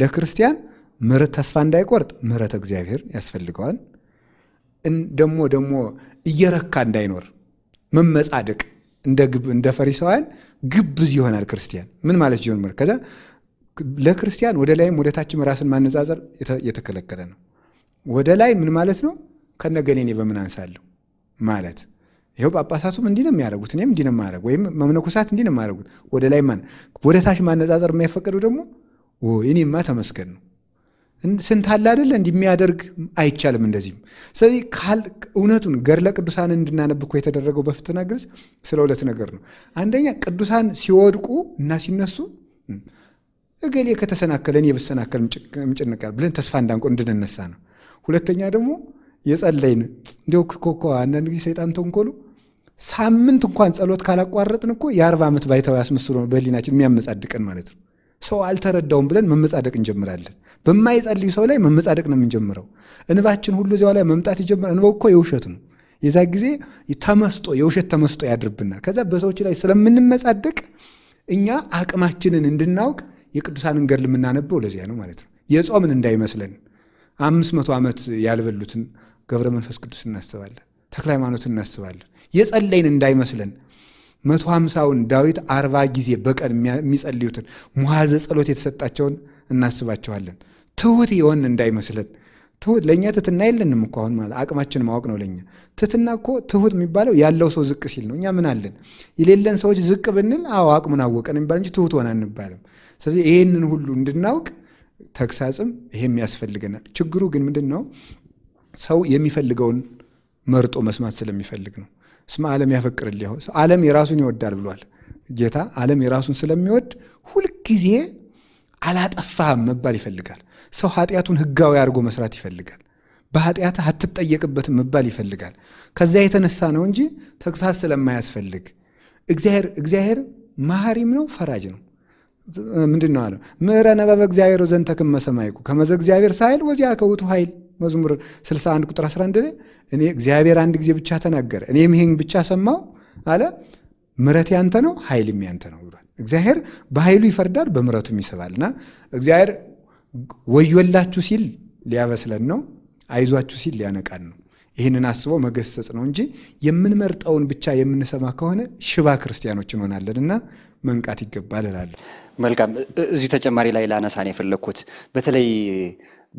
ለክርስቲያን ምሕረት ተስፋ እንዳይቆርጥ ምሕረት እግዚአብሔር ያስፈልገዋል። ደግሞ ደግሞ እየረካ እንዳይኖር መመጻደቅ እንደ ፈሪሳውያን ግብዝ ይሆናል ክርስቲያን። ምን ማለት ጆን ከዛ ለክርስቲያን ወደ ላይም ወደ ታችም ራስን ማነጻጸር የተከለከለ ነው። ወደ ላይ ምን ማለት ነው? ከነገኔ እኔ በምን አንሳለሁ ማለት ይኸው ጳጳሳቱም እንዲህ ነው የሚያደርጉት፣ እኔም እንዲህ ነው የማደርጉት፣ ወይም መነኮሳት እንዲህ ነው የሚያደርጉት። ወደ ላይ ማን ወደ ታች ማነጻጸር የማይፈቀደው ደግሞ እኔማ ተመስገን ነው። ስንት አለ አይደለ? እንዲህ የሚያደርግ አይቻልም። እንደዚህም ስለዚህ ካል እውነቱን ገድለ ቅዱሳንን እንድናነብ እኮ የተደረገው በፍትና ግልጽ ስለ ሁለት ነገር ነው። አንደኛ ቅዱሳን ሲወድቁ እና ሲነሱ እገሌ ከተሰናከለን የበሰናከል ብሰናከል ምጭንቃል ብለን ተስፋ እንዳንቆ እንድንነሳ ነው። ሁለተኛ ደግሞ የጸለይን እንዲያው እኮ አንዳንድ ጊዜ ሰይጣን ተንኮሉ ሳምንት እንኳን ጸሎት ካላቋረጥን እኮ የአርባ ዓመት ባይታዊ ያስመስሎ ነው በህሊናችን የሚያመጻድቀን ማለት ነው። ሰው አልተረዳውም ብለን መመጻደቅ እንጀምራለን። በማይጸልይ ሰው ላይ መመጻደቅ ነው የምንጀምረው። እንባችን ሁሉ እዚያው ላይ መምጣት ይጀምራል። እንበው እኮ የውሸት ነው። የዛ ጊዜ ተመስጦ የውሸት ተመስጦ ያድርብናል። ከዛ በሰዎች ላይ ስለምንመጻደቅ እኛ አቅማችንን እንድናውቅ የቅዱሳንን ገድል የምናነበው ለዚያ ነው ማለት ነው። የጾምን እንዳይመስለን። አምስት መቶ ዓመት ያልበሉትን ገብረ መንፈስ ቅዱስ እናስባለን፣ ተክለ ሃይማኖትን እናስባለን። የጸለይን እንዳይመስለን መቶ ሀምሳውን ዳዊት አርባ ጊዜ በቀን የሚጸልዩትን ሙሐዘ ጸሎት የተሰጣቸውን እናስባቸዋለን። ትሁት የሆን እንዳይመስለን ትሁት ለእኛ ትትና የለንም እኮ አሁን ማለት አቅማችን ማወቅ ነው። ለእኛ ትትና እኮ ትሁት የሚባለው ያለው ሰው ዝቅ ሲል ነው። እኛ ምን አለን የሌለን ሰዎች ዝቅ ብንል፣ አዎ አቅሙን አወቀን የሚባል እንጂ ትሁት ሆነ አንባልም። ስለዚህ ይህንን ሁሉ እንድናውቅ ተግሳጽም ይሄም ያስፈልገናል። ችግሩ ግን ምንድን ነው? ሰው የሚፈልገውን መርጦ መስማት ስለሚፈልግ ነው። እስመ ዓለም ያፈቅርልህ ዓለም የራሱን ይወዳል ብሏል ጌታ። ዓለም የራሱን ስለሚወድ ሁልጊዜ አላጠፋህም መባል ይፈልጋል። ሰው ኃጢአቱን ህጋዊ አድርጎ መስራት ይፈልጋል። በኃጢአት አትጠየቅበትም መባል ይፈልጋል። ከዚያ የተነሳ ነው እንጂ ተግሳጽ ስለማያስፈልግ እግዚአብሔር እግዚአብሔር መሐሪም ነው፣ ፈራጅ ነው። ምንድን ነው አለ ምሕረ ነበበ እግዚአብሔር ዘንተ ከመ ሰማይኩ ከመዘ እግዚአብሔር ሳይል ወዚያ ከውቱ ኃይል መዝሙር 61 ቁጥር 11 ላይ እኔ እግዚአብሔር አንድ ጊዜ ብቻ ተናገረ፣ እኔም ይሄን ብቻ ሰማው አለ። ምረት ያንተ ነው፣ ኃይልም ያንተ ነው ብሏል። እግዚአብሔር በኃይሉ ይፈርዳል፣ በምረቱም ይስባልና እግዚአብሔር ወዮላችሁ ሲል ሊያበስለን ነው፣ አይዟችሁ ሲል ሊያነቃን ነው። ይህንን አስቦ መገሰጽ ነው እንጂ የምንመርጠውን ብቻ የምንሰማ ከሆነ ሽባ ክርስቲያኖች እንሆናለንና መንቃት ይገባል እላለሁ።
መልካም። እዚሁ ተጨማሪ ላይ ላነሳን የፈለግኩት በተለይ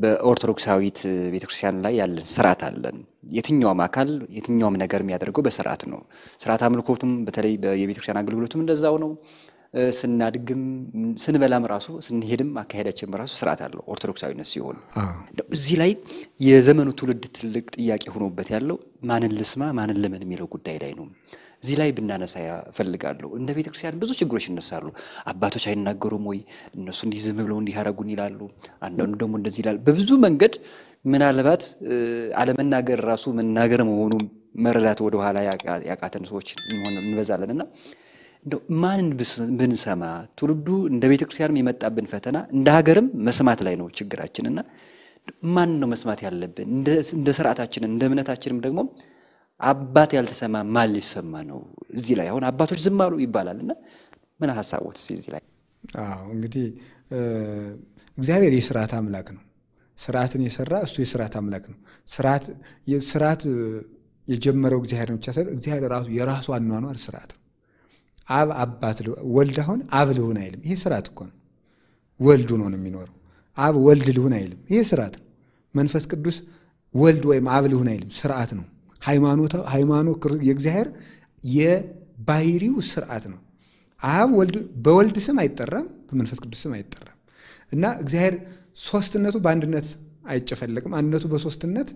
በኦርቶዶክሳዊት ቤተክርስቲያን ላይ ያለን ስርዓት አለን። የትኛውም አካል የትኛውም ነገር የሚያደርገው በስርዓት ነው። ስርዓት አምልኮቱም በተለይ የቤተክርስቲያን አገልግሎቱም እንደዛው ነው። ስናድግም ስንበላም ራሱ ስንሄድም አካሄዳችን ራሱ ስርዓት አለው ኦርቶዶክሳዊነት ሲሆን፣ እዚህ ላይ የዘመኑ ትውልድ ትልቅ ጥያቄ ሆኖበት ያለው ማንን ልስማ ማንን ልመን የሚለው ጉዳይ ላይ ነው። እዚህ ላይ ብናነሳ ያፈልጋለሁ። እንደ ክርስቲያን ብዙ ችግሮች ይነሳሉ። አባቶች አይናገሩም ወይ? እነሱ እንዲህ ዝም ብለው እንዲያረጉን ይላሉ። አንዳንዱ ደግሞ እንደዚህ ይላል። በብዙ መንገድ ምናልባት አለመናገር ራሱ መናገር መሆኑ መረዳት ወደኋላ ያቃተን ሰዎች እንበዛለን እና ማንን ብንሰማ ትውልዱ እንደ ክርስቲያንም የመጣብን ፈተና እንደ ሀገርም መስማት ላይ ነው ችግራችን እና ማን ነው መስማት ያለብን? እንደ ስርዓታችንም እንደ እምነታችንም ደግሞ አባት ያልተሰማ ማን ሊሰማ ነው? እዚህ ላይ አሁን አባቶች ዝም አሉ ይባላል እና ምን ሀሳቦት እዚህ ላይ?
እንግዲህ እግዚአብሔር የስርዓት አምላክ ነው። ስርዓትን የሰራ እሱ የስርዓት አምላክ ነው። ስርዓት የጀመረው እግዚአብሔር ነው ብቻ ሳይሆን እግዚአብሔር ራሱ የራሱ አኗኗር ስርዓት ነው። አብ አባት ወልድ አሁን አብ ልሁን አይልም። ይሄ ስርዓት እኮ ነው። ወልዱ ነው የሚኖረው። አብ ወልድ ልሁን አይልም። ይሄ ስርዓት ነው። መንፈስ ቅዱስ ወልድ ወይም አብ ልሁን አይልም። ስርዓት ነው። ሃይማኖት የእግዚአብሔር የባህሪው ስርዓት ነው። አብ በወልድ ስም አይጠራም፣ በመንፈስ ቅዱስ ስም አይጠራም እና እግዚአብሔር ሶስትነቱ በአንድነት አይጨፈለቅም። አንድነቱ በሶስትነት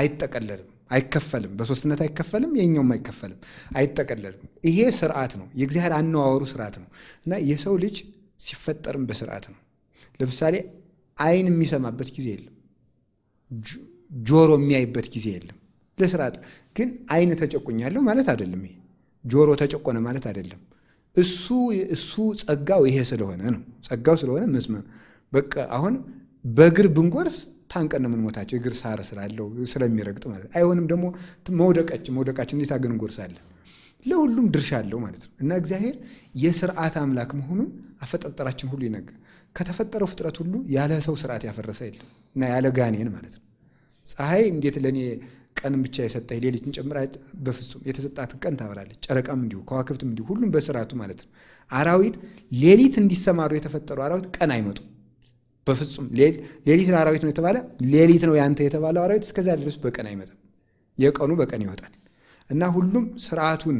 አይጠቀለልም፣ አይከፈልም። በሶስትነት አይከፈልም፣ የኛውም አይከፈልም፣ አይጠቀለልም። ይሄ ስርዓት ነው፣ የእግዚአብሔር አነዋወሩ ስርዓት ነው እና የሰው ልጅ ሲፈጠርም በስርዓት ነው። ለምሳሌ አይን የሚሰማበት ጊዜ የለም፣ ጆሮ የሚያይበት ጊዜ የለም። ለስርዓት ግን አይን ተጨቁኛለሁ ማለት አይደለም። ይሄ ጆሮ ተጨቆነ ማለት አይደለም። እሱ እሱ ጸጋው ይሄ ስለሆነ ነው። ጸጋው ስለሆነ መስመ በቃ አሁን በእግር ብንጎርስ ታንቀን የምንሞታቸው እግር ሳር ስላለው ስለሚረግጥ ማለት አይሆንም። ደግሞ መውደቃችን መውደቃችን እንዴት አገን እንጎርሳለን? ለሁሉም ድርሻ አለው ማለት ነው። እና እግዚአብሔር የስርዓት አምላክ መሆኑን አፈጣጠራችን ሁሉ ይነገር። ከተፈጠረው ፍጥረት ሁሉ ያለ ሰው ስርዓት ያፈረሰ የለም እና ያለ ጋኔን ማለት ነው። ፀሐይ እንዴት ለእኔ ቀንም ብቻ የሰጠህ ሌሊትን ጨምራ በፍጹም የተሰጣትን ቀን ታበራለች። ጨረቃም እንዲሁ ከዋክብትም እንዲሁ ሁሉም በስርዓቱ ማለት ነው። አራዊት ሌሊት እንዲሰማሩ የተፈጠሩ አራዊት ቀን አይመጡም በፍጹም። ሌሊት ለአራዊት ነው የተባለ ሌሊት ነው ያንተ የተባለው አራዊት እስከዚያ ድረስ በቀን አይመጣም። የቀኑ በቀን ይወጣል እና ሁሉም ስርዓቱን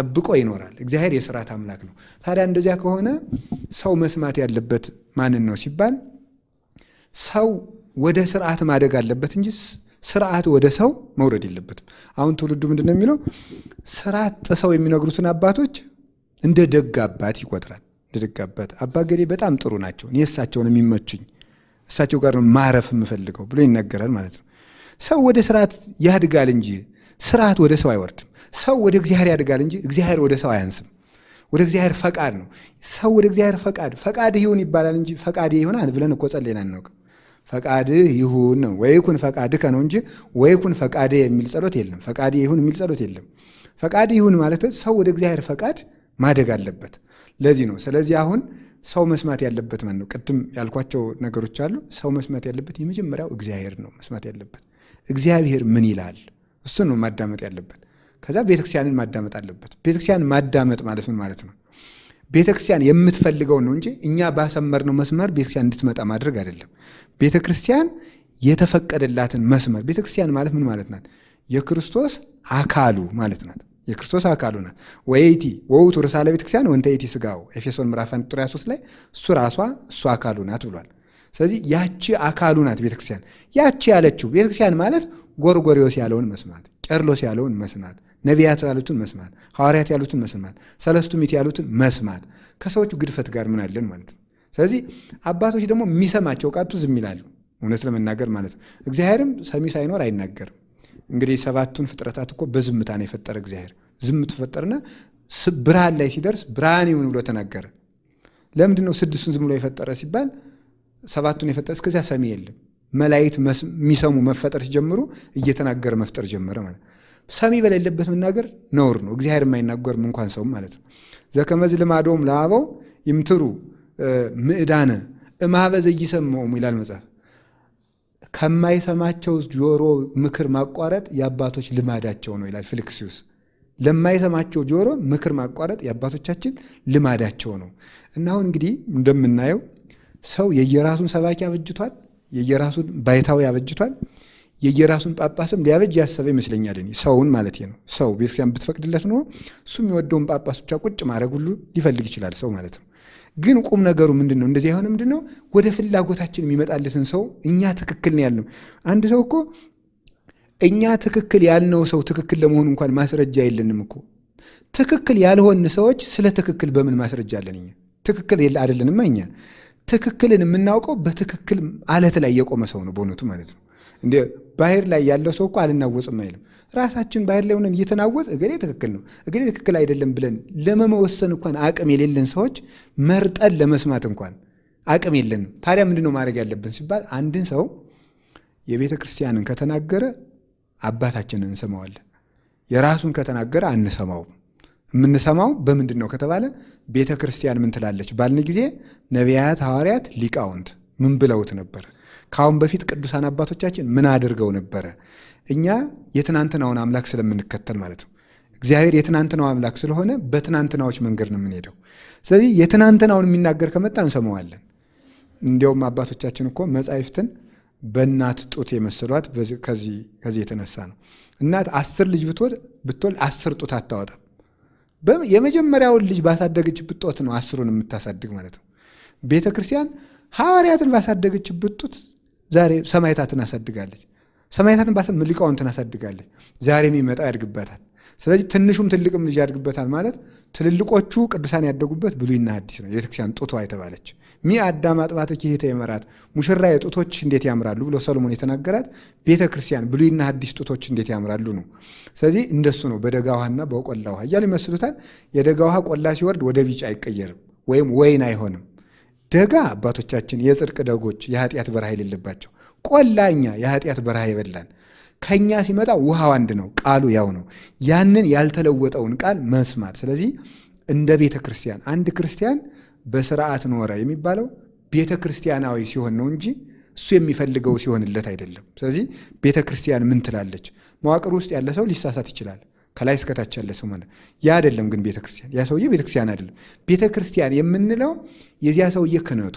ጠብቆ ይኖራል። እግዚአብሔር የስርዓት አምላክ ነው። ታዲያ እንደዚያ ከሆነ ሰው መስማት ያለበት ማንን ነው ሲባል ሰው ወደ ስርዓት ማደግ አለበት እንጂ ስርዓት ወደ ሰው መውረድ የለበትም። አሁን ትውልዱ ምንድን ነው የሚለው? ስርዓት ጥሰው የሚነግሩትን አባቶች እንደ ደግ አባት ይቆጥራል። እንደ ደግ አባት አባ በጣም ጥሩ ናቸው፣ እኔ እሳቸውን የሚመቹኝ እሳቸው ጋር ማረፍ የምፈልገው ብሎ ይነገራል ማለት ነው። ሰው ወደ ስርዓት ያድጋል እንጂ ስርዓት ወደ ሰው አይወርድም። ሰው ወደ እግዚአብሔር ያድጋል እንጂ እግዚአብሔር ወደ ሰው አያንስም። ወደ እግዚአብሔር ፈቃድ ነው። ሰው ወደ እግዚአብሔር ፈቃድ ፈቃድ ይሁን ይባላል እንጂ ፈቃድ ይሆናል ብለን እኮ ጸልየን አናውቅም። ፈቃድህ ይሁን ነው። ወይኩን ፈቃድህ ከነው እንጂ ወይኩን ፈቃድ የሚል ጸሎት የለም። ፈቃድ ይሁን የሚል ጸሎት የለም። ፈቃድ ይሁን ማለት ሰው ወደ እግዚአብሔር ፈቃድ ማደግ አለበት። ለዚህ ነው። ስለዚህ አሁን ሰው መስማት ያለበት ማለት ነው። ቅድም ያልኳቸው ነገሮች አሉ። ሰው መስማት ያለበት የመጀመሪያው እግዚአብሔር ነው። መስማት ያለበት እግዚአብሔር ምን ይላል፣ እሱን ነው ማዳመጥ ያለበት። ከዛ ቤተክርስቲያንን ማዳመጥ አለበት። ቤተክርስቲያን ማዳመጥ ማለት ምን ማለት ነው? ቤተ ክርስቲያን ነው እንጂ እኛ ባሰመርነው መስመር ቤተ ክርስቲያን እንድትመጣ ማድረግ አይደለም። ቤተ ክርስቲያን የተፈቀደላትን መስመር ቤተ ክርስቲያን ማለት ምን ማለት ናት? የክርስቶስ አካሉ ማለት ናት። የክርስቶስ አካሉ ናት። ወይቲ ወውቱ ርሳ ለቤተ ክርስቲያን ወንተ ይቲ ስጋው ኤፌሶን ምዕራፍ 1 ቁጥር 23 ላይ እሱ ራሷ እሱ አካሉ ናት ብሏል። ስለዚህ ያቺ አካሉ ናት ቤተክርስቲያን። ያቺ ያለችው ቤተክርስቲያን ማለት ጎርጎሪዎስ ያለውን መስማት፣ ቄርሎስ ያለውን መስማት ነቢያት ያሉትን መስማት፣ ሐዋርያት ያሉትን መስማት፣ ሰለስቱ ምዕት ያሉትን መስማት ከሰዎቹ ግድፈት ጋር ምን አለን ማለት ነው። ስለዚህ አባቶች ደግሞ የሚሰማቸው ቃቱ ዝም ይላሉ። እውነት ለመናገር ማለት ነው። እግዚአብሔርም ሰሚ ሳይኖር አይናገርም። እንግዲህ ሰባቱን ፍጥረታት እኮ በዝምታ ነው የፈጠረ እግዚአብሔር። ዝምቱ ፈጠርና ብርሃን ላይ ሲደርስ ብርሃን ይሁን ብሎ ተናገረ። ለምንድን ነው ስድስቱን ዝም ብሎ የፈጠረ ሲባል ሰባቱን የፈጠረ? እስከዚያ ሰሚ የለም። መላእክት የሚሰሙ መፈጠር ሲጀምሩ እየተናገረ መፍጠር ጀመረ ማለት ነው። ሰሚ በሌለበት መናገር ነውር ነው። እግዚአብሔር የማይናገርም እንኳን ሰውም ማለት ነው። ዘከመዝ ልማዶም ለአበው ይምትሩ ምዕዳነ እማህበ ዘይሰምዖሙ ይላል መጽሐፍ። ከማይሰማቸው ጆሮ ምክር ማቋረጥ የአባቶች ልማዳቸው ነው ይላል ፊልክስዩስ። ለማይሰማቸው ጆሮ ምክር ማቋረጥ የአባቶቻችን ልማዳቸው ነው እና አሁን እንግዲህ እንደምናየው ሰው የየራሱን ሰባኪ አበጅቷል፣ የየራሱን ባይታዊ አበጅቷል። የየራሱን ጳጳስም ሊያበጅ ያሰበ ይመስለኛል። እኔ ሰውን ማለት ነው። ሰው ቤተክርስቲያን ብትፈቅድለት ኖ እሱ የሚወደውን ጳጳስ ብቻ ቁጭ ማድረግ ሁሉ ሊፈልግ ይችላል፣ ሰው ማለት ነው። ግን ቁም ነገሩ ምንድን ነው? እንደዚህ የሆነ ምንድን ነው? ወደ ፍላጎታችን የሚመጣልስን ሰው እኛ ትክክል ነው ያልነው አንድ ሰው እኮ እኛ ትክክል ያልነው ሰው ትክክል ለመሆኑ እንኳን ማስረጃ የለንም እኮ። ትክክል ያልሆን ሰዎች ስለ ትክክል በምን ማስረጃ አለን? እኛ ትክክል አይደለንማ። እኛ ትክክልን የምናውቀው በትክክል አለት ላይ የቆመ ሰው ነው በእውነቱ ማለት ነው እንደ ባህር ላይ ያለው ሰው እኮ አልናወጽም አይልም። ራሳችን ባህር ላይ ሆነን እየተናወጽ እገሌ ትክክል ነው እገሌ ትክክል አይደለም ብለን ለመወሰን እንኳን አቅም የሌለን ሰዎች መርጠን ለመስማት እንኳን አቅም የለንም። ታዲያ ምንድነው ማድረግ ያለብን ሲባል አንድን ሰው የቤተ ክርስቲያንን ከተናገረ አባታችንን እንሰማዋለን። የራሱን ከተናገረ አንሰማውም። የምንሰማው በምንድን ነው ከተባለ ቤተ ክርስቲያን ምን ትላለች ባልን ጊዜ ነቢያት፣ ሐዋርያት፣ ሊቃውንት ምን ብለውት ነበር ከአሁን በፊት ቅዱሳን አባቶቻችን ምን አድርገው ነበረ? እኛ የትናንትናውን አምላክ ስለምንከተል ማለት ነው። እግዚአብሔር የትናንትናው አምላክ ስለሆነ በትናንትናዎች መንገድ ነው የምንሄደው። ስለዚህ የትናንትናውን የሚናገር ከመጣ እንሰማዋለን። እንዲያውም አባቶቻችን እኮ መጻሕፍትን በእናት ጡት የመሰሏት ከዚህ የተነሳ ነው። እናት አስር ልጅ ብትወልድ አስር ጡት አታወጣም። የመጀመሪያውን ልጅ ባሳደገችበት ጡት ነው አስሩን የምታሳድግ ማለት ነው። ቤተ ክርስቲያን ሐዋርያትን ባሳደገችበት ጡት ዛሬ ሰማይታትን አሳድጋለች። ሰማይታትን ባሰብ ሊቃውንትን አሳድጋለች። ዛሬ የሚመጣ ያድግበታል። ስለዚህ ትንሹም ትልቅም ልጅ ያድግበታል ማለት ትልልቆቹ ቅዱሳን ያደጉበት ብሉይና አዲስ ነው። የቤተክርስቲያን ጡቷ የተባለች ሚ አዳም አጥባት ኪሄተ የመራት ሙሽራ የጡቶች እንዴት ያምራሉ ብሎ ሰሎሞን የተናገራት ቤተክርስቲያን ብሉይና አዲስ ጡቶች እንዴት ያምራሉ ነው። ስለዚህ እንደሱ ነው። በደጋ ውሃና በቆላ ውሃ እያሉ ይመስሉታል። የደጋ ውሃ ቆላ ሲወርድ ወደ ቢጫ አይቀየርም ወይም ወይን አይሆንም። ደጋ አባቶቻችን የጽድቅ ደጎች የኃጢአት በረሃ የሌለባቸው፣ ቆላኛ የኃጢአት በረሃ የበላን ከእኛ ሲመጣ ውሃው አንድ ነው፣ ቃሉ ያው ነው። ያንን ያልተለወጠውን ቃል መስማት። ስለዚህ እንደ ቤተ ክርስቲያን አንድ ክርስቲያን በስርዓት ኖረ የሚባለው ቤተ ክርስቲያናዊ ሲሆን ነው እንጂ እሱ የሚፈልገው ሲሆንለት አይደለም። ስለዚህ ቤተ ክርስቲያን ምን ትላለች? መዋቅር ውስጥ ያለ ሰው ሊሳሳት ይችላል። ከላይ እስከታች ያለ ሰው ማለት ያ አይደለም። ግን ቤተክርስቲያን ያ ሰውዬ ቤተክርስቲያን አይደለም። ቤተክርስቲያን የምንለው የዚያ ሰውዬ ክነቱ፣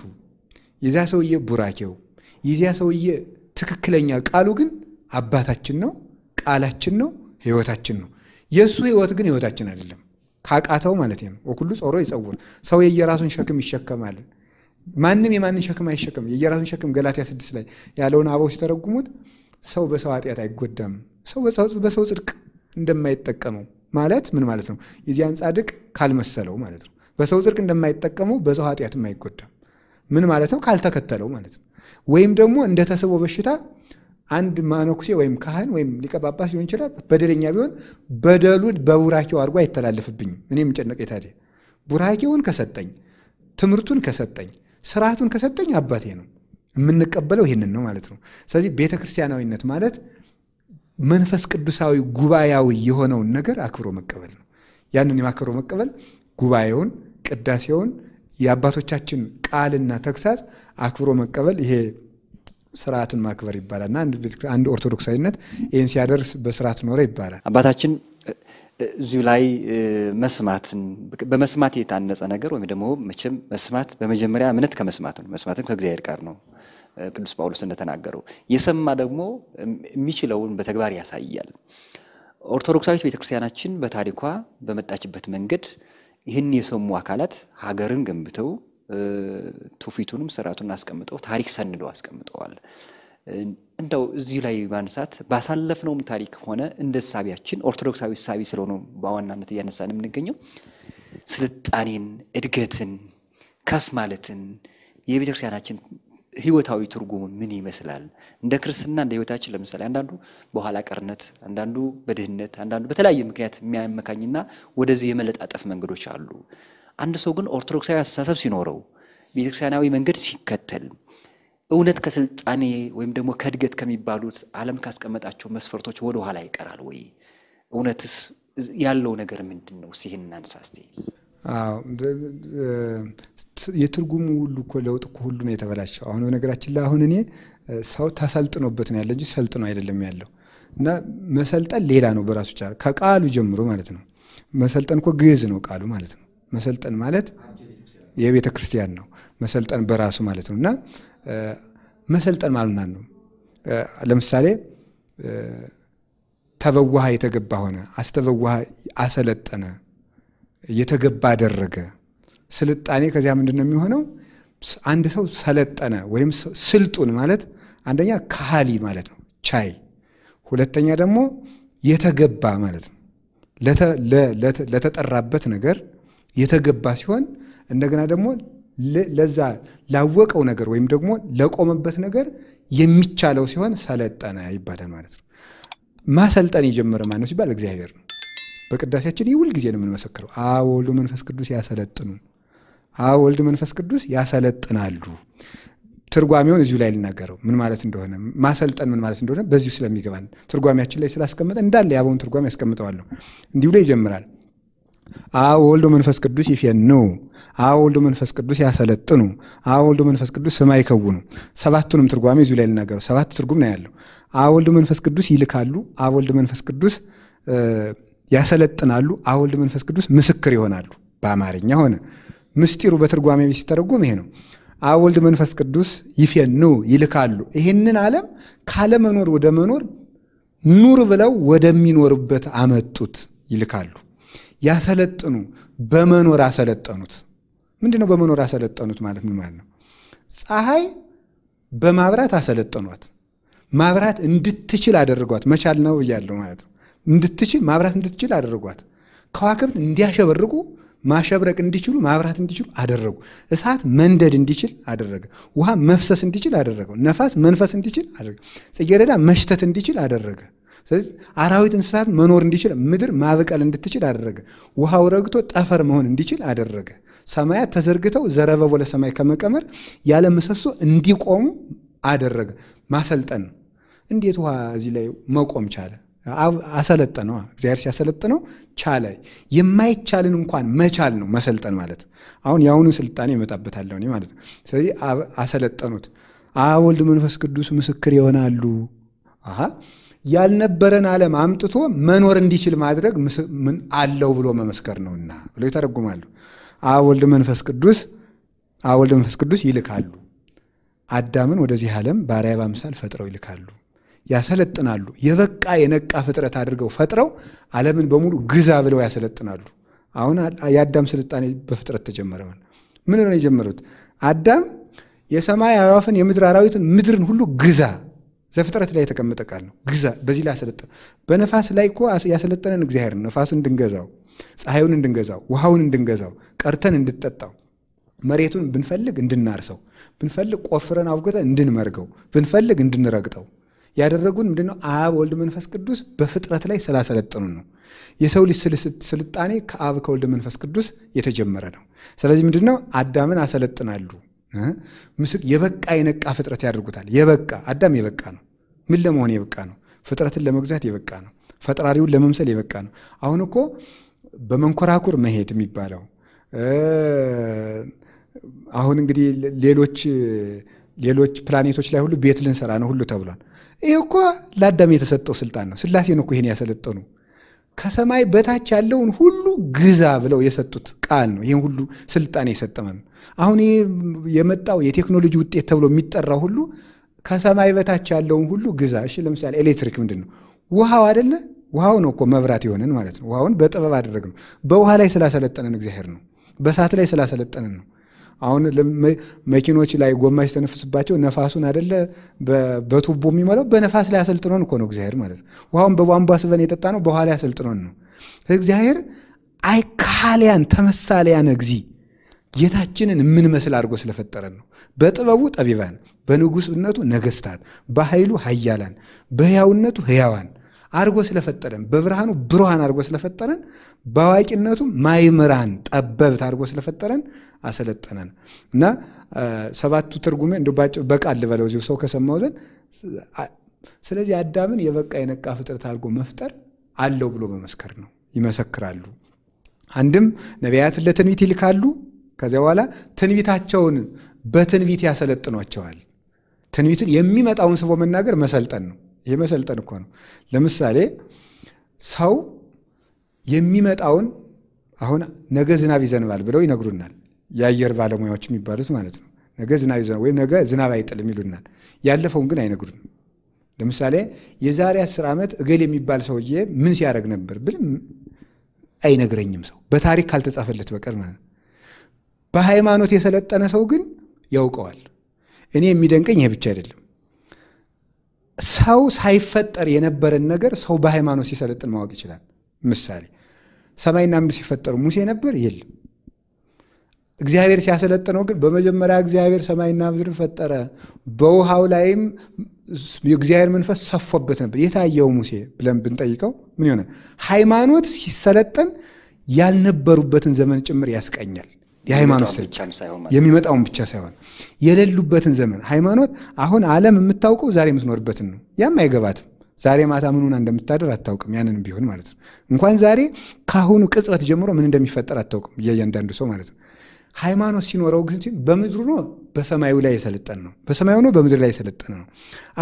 የዚያ ሰውዬ ቡራኬው፣ የዚያ ሰውዬ ትክክለኛ ቃሉ ግን አባታችን ነው፣ ቃላችን ነው፣ ህይወታችን ነው። የእሱ ህይወት ግን ህይወታችን አይደለም። ካቃተው ማለት ነው። ወኩሉ ጾሮ ይጸውር። ሰው የየራሱን ሸክም ይሸከማል። ማንም የማንን ሸክም አይሸከም፣ የየራሱን ሸክም። ገላትያ ስድስት ላይ ያለውን አበው ሲተረጉሙት ሰው በሰው ኃጢአት አይጎዳም፣ ሰው በሰው ጽድቅ እንደማይጠቀመው ማለት ምን ማለት ነው? የዚያን ጻድቅ ካልመሰለው ማለት ነው። በሰው ጽድቅ እንደማይጠቀመው በሰው ኃጢአት አይጎዳም። ምን ማለት ነው? ካልተከተለው ማለት ነው። ወይም ደግሞ እንደ ተስቦ በሽታ አንድ ማኖኩሴ ወይም ካህን ወይም ሊቀጳጳስ ሊሆን ይችላል። በደለኛ ቢሆን በደሉን በቡራኬው አድርጎ አይተላለፍብኝም። እኔ የምጨነቀ ታዲያ ቡራኬውን ከሰጠኝ፣ ትምህርቱን ከሰጠኝ፣ ስርዓቱን ከሰጠኝ አባቴ ነው የምንቀበለው። ይህንን ነው ማለት ነው። ስለዚህ ቤተ ክርስቲያናዊነት ማለት መንፈስ ቅዱሳዊ ጉባኤያዊ የሆነውን ነገር አክብሮ መቀበል ነው። ያንን የማክብሮ መቀበል ጉባኤውን፣ ቅዳሴውን፣ የአባቶቻችን ቃልና ተግሳጽ አክብሮ መቀበል ይሄ ስርዓቱን ማክበር ይባላል እና አንድ ኦርቶዶክሳዊነት ይህን ሲያደርስ በስርዓት ኖረ ይባላል። አባታችን
እዚሁ ላይ መስማትን በመስማት የታነጸ ነገር ወይም ደግሞ መቼም መስማት በመጀመሪያ እምነት ከመስማት ነው። መስማትም ከእግዚአብሔር ጋር ነው። ቅዱስ ጳውሎስ እንደተናገረው የሰማ ደግሞ የሚችለውን በተግባር ያሳያል። ኦርቶዶክሳዊት ቤተክርስቲያናችን በታሪኳ በመጣችበት መንገድ ይህን የሰሙ አካላት ሀገርን ገንብተው ትውፊቱንም ስርዓቱን አስቀምጠው ታሪክ ሰንደው አስቀምጠዋል። እንደው እዚህ ላይ ማንሳት ባሳለፍነውም ታሪክ ሆነ እንደ ሳቢያችን ኦርቶዶክሳዊ ሳቢ ስለሆነ በዋናነት እያነሳን የምንገኘው ስልጣኔን፣ እድገትን፣ ከፍ ማለትን የቤተክርስቲያናችን ህይወታዊ ትርጉሙ ምን ይመስላል? እንደ ክርስትና እንደ ህይወታችን ለምሳሌ አንዳንዱ በኋላ ቀርነት፣ አንዳንዱ በድህነት፣ አንዳንዱ በተለያየ ምክንያት የሚያመካኝና ወደዚህ የመለጣጠፍ መንገዶች አሉ። አንድ ሰው ግን ኦርቶዶክሳዊ አስተሳሰብ ሲኖረው ቤተክርስቲያናዊ መንገድ ሲከተል እውነት ከስልጣኔ ወይም ደግሞ ከእድገት ከሚባሉት ዓለም ካስቀመጣቸው መስፈርቶች ወደ ኋላ ይቀራል ወይ? እውነትስ ያለው ነገር ምንድን ነው? ሲህን እናንሳ እስቲ።
የትርጉሙ ሁሉ እኮ ለውጥ እኮ ሁሉ ነው የተበላሸው። አሁን በነገራችን ላይ አሁን እኔ ሰው ተሰልጥኖበት ነው ያለ እንጂ ሰልጥኖ አይደለም ያለው እና መሰልጠን ሌላ ነው በራሱ ቻለ ከቃሉ ጀምሮ ማለት ነው። መሰልጠን እኮ ግዕዝ ነው ቃሉ ማለት ነው። መሰልጠን ማለት የቤተ ክርስቲያን ነው መሰልጠን በራሱ ማለት ነው። እና መሰልጠን ማለት ነው። ለምሳሌ ተበዋሃ የተገባ ሆነ፣ አስተበዋሃ አሰለጠነ የተገባ አደረገ። ስልጣኔ ከዚያ ምንድን ነው የሚሆነው? አንድ ሰው ሰለጠነ ወይም ስልጡን ማለት አንደኛ ካሃሊ ማለት ነው፣ ቻይ፣ ሁለተኛ ደግሞ የተገባ ማለት ነው። ለተጠራበት ነገር የተገባ ሲሆን እንደገና ደግሞ ለዛ ላወቀው ነገር ወይም ደግሞ ለቆመበት ነገር የሚቻለው ሲሆን ሰለጠነ ይባላል ማለት ነው። ማሰልጠን የጀመረ ማን ነው ሲባል እግዚአብሔር ነው። በቅዳሴያችን ይሁል ጊዜ ነው የምንመሰክረው። አብ ወልድ መንፈስ ቅዱስ ያሰለጥኑ፣ አብ ወልድ መንፈስ ቅዱስ ያሰለጥናሉ። ትርጓሜውን እዚሁ ላይ ልናገረው፣ ምን ማለት እንደሆነ ማሰልጠን ምን ማለት እንደሆነ በዚሁ ስለሚገባል ትርጓሜያችን ላይ ስላስቀመጠ እንዳለ የአበውን ትርጓሜ ያስቀምጠዋለሁ። እንዲሁ ላይ ይጀምራል። አብ መንፈስ ቅዱስ ይፌኑ፣ አብ አወልዶ መንፈስ ቅዱስ ያሰለጥኑ፣ አብ መንፈስ ቅዱስ ስማ ይከውኑ። ሰባቱንም ትርጓሜ እዚሁ ላይ ልናገረው። ሰባት ትርጉም ነው ያለው። አብ መንፈስ ቅዱስ ይልካሉ፣ አብ መንፈስ ቅዱስ ያሰለጥናሉ፣ አውልድ መንፈስ ቅዱስ ምስክር ይሆናሉ። በአማርኛ ሆነ ምስጢሩ በትርጓሜ ሲተረጉም ይሄ ነው። አወልድ መንፈስ ቅዱስ ይፌኑ ይልካሉ፣ ይህንን ዓለም ካለመኖር ወደ መኖር ኑር ብለው ወደሚኖርበት አመጡት። ይልካሉ፣ ያሰለጥኑ፣ በመኖር አሰለጠኑት። ነው በመኖር አሰለጠኑት ማለት ምን ማለት ነው? ፀሐይ በማብራት አሰለጠኗት፣ ማብራት እንድትችል አደረጓት። መቻል ነው እያለው ማለት ነው። እንድትችል ማብራት እንድትችል አደረጓት። ከዋክብት እንዲያሸበርቁ ማሸብረቅ እንዲችሉ ማብራት እንዲችሉ አደረጉ። እሳት መንደድ እንዲችል አደረገ። ውሃ መፍሰስ እንዲችል አደረገው። ነፋስ መንፈስ እንዲችል አደረገ። ጽጌረዳ መሽተት እንዲችል አደረገ። ስለዚህ አራዊት፣ እንስሳት መኖር እንዲችል ምድር ማብቀል እንድትችል አደረገ። ውሃው ረግቶ ጠፈር መሆን እንዲችል አደረገ። ሰማያት ተዘርግተው ዘረበቦ ለሰማይ ከመቀመር ያለ ምሰሶ እንዲቆሙ አደረገ። ማሰልጠን ነው። እንዴት ውሃ እዚህ ላይ መቆም ቻለ? አሰለጠነው። እግዚአብሔር ሲያሰለጥነው ቻለ። የማይቻልን እንኳን መቻል ነው መሰልጠን ማለት። አሁን የአሁኑ ስልጣኔ ይመጣበታለሁ እኔ ማለት ነው። ስለዚህ አሰለጠኑት። አብ፣ ወልድ፣ መንፈስ ቅዱስ ምስክር ይሆናሉ። አሀ ያልነበረን ዓለም አምጥቶ መኖር እንዲችል ማድረግ ምን አለው ብሎ መመስከር ነውና ብሎ ይተረጉማሉ። አብ፣ ወልድ፣ መንፈስ ቅዱስ አብ፣ ወልድ፣ መንፈስ ቅዱስ ይልካሉ። አዳምን ወደዚህ ዓለም ባሪያ በአምሳል ፈጥረው ይልካሉ። ያሰለጥናሉ። የበቃ የነቃ ፍጥረት አድርገው ፈጥረው ዓለምን በሙሉ ግዛ ብለው ያሰለጥናሉ። አሁን የአዳም ስልጣኔ በፍጥረት ተጀመረ። ምን ነው የጀመሩት? አዳም የሰማይ አዕዋፍን፣ የምድር አራዊትን፣ ምድርን ሁሉ ግዛ። ዘፍጥረት ላይ የተቀመጠ ቃል ነው። ግዛ በዚህ ላይ አሰለጠን። በነፋስ ላይ እኮ ያሰለጠነን እግዚአብሔር ነፋሱን እንድንገዛው፣ ፀሐዩን እንድንገዛው፣ ውሃውን እንድንገዛው፣ ቀርተን እንድጠጣው መሬቱን ብንፈልግ እንድናርሰው፣ ብንፈልግ ቆፍረን አውግተን እንድንመርገው፣ ብንፈልግ እንድንረግጠው ያደረጉን ምንድነው? አብ ወልድ፣ መንፈስ ቅዱስ በፍጥረት ላይ ስላሰለጠኑ ነው። የሰው ልጅ ስልጣኔ ከአብ ከወልድ መንፈስ ቅዱስ የተጀመረ ነው። ስለዚህ ምንድነው? አዳምን አሰለጥናሉ። ምስክ የበቃ የነቃ ፍጥረት ያደርጉታል። የበቃ አዳም የበቃ ነው። ምን ለመሆን የበቃ ነው? ፍጥረትን ለመግዛት የበቃ ነው። ፈጣሪውን ለመምሰል የበቃ ነው። አሁን እኮ በመንኮራኩር መሄድ የሚባለው አሁን እንግዲህ ሌሎች ሌሎች ፕላኔቶች ላይ ሁሉ ቤት ልንሰራ ነው ሁሉ ተብሏል። ይህ እኮ ለአዳም የተሰጠው ስልጣን ነው። ነው እኮ ይህን ያሰለጠኑ ከሰማይ በታች ያለውን ሁሉ ግዛ ብለው የሰጡት ቃል ነው። ይህን ሁሉ ስልጣን የሰጠመን ነው። አሁን ይህ የመጣው የቴክኖሎጂ ውጤት ተብሎ የሚጠራው ሁሉ ከሰማይ በታች ያለውን ሁሉ ግዛ። እሺ፣ ለምሳሌ ኤሌክትሪክ ምንድን ነው? ውሃው አደለ? ውሃው ነው እኮ መብራት የሆነን ማለት ነው። ውሃውን በጥበብ አደረግ ነው። በውሃ ላይ ስላሰለጠነን እግዚአብሔር ነው። በእሳት ላይ ስላሰለጠነን ነው። አሁን መኪኖች ላይ ጎማ ሲተነፍስባቸው ነፋሱን አደለ በቱቦ የሚሞላው በነፋስ ላይ አሰልጥኖን እኮ ነው እግዚአብሔር ማለት ነው። ውሃውን በቧንቧ ስበን የጠጣ ነው በኋላ ያሰልጥኖን ነው እግዚአብሔር። አይካሊያን ተመሳሊያን እግዚ ጌታችንን የምንመስል አድርጎ ስለፈጠረን ነው። በጥበቡ ጠቢባን፣ በንጉስነቱ ነገስታት፣ በኃይሉ ሀያላን በሕያውነቱ ሕያዋን አድርጎ ስለፈጠረን በብርሃኑ ብሩሃን አድርጎ ስለፈጠረን በአዋቂነቱ ማይምራን ጠበብት አድርጎ ስለፈጠረን አሰለጠነን እና ሰባቱ ትርጉሜ እንደ በቃል ልበለው እዚሁ ሰው ከሰማው ዘንድ ስለዚህ አዳምን የበቃ የነቃ ፍጥረት አድርጎ መፍጠር አለው ብሎ መመስከር ነው። ይመሰክራሉ። አንድም ነቢያትን ለትንቢት ይልካሉ። ከዚያ በኋላ ትንቢታቸውን በትንቢት ያሰለጥኗቸዋል። ትንቢቱን የሚመጣውን ስቦ መናገር መሰልጠን ነው። የመሰልጠን እኮ ነው። ለምሳሌ ሰው የሚመጣውን አሁን ነገ ዝናብ ይዘንባል ብለው ይነግሩናል። የአየር ባለሙያዎች የሚባሉት ማለት ነው። ነገ ዝናብ ይዘንባል ወይም ነገ ዝናብ አይጥልም ይሉናል። ያለፈውን ግን አይነግሩንም። ለምሳሌ የዛሬ አስር ዓመት እገሌ የሚባል ሰውዬ ምን ሲያደርግ ነበር ብልም አይነግረኝም ሰው በታሪክ ካልተጻፈለት በቀር ማለት ነው። በሃይማኖት የሰለጠነ ሰው ግን ያውቀዋል። እኔ የሚደንቀኝ ይሄ ብቻ አይደለም። ሰው ሳይፈጠር የነበረን ነገር ሰው በሃይማኖት ሲሰለጥን ማወቅ ይችላል። ምሳሌ ሰማይና ምድር ሲፈጠሩ ሙሴ ነበር? የለም። እግዚአብሔር ሲያሰለጥነው ግን በመጀመሪያ እግዚአብሔር ሰማይና ምድር ፈጠረ፣ በውሃው ላይም የእግዚአብሔር መንፈስ ሰፎበት ነበር፣ የታየው ሙሴ ብለን ብንጠይቀው ምን ይሆናል? ሃይማኖት ሲሰለጠን ያልነበሩበትን ዘመን ጭምር ያስቀኛል።
የሃይማኖት ስርጭት
የሚመጣውን ብቻ ሳይሆን የሌሉበትን ዘመን ሃይማኖት አሁን ዓለም የምታውቀው ዛሬ የምትኖርበትን ነው። ያም አይገባትም። ዛሬ ማታ ሆና እንደምታደር አታውቅም። ያንን ቢሆን ማለት ነው እንኳን ዛሬ ከአሁኑ ቅጽበት ጀምሮ ምን እንደሚፈጠር አታውቅም እያንዳንዱ ሰው ማለት ነው። ሃይማኖት ሲኖረው ግን በምድሩ ነው በሰማዩ ላይ የሰለጠነ ነው። በሰማዩ ነው በምድር ላይ የሰለጠነ ነው።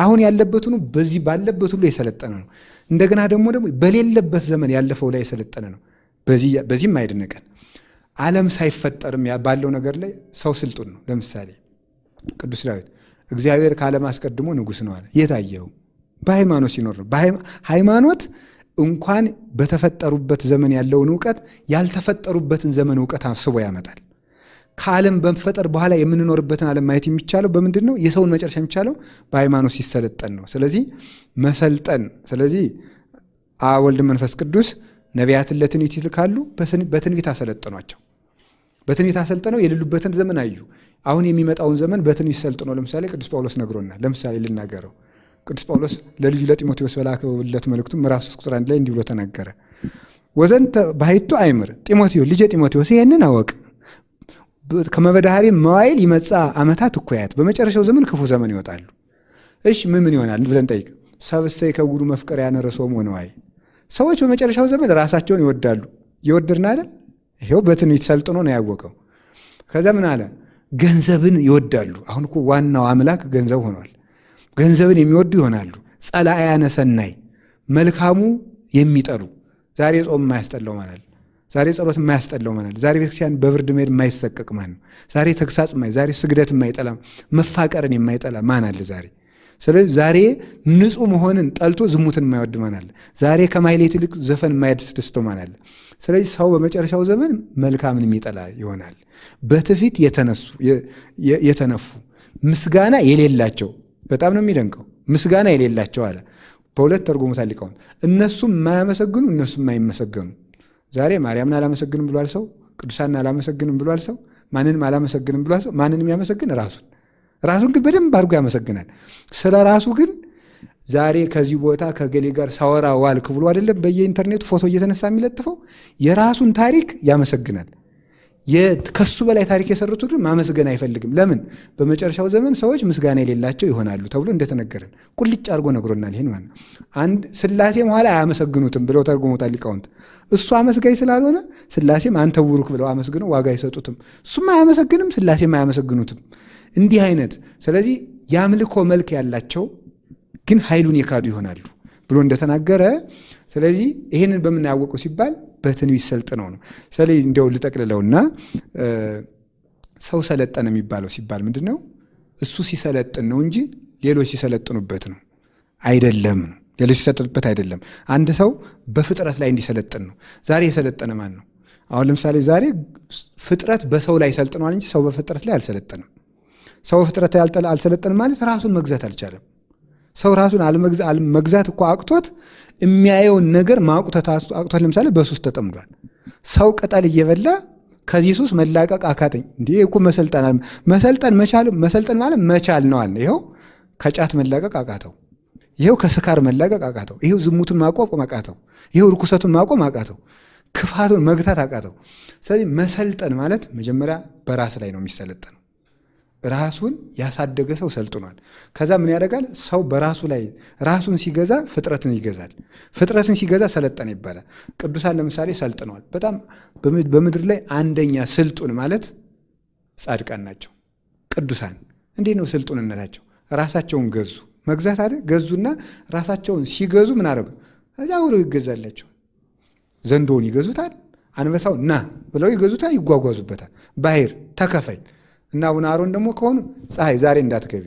አሁን ያለበት ሁሉ በዚህ ባለበት ሁሉ የሰለጠነ ነው። እንደገና ደግሞ ደግሞ በሌለበት ዘመን ያለፈው ላይ የሰለጠነ ነው። በዚህም አይደነቀን። ዓለም ሳይፈጠርም ባለው ነገር ላይ ሰው ስልጡን ነው። ለምሳሌ ቅዱስ ዳዊት እግዚአብሔር ከዓለም አስቀድሞ ንጉሥ ነው አለ። የት በሃይማኖት ሲኖር ነው። ሃይማኖት እንኳን በተፈጠሩበት ዘመን ያለውን እውቀት ያልተፈጠሩበትን ዘመን እውቀት አስቦ ያመጣል። ከዓለም በመፈጠር በኋላ የምንኖርበትን ዓለም ማየት የሚቻለው በምንድን ነው? የሰውን መጨረሻ የሚቻለው በሃይማኖት ሲሰለጠን ነው። ስለዚህ መሰልጠን ስለዚህ አብ ወልድ መንፈስ ቅዱስ ነቢያትን ለትንቢት ይልካሉ፣ በትንቢት አሰለጠኗቸው። በትንቢት አሰልጥነው የሌሉበትን ዘመን አዩ። አሁን የሚመጣውን ዘመን በትን ሰልጥነው ለምሳሌ ቅዱስ ጳውሎስ ነግሮናል። ለምሳሌ ልናገረው። ቅዱስ ጳውሎስ ለልጁ ለጢሞቴዎስ በላከውለት መልእክቱ ምዕራፍ 3 ቁጥር 1 ላይ እንዲህ ብሎ ተናገረ። ወዘንተ ባሕቲቱ አይምር ጢሞቴዎስ፣ ልጄ ጢሞቴዎስ ይህንን አወቅ ከመበዳሪ መዋይል ይመጻ ዓመታት እኩያት፣ በመጨረሻው ዘመን ክፉ ዘመን ይወጣሉ። እሽ ምን ምን ይሆናል ብለን ጠይቅ። ሰብሰይ ከጉዱ መፍቀር ያነረሶም ሆነዋይ ሰዎች በመጨረሻው ዘመን ራሳቸውን ይወዳሉ። ይወድርና አይደል ይሄው በትንቢት ሰልጥኖ ነው ያወቀው። ከዛ ምን አለ? ገንዘብን ይወዳሉ። አሁን እኮ ዋናው አምላክ ገንዘብ ሆኗል። ገንዘብን የሚወዱ ይሆናሉ። ጸላእያነ ሰናይ፣ መልካሙ የሚጠሉ ዛሬ ጾም የማያስጠላው ማለት ዛሬ ጸሎት የማያስጠላው ማለት ዛሬ ቤተክርስቲያን በብርድ መሄድ የማይሰቀቅ ማን ነው? ዛሬ ተግሳጽ፣ ዛሬ ስግደት የማይጠላ መፋቀርን የማይጠላ ማን አለ ዛሬ? ስለዚህ ዛሬ ንጹህ መሆንን ጠልቶ ዝሙትን የማይወድ ማን ዛሬ ከማይሌት ይልቅ ዘፈን የማያስደስተው ማን ስለዚህ ሰው በመጨረሻው ዘመን መልካምን የሚጠላ ይሆናል። በትፊት የተነፉ ምስጋና የሌላቸው በጣም ነው የሚደንቀው። ምስጋና የሌላቸው አለ። በሁለት ተርጉሞታል ሊቃውንት። እነሱም የማያመሰግኑ እነሱም የማይመሰገኑ። ዛሬ ማርያምን አላመሰግንም ብሏል ሰው። ቅዱሳን አላመሰግንም ብሏል ሰው። ማንንም አላመሰግንም ብሏል ሰው። ማንንም ያመሰግን ራሱን ራሱን ግን በደንብ አድርጎ ያመሰግናል። ስለ ራሱ ግን ዛሬ ከዚህ ቦታ ከገሌ ጋር ሳወራ ዋልክ ብሎ አይደለም በየኢንተርኔቱ ፎቶ እየተነሳ የሚለጥፈው የራሱን ታሪክ ያመሰግናል። ከሱ በላይ ታሪክ የሰሩት ግን ማመስገን አይፈልግም። ለምን? በመጨረሻው ዘመን ሰዎች ምስጋና የሌላቸው ይሆናሉ ተብሎ እንደተነገረን ቁልጭ አድርጎ ነግሮናል። ይህን ማለት አንድ ስላሴ ኋላ አያመሰግኑትም ብለው ተርጉሞታል ሊቃውንት። እሱ አመስጋኝ ስላልሆነ ስላሴም አንተ ብለው አመስግነው ዋጋ አይሰጡትም። እሱም አያመሰግንም፣ ስላሴም አያመሰግኑትም። እንዲህ አይነት ስለዚህ የአምልኮ መልክ ያላቸው ግን ኃይሉን የካዱ ይሆናሉ ብሎ እንደተናገረ ስለዚህ ይህንን በምናያወቁ ሲባል በትንቢት ሰልጥነው ነው። ስለዚህ እንዲያው ልጠቅልለውና ሰው ሰለጠነ የሚባለው ሲባል ምንድን ነው? እሱ ሲሰለጥን ነው እንጂ ሌሎች ሲሰለጥኑበት ነው አይደለም ነው። ሌሎች ሲሰለጥኑበት አይደለም። አንድ ሰው በፍጥረት ላይ እንዲሰለጥን ነው። ዛሬ የሰለጠነ ማን ነው? አሁን ለምሳሌ ዛሬ ፍጥረት በሰው ላይ ሰልጥኗል እንጂ ሰው በፍጥረት ላይ አልሰለጠንም። ሰው ፍጥረት አልሰለጠን ማለት ራሱን መግዛት አልቻለም። ሰው ራሱን አልመግዛት እኮ አቅቶት የሚያየውን ነገር ማቁተት አቅቶት፣ ለምሳሌ በሱስ ተጠምዷል። ሰው ቅጠል እየበላ ከዚህ ሱስ መላቀቅ አካተኝ። እንዲ እኮ መሰልጠን መሰልጠን መቻል መሰልጠን ማለት መቻል ነው አለ። ይኸው ከጫት መላቀቅ አቃተው። ይኸው ከስካር መላቀቅ አቃተው። ይኸው ዝሙቱን ማቆም አቃተው። ይኸው ርኩሰቱን ማቆም አቃተው። ክፋቱን መግታት አቃተው። ስለዚህ መሰልጠን ማለት መጀመሪያ በራስ ላይ ነው የሚሰለጠን። ራሱን ያሳደገ ሰው ሰልጥኗል። ከዛ ምን ያደርጋል? ሰው በራሱ ላይ ራሱን ሲገዛ ፍጥረትን ይገዛል። ፍጥረትን ሲገዛ ሰለጠነ ይባላል። ቅዱሳን ለምሳሌ ሰልጥኗል በጣም በምድር ላይ አንደኛ ስልጡን ማለት ጻድቃን ናቸው። ቅዱሳን እንዴት ነው ስልጡንነታቸው? ራሳቸውን ገዙ። መግዛት አለ ገዙና ራሳቸውን ሲገዙ ምን አደረጉ? እዚያ ብለው ይገዛላቸው። ዘንዶውን ይገዙታል። አንበሳው ና ብለው ይገዙታል። ይጓጓዙበታል። ባህር ተከፋይ እና አቡነ አሮን ደግሞ ከሆኑ ፀሐይ ዛሬ እንዳትገቢ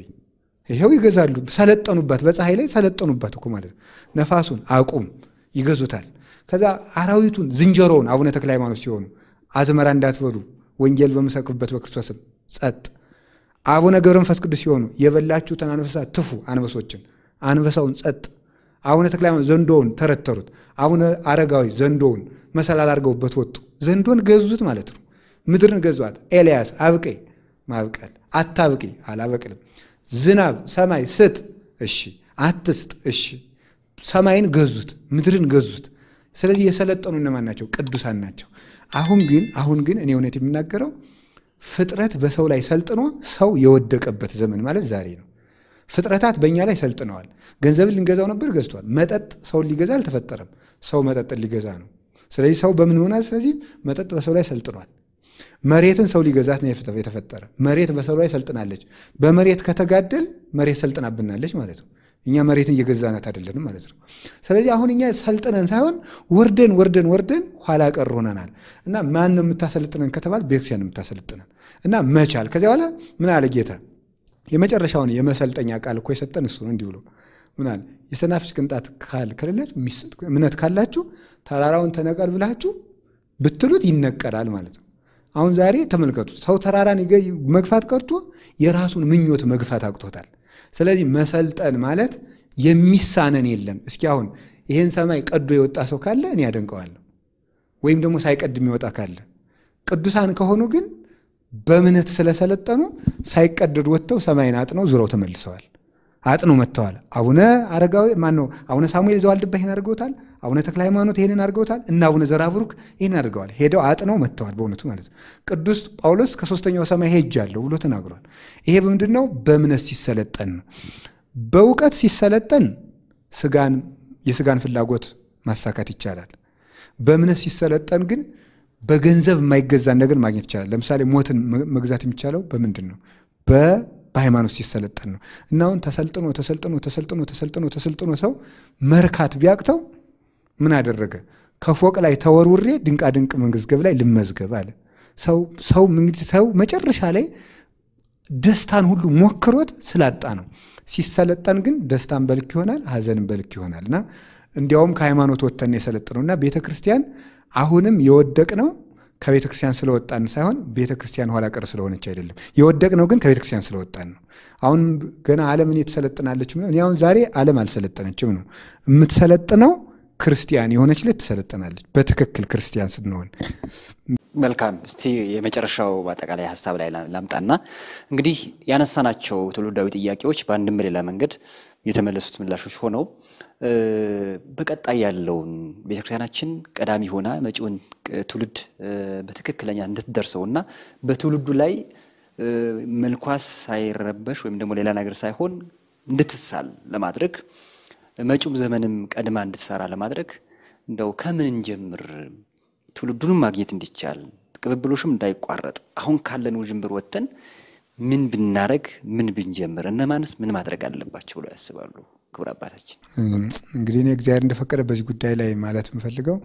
ይኸው ይገዛሉ። ሰለጠኑባት፣ በፀሐይ ላይ ሰለጠኑባት እኮ ማለት ነው። ነፋሱን አቁም ይገዙታል። ከዛ አራዊቱን ዝንጀሮውን አቡነ ተክለ ሃይማኖት ሲሆኑ አዝመራ እንዳትበሉ ወንጌል በምሰብክበት በክርስቶስም ጸጥ። አቡነ ገብረ መንፈስ ቅዱስ ሲሆኑ የበላችሁትን አንበሳ ትፉ አንበሶችን፣ አንበሳውን ጸጥ። አቡነ ተክለ ሃይማኖት ዘንዶውን ተረተሩት። አቡነ አረጋዊ ዘንዶውን መሰላል አድርገውበት ወጡ። ዘንዶን ገዙት ማለት ነው። ምድርን ገዟት። ኤልያስ አብቀይ ማብቀል አታብቂ፣ አላበቅልም። ዝናብ ሰማይ ስጥ፣ እሺ። አትስጥ፣ እሺ። ሰማይን ገዙት፣ ምድርን ገዙት። ስለዚህ የሰለጠኑ እነማን ናቸው? ቅዱሳን ናቸው። አሁን ግን አሁን ግን እኔ እውነት የምናገረው ፍጥረት በሰው ላይ ሰልጥኖ ሰው የወደቀበት ዘመን ማለት ዛሬ ነው። ፍጥረታት በእኛ ላይ ሰልጥነዋል። ገንዘብን ልንገዛው ነበር ገዝቷል። መጠጥ ሰውን ሊገዛ አልተፈጠረም። ሰው መጠጥን ሊገዛ ነው። ስለዚህ ሰው በምን ሆና ስለዚህ መጠጥ በሰው ላይ ሰልጥኗል። መሬትን ሰው ሊገዛት ነው የተፈጠረ። መሬት በሰው ላይ ሰልጥናለች። በመሬት ከተጋደል መሬት ሰልጥናብናለች ማለት ነው። እኛ መሬትን እየገዛናት አይደለንም ማለት ነው። ስለዚህ አሁን እኛ ሰልጥነን ሳይሆን ወርደን ወርደን ወርደን ኋላ ቀር ሆነናል። እና ማን ነው የምታሰልጥነን ከተባል ቤተክርስቲያን የምታሰልጥነን እና መቻል። ከዚያ በኋላ ምን አለ ጌታ የመጨረሻውን የመሰልጠኛ ቃል እኮ የሰጠን እሱ ነው። እንዲህ ብሎ ምናል የሰናፍጭ ቅንጣት ካል ከሌለት እምነት ካላችሁ ተራራውን ተነቀል ብላችሁ ብትሉት ይነቀላል ማለት ነው። አሁን ዛሬ ተመልከቱ፣ ሰው ተራራን መግፋት ቀርቶ የራሱን ምኞት መግፋት አቅቶታል። ስለዚህ መሰልጠን ማለት የሚሳነን የለም። እስኪ አሁን ይህን ሰማይ ቀዶ የወጣ ሰው ካለ እኔ ያደንቀዋለሁ፣ ወይም ደግሞ ሳይቀድ የሚወጣ ካለ። ቅዱሳን ከሆኑ ግን በእምነት ስለሰለጠኑ ሳይቀደዱ ወጥተው ሰማይን አጥነው ዙረው ተመልሰዋል። አጥነው መጥተዋል። አቡነ አረጋዊ ማነው? አቡነ ሳሙኤል ዘዋልድባይን አድርገውታል። አቡነ ተክለ ሃይማኖት ይህንን አድርገውታል እና አቡነ ዘራብሩክ ይህን አድርገዋል። ሄደው አጥነው መጥተዋል። በእውነቱ ማለት ነው። ቅዱስ ጳውሎስ ከሶስተኛው ሰማይ ሄጃለሁ ብሎ ተናግሯል። ይሄ በምንድን ነው? በእምነት ሲሰለጠን ነው። በእውቀት ሲሰለጠን ስጋን የስጋን ፍላጎት ማሳካት ይቻላል። በእምነት ሲሰለጠን ግን በገንዘብ የማይገዛን ነገር ማግኘት ይቻላል። ለምሳሌ ሞትን መግዛት የሚቻለው በምንድን ነው? በሃይማኖት ሲሰለጠን ነው። እና አሁን ተሰልጥኖ ተሰልጥኖ ተሰልጥኖ ተሰልጥኖ ተሰልጥኖ ሰው መርካት ቢያቅተው ምን አደረገ? ከፎቅ ላይ ተወርውሬ ድንቃድንቅ መዝገብ ላይ ልመዝገብ አለ። ሰው እንግዲህ ሰው መጨረሻ ላይ ደስታን ሁሉ ሞክሮት ስላጣ ነው። ሲሰለጠን ግን ደስታን በልክ ይሆናል፣ ሀዘንን በልክ ይሆናል። እና እንዲያውም ከሃይማኖት ወጥተን የሰለጠነው እና ቤተ ክርስቲያን አሁንም የወደቅ ነው ከቤተ ክርስቲያን ስለወጣን ሳይሆን ቤተ ክርስቲያን ኋላ ቀር ስለሆነች አይደለም። የወደቅ ነው ግን ከቤተ ክርስቲያን ስለወጣን ነው። አሁን ገና ዓለምን የተሰለጥናለች። ነው። እኔ አሁን ዛሬ ዓለም አልሰለጠነችም ነው የምትሰለጥነው ክርስቲያን የሆነች ለት ትሰለጥናለች። በትክክል ክርስቲያን ስንሆን መልካም። እስቲ
የመጨረሻው በአጠቃላይ ሀሳብ ላይ ላምጣና እንግዲህ ያነሳናቸው ትውልዳዊ ጥያቄዎች በአንድም በሌላ መንገድ የተመለሱት ምላሾች ሆነው በቀጣይ ያለውን ቤተክርስቲያናችን ቀዳሚ ሆና መጪውን ትውልድ በትክክለኛ እና በትውልዱ ላይ መልኳስ ሳይረበሽ ወይም ደግሞ ሌላ ነገር ሳይሆን እንድትሳል ለማድረግ መጪውም ዘመንም ቀድማ እንድትሰራ ለማድረግ እንደው ከምን እንጀምር ትውልዱንም ማግኘት እንዲቻል ቅብብሎሽም እንዳይቋረጥ አሁን ካለን ውዥንብር ወጥተን ምን ብናረግ ምን ብንጀምር እነማንስ ምን ማድረግ አለባቸው ብለው ያስባሉ? ክቡር አባታችን
እንግዲህ እኔ እግዚአብሔር እንደፈቀደ በዚህ ጉዳይ ላይ ማለት የምፈልገው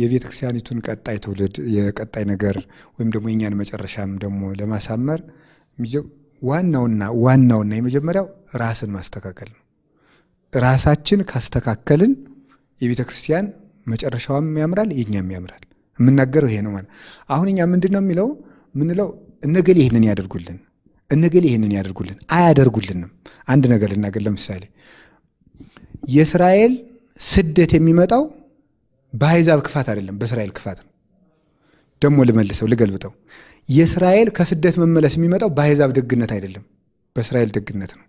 የቤተ ክርስቲያኒቱን ቀጣይ ትውልድ የቀጣይ ነገር ወይም ደግሞ የእኛን መጨረሻም ደግሞ ለማሳመር ዋናውና ዋናውና የመጀመሪያው ራስን ማስተካከል ነው። ራሳችን ካስተካከልን የቤተ ክርስቲያን መጨረሻዋም ያምራል፣ የኛም ያምራል። የምናገረው ይሄ ነው ማለት አሁን እኛ ምንድን ነው የሚለው ምንለው እነገሌ ይህንን ያደርጉልን፣ እነገሌ ይህንን ያደርጉልን። አያደርጉልንም። አንድ ነገር ልናገር። ለምሳሌ የእስራኤል ስደት የሚመጣው በአሕዛብ ክፋት አይደለም፣ በእስራኤል ክፋት ነው። ደግሞ ልመልሰው፣ ልገልብጠው። የእስራኤል ከስደት መመለስ የሚመጣው በአሕዛብ ደግነት አይደለም፣ በእስራኤል ደግነት ነው።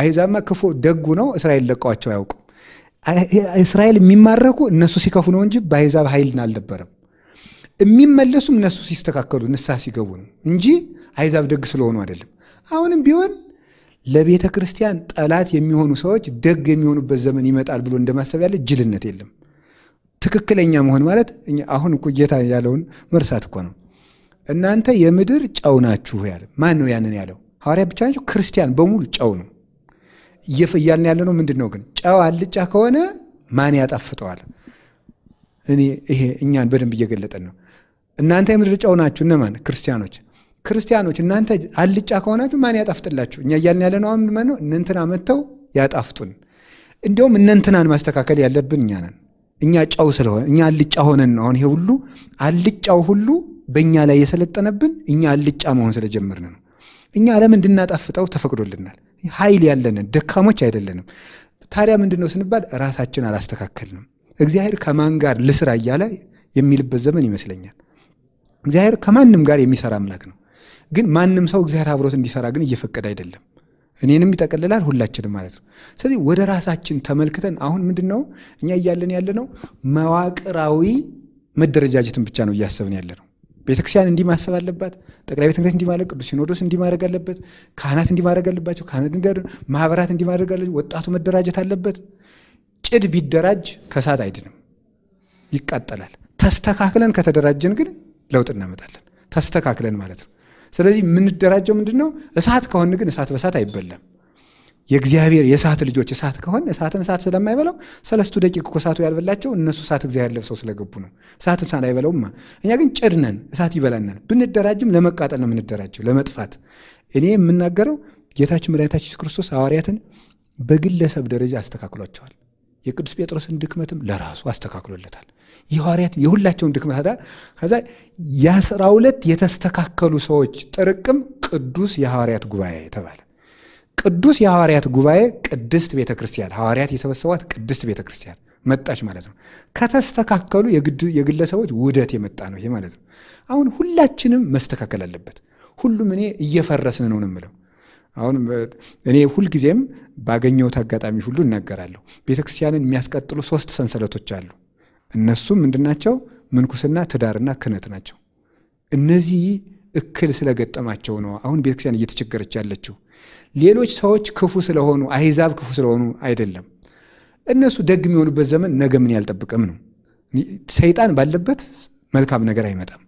አይዛማ ክፉ ደጉ ነው። እስራኤል ለቀዋቸው አያውቅም። እስራኤል የሚማረኩ እነሱ ሲከፉ ነው እንጂ በአይዛብ ኃይልን አልነበረም። የሚመለሱም እነሱ ሲስተካከሉ ንስሐ ሲገቡ ነው እንጂ አይዛብ ደግ ስለሆኑ አይደለም። አሁንም ቢሆን ለቤተ ክርስቲያን ጠላት የሚሆኑ ሰዎች ደግ የሚሆኑበት ዘመን ይመጣል ብሎ እንደማሰብ ያለ ጅልነት የለም። ትክክለኛ መሆን ማለት አሁን እኮ ጌታ ያለውን መርሳት እኮ ነው። እናንተ የምድር ጨው ናችሁ ያለ ማን ነው? ያንን ያለው ሐዋርያ ብቻ ናቸው። ክርስቲያን በሙሉ ጨው ነው። እየፈያልን ያለ ነው። ምንድን ነው ግን ጨው አልጫ ከሆነ ማን ያጣፍጠዋል? እኔ ይሄ እኛን በደንብ እየገለጠን ነው። እናንተ የምድር ጨው ናችሁ። እነማን ክርስቲያኖች ክርስቲያኖች እናንተ አልጫ ከሆናችሁ ማን ያጣፍጥላችሁ? እኛ እያልን ያለ ነው ምን ነው እነንትና መጥተው ያጣፍጡን። እንዲሁም እነንትናን ማስተካከል ያለብን እኛ ነን። እኛ ጨው ስለሆነ እኛ አልጫ ሆነን ነው አሁን ይሄ ሁሉ አልጫው ሁሉ በእኛ ላይ የሰለጠነብን እኛ አልጫ መሆን ስለጀመርን ነው። እኛ ዓለም እንድናጣፍጠው ተፈቅዶልናል። ኃይል ያለንን ደካሞች አይደለንም። ታዲያ ምንድን ነው ስንባል ራሳችን አላስተካከልንም። እግዚአብሔር ከማን ጋር ልስራ እያለ የሚልበት ዘመን ይመስለኛል። እግዚአብሔር ከማንም ጋር የሚሰራ አምላክ ነው። ግን ማንም ሰው እግዚአብሔር አብሮት እንዲሰራ ግን እየፈቀደ አይደለም። እኔንም ይጠቀልላል ሁላችንም ማለት ነው። ስለዚህ ወደ ራሳችን ተመልክተን አሁን ምንድን ነው እኛ እያለን ያለ ነው መዋቅራዊ መደረጃጀትን ብቻ ነው እያሰብን ያለ ነው። ቤተክርስቲያን እንዲህ ማሰብ አለባት፣ ጠቅላይ ቤተ ክህነት እንዲህ ማለት፣ ቅዱስ ሲኖዶስ እንዲህ ማድረግ አለበት፣ ካህናት እንዲህ ማድረግ አለባቸው፣ ካህናት ማህበራት እንዲህ ማድረግ ወጣቱ መደራጀት አለበት። ጭድ ቢደራጅ ከእሳት አይድንም፣ ይቃጠላል። ተስተካክለን ከተደራጀን ግን ለውጥ እናመጣለን። ተስተካክለን ማለት ነው። ስለዚህ የምንደራጀው ምንድን ነው? እሳት ከሆን ግን እሳት በእሳት አይበላም። የእግዚአብሔር የእሳት ልጆች እሳት ከሆነ እሳትን እሳት ስለማይበላው ሰለስቱ ደቂቅ እኮ እሳቱ ያልበላቸው እነሱ እሳት እግዚአብሔር ለብሰው ስለገቡ ነው። እሳት እሳት አይበላውማ። እኛ ግን ጭድ ነን፣ እሳት ይበላናል። ብንደራጅም ለመቃጠል ነው የምንደራጀው፣ ለመጥፋት። እኔ የምናገረው ጌታችን መድኃኒታችን ኢየሱስ ክርስቶስ ሐዋርያትን በግለሰብ ደረጃ አስተካክሏቸዋል። የቅዱስ ጴጥሮስን ድክመትም ለራሱ አስተካክሎለታል። የሐዋርያት የሁላቸውም ድክመት ከዛ የአስራ ሁለት የተስተካከሉ ሰዎች ጥርቅም ቅዱስ የሐዋርያት ጉባኤ ተባለ። ቅዱስ የሐዋርያት ጉባኤ ቅድስት ቤተ ክርስቲያን ሐዋርያት የሰበሰቧት ቅድስት ቤተ ክርስቲያን መጣች ማለት ነው። ከተስተካከሉ የግለሰቦች ውደት የመጣ ነው ይሄ ማለት ነው። አሁን ሁላችንም መስተካከል አለበት። ሁሉም እኔ እየፈረስን ነው የምለው አሁን እኔ ሁልጊዜም ባገኘሁት አጋጣሚ ሁሉ እናገራለሁ። ቤተ ክርስቲያንን የሚያስቀጥሉ ሶስት ሰንሰለቶች አሉ። እነሱም ምንድናቸው? ምንኩስና፣ ትዳርና ክህነት ናቸው። እነዚህ እክል ስለገጠማቸው ነው አሁን ቤተክርስቲያን እየተቸገረች ያለችው። ሌሎች ሰዎች ክፉ ስለሆኑ አሕዛብ ክፉ ስለሆኑ አይደለም። እነሱ ደግ የሚሆኑበት ዘመን ነገ ምን ያልጠብቅም ነው። ሰይጣን ባለበት መልካም ነገር አይመጣም።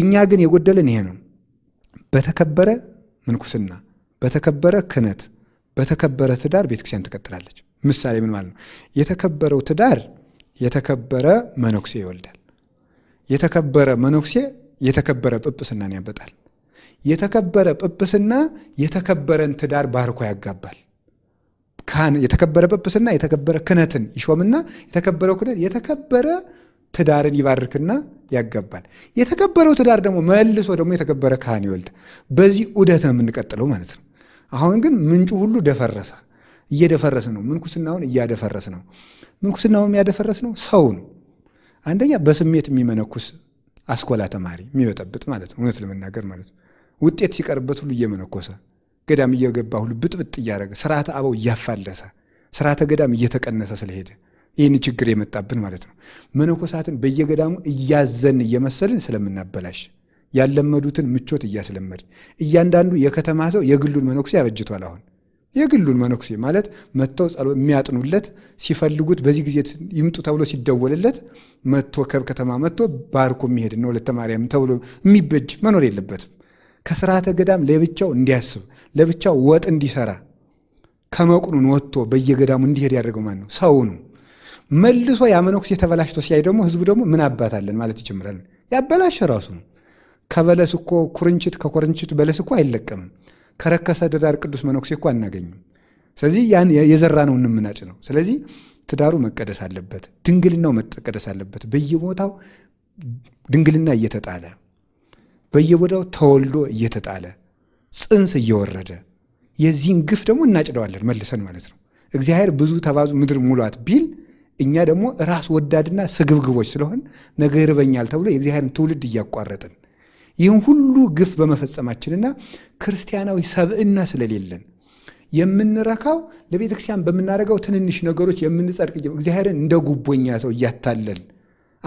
እኛ ግን የጎደለን ይሄ ነው። በተከበረ ምንኩስና፣ በተከበረ ክህነት፣ በተከበረ ትዳር ቤተክርስቲያን ትቀጥላለች። ምሳሌ ምን ማለት ነው? የተከበረው ትዳር የተከበረ መነኩሴ ይወልዳል። የተከበረ መነኩሴ የተከበረ ጵጵስናን ያበጣል። የተከበረ ጵጵስና የተከበረን ትዳር ባርኮ ያጋባል። የተከበረ ጵጵስና የተከበረ ክህነትን ይሾምና የተከበረው ክህነት የተከበረ ትዳርን ይባርክና ያጋባል። የተከበረው ትዳር ደግሞ መልሶ ደግሞ የተከበረ ካህን ይወልድ። በዚህ ዑደት ነው የምንቀጥለው ማለት ነው። አሁን ግን ምንጩ ሁሉ ደፈረሰ። እየደፈረስ ነው። ምንኩስናውን እያደፈረስ ነው። ምንኩስናውን የሚያደፈረስ ነው ሰው ነው። አንደኛ በስሜት የሚመነኩስ አስኮላ ተማሪ የሚበጠብጥ ማለት ነው። እውነት ለመናገር ማለት ነው። ውጤት ሲቀርበት ሁሉ እየመነኮሰ ገዳም እየገባ ሁሉ ብጥብጥ እያደረገ ስርዓተ አበው እያፋለሰ ስርዓተ ገዳም እየተቀነሰ ስለሄደ ይህን ችግር የመጣብን ማለት ነው። መነኮሳትን በየገዳሙ እያዘን እየመሰልን ስለምናበላሽ ያለመዱትን ምቾት እያስለመድ እያንዳንዱ የከተማ ሰው የግሉን መነኩሴ ያበጅቷል። አሁን የግሉን መነኩሴ ማለት መጥተው ጸሎት የሚያጥኑለት ሲፈልጉት በዚህ ጊዜ ይምጡ ተብሎ ሲደወልለት መጥቶ ከብ ከተማ መጥቶ ባርኮ የሚሄድ ነው ለተማርያም ተብሎ የሚበጅ መኖር የለበትም። ከስርዓተ ገዳም ለብቻው እንዲያስብ ለብቻው ወጥ እንዲሰራ ከመቁኑን ወጥቶ በየገዳሙ እንዲሄድ ያደርገው ማን ነው? ሰው ነው። መልሶ ያመነኩሴ የተበላሽቶ ሲያይ ደግሞ ህዝቡ ደግሞ ምን አባታለን ማለት ይጀምራል። ያበላሸ ራሱ ነው። ከበለስ እኮ ኩርንችት ከኩርንችት በለስ እኮ አይለቀምም። ከረከሰ ትዳር ቅዱስ መነኩሴ እኮ አናገኝም። ስለዚህ ያን የዘራ ነው እንምናጭ ነው። ስለዚህ ትዳሩ መቀደስ አለበት፣ ድንግልናው መቀደስ አለበት። በየቦታው ድንግልና እየተጣለ በየቦታው ተወልዶ እየተጣለ ጽንስ እየወረደ የዚህን ግፍ ደግሞ እናጭደዋለን መልሰን ማለት ነው። እግዚአብሔር ብዙ ተባዙ ምድር ሙሏት ቢል እኛ ደግሞ ራስ ወዳድና ስግብግቦች ስለሆን ነገ ይርበኛል ተብሎ የእግዚአብሔርን ትውልድ እያቋረጥን ይህን ሁሉ ግፍ በመፈጸማችንና ክርስቲያናዊ ሰብዕና ስለሌለን የምንረካው ለቤተ ክርስቲያን በምናደርገው ትንንሽ ነገሮች የምንጸድቅ እግዚአብሔርን እንደ ጉቦኛ ሰው እያታለል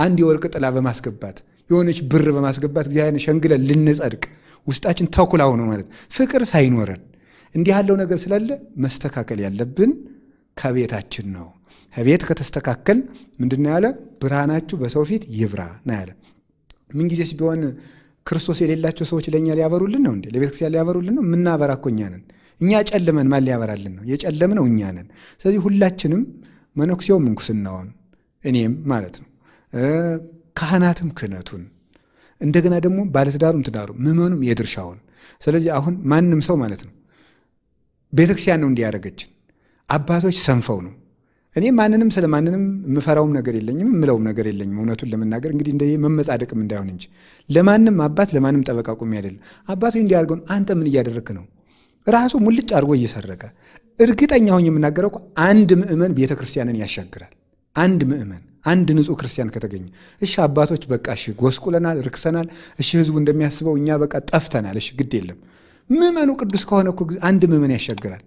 አንድ የወርቅ ጥላ በማስገባት የሆነች ብር በማስገባት እግዚአብሔርን ሸንግለን ልንጸድቅ ውስጣችን ተኩላ ሆኖ ማለት ፍቅር ሳይኖረን እንዲህ ያለው ነገር ስላለ መስተካከል ያለብን ከቤታችን ነው። ከቤት ከተስተካከል ምንድነው ያለ ብርሃናችሁ በሰው ፊት ይብራ ነው ያለ። ምንጊዜስ ቢሆን ክርስቶስ የሌላቸው ሰዎች ለእኛ ሊያበሩልን ነው እንዴ? ለቤተክርስቲያን ሊያበሩልን ነው? የምናበራ እኮ እኛ ነን። እኛ ጨልመን ማን ሊያበራልን ነው? የጨለምነው እኛ ነን። ስለዚህ ሁላችንም መነኩሴው ምንኩስናውን እኔም ማለት ነው ካህናትም ክህነቱን እንደገና ደግሞ ባለትዳሩም ትዳሩ ምእመኑም የድርሻውን። ስለዚህ አሁን ማንም ሰው ማለት ነው ቤተክርስቲያን ነው እንዲያደረገችን አባቶች ሰንፈው ነው። እኔ ማንንም ስለ ማንንም የምፈራውም ነገር የለኝም የምለውም ነገር የለኝም። እውነቱን ለመናገር እንግዲህ እንደ መመጻደቅም እንዳይሆን እንጂ ለማንም አባት ለማንም ጠበቃ ቁሚ አይደለም። አባቶች እንዲያደርገውን አንተ ምን እያደረግክ ነው? ራሱ ሙልጭ አድርጎ እየሰረቀ እርግጠኛ ሁኝ የምናገረው አንድ ምእመን ቤተክርስቲያንን ያሻግራል። አንድ ምእመን አንድ ንጹህ ክርስቲያን ከተገኘ እሺ፣ አባቶች በቃ እሺ፣ ጎስቁለናል፣ ርክሰናል፣ እሺ፣ ህዝቡ እንደሚያስበው እኛ በቃ ጠፍተናል፣ እሺ፣ ግድ የለም። ምእመኑ ቅዱስ ከሆነ እኮ አንድ ምዕመን ያሻግራል።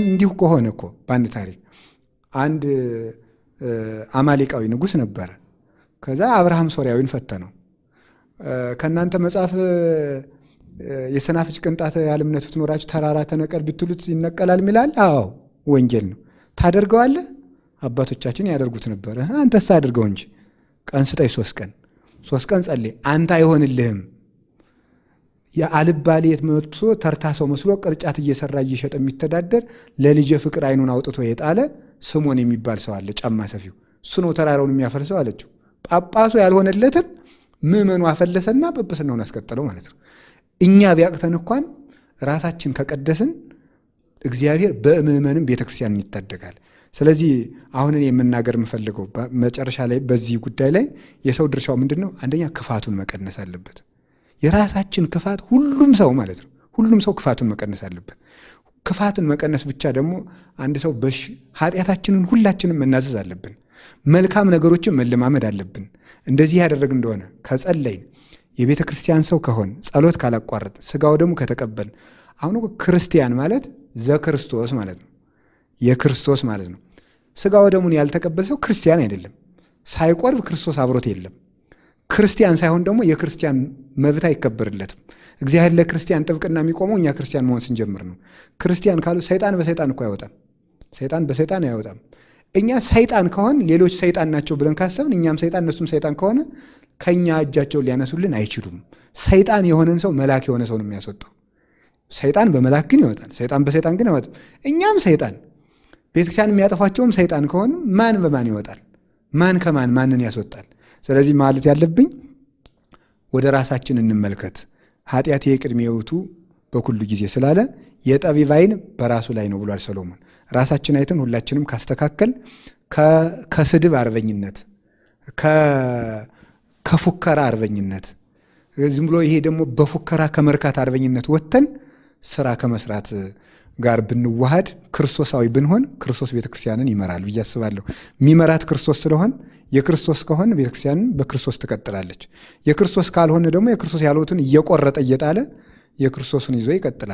እንዲሁ ከሆነ እኮ በአንድ ታሪክ አንድ አማሌቃዊ ንጉሥ ነበረ። ከዛ አብርሃም ሶሪያዊን ፈተነው። ከእናንተ መጽሐፍ የሰናፍጭ ቅንጣት ያለ እምነት ብትኖራችሁ ተራራ ተነቀል ብትሉት ይነቀላል ሚላል? አዎ ወንጌል ነው። ታደርገዋለህ? አባቶቻችን ያደርጉት ነበረ። አንተስ አድርገው እንጂ ቀን ስጠኝ፣ ሶስት ቀን ሶስት ቀን ጸልይ። አንተ አይሆንልህም። የአልባሌ መጥቶ ተርታ ሰው መስሎ ቅርጫት እየሰራ እየሸጠ የሚተዳደር ለልጄ ፍቅር አይኑን አውጥቶ የጣለ ስሞን የሚባል ሰው አለ፣ ጫማ ሰፊው። እሱ ነው ተራራውን የሚያፈልሰው አለችው። ጳጳሱ ያልሆነለትን ምዕመኑ አፈለሰና ጵጵስናውን አስቀጠለው ማለት ነው። እኛ ቢያቅተን እንኳን ራሳችን ከቀደስን እግዚአብሔር በምዕመንም ቤተክርስቲያን ይታደጋል። ስለዚህ አሁን እኔ የምናገር የምፈልገው መጨረሻ ላይ በዚህ ጉዳይ ላይ የሰው ድርሻው ምንድን ነው? አንደኛ ክፋቱን መቀነስ አለበት። የራሳችን ክፋት ሁሉም ሰው ማለት ነው። ሁሉም ሰው ክፋቱን መቀነስ አለበት። ክፋትን መቀነስ ብቻ ደግሞ አንድ ሰው በሽ ኃጢአታችንን ሁላችንም መናዘዝ አለብን። መልካም ነገሮችን መለማመድ አለብን። እንደዚህ ያደረግ እንደሆነ ከጸለይን የቤተ ክርስቲያን ሰው ከሆን ጸሎት ካላቋረጥ ስጋው ደግሞ ከተቀበል አሁን ክርስቲያን ማለት ዘክርስቶስ ማለት ነው። የክርስቶስ ማለት ነው። ስጋ ወደሙን ያልተቀበለ ሰው ክርስቲያን አይደለም። ሳይቆርብ ክርስቶስ አብሮት የለም። ክርስቲያን ሳይሆን ደግሞ የክርስቲያን መብት አይከበርለትም። እግዚአብሔር ለክርስቲያን ጥብቅና የሚቆመው እኛ ክርስቲያን መሆን ስንጀምር ነው። ክርስቲያን ካሉ ሰይጣን በሰይጣን እኮ አይወጣም። ሰይጣን በሰይጣን አይወጣም። እኛ ሰይጣን ከሆን ሌሎች ሰይጣን ናቸው ብለን ካሰብን እኛም ሰይጣን እነሱም ሰይጣን ከሆነ ከኛ እጃቸውን ሊያነሱልን አይችሉም። ሰይጣን የሆነን ሰው መልአክ የሆነ ሰው ነው የሚያስወጣው። ሰይጣን በመልአክ ግን ይወጣል። ሰይጣን በሰይጣን ግን አይወጣም። እኛም ሰይጣን ቤተክርስቲያን የሚያጠፏቸውም ሰይጣን ከሆነ ማን በማን ይወጣል? ማን ከማን ማንን ያስወጣል? ስለዚህ ማለት ያለብኝ ወደ ራሳችን እንመልከት። ኃጢአት ቅድመ ውእቱ በኩሉ ጊዜ ስላለ የጠቢብ ዓይን በራሱ ላይ ነው ብሏል ሰሎሞን። ራሳችን አይተን ሁላችንም ካስተካከል ከስድብ አርበኝነት፣ ከፉከራ አርበኝነት ዝም ብሎ ይሄ ደግሞ በፉከራ ከመርካት አርበኝነት ወጥተን ስራ ከመስራት ጋር ብንዋሃድ ክርስቶሳዊ ብንሆን ክርስቶስ ቤተክርስቲያንን ይመራል ብዬ አስባለሁ። የሚመራት ክርስቶስ ስለሆን የክርስቶስ ከሆን ቤተክርስቲያንን በክርስቶስ ትቀጥላለች። የክርስቶስ ካልሆነ ደግሞ የክርስቶስ ያልሆኑትን እየቆረጠ እየጣለ የክርስቶስን ይዞ ይቀጥላል።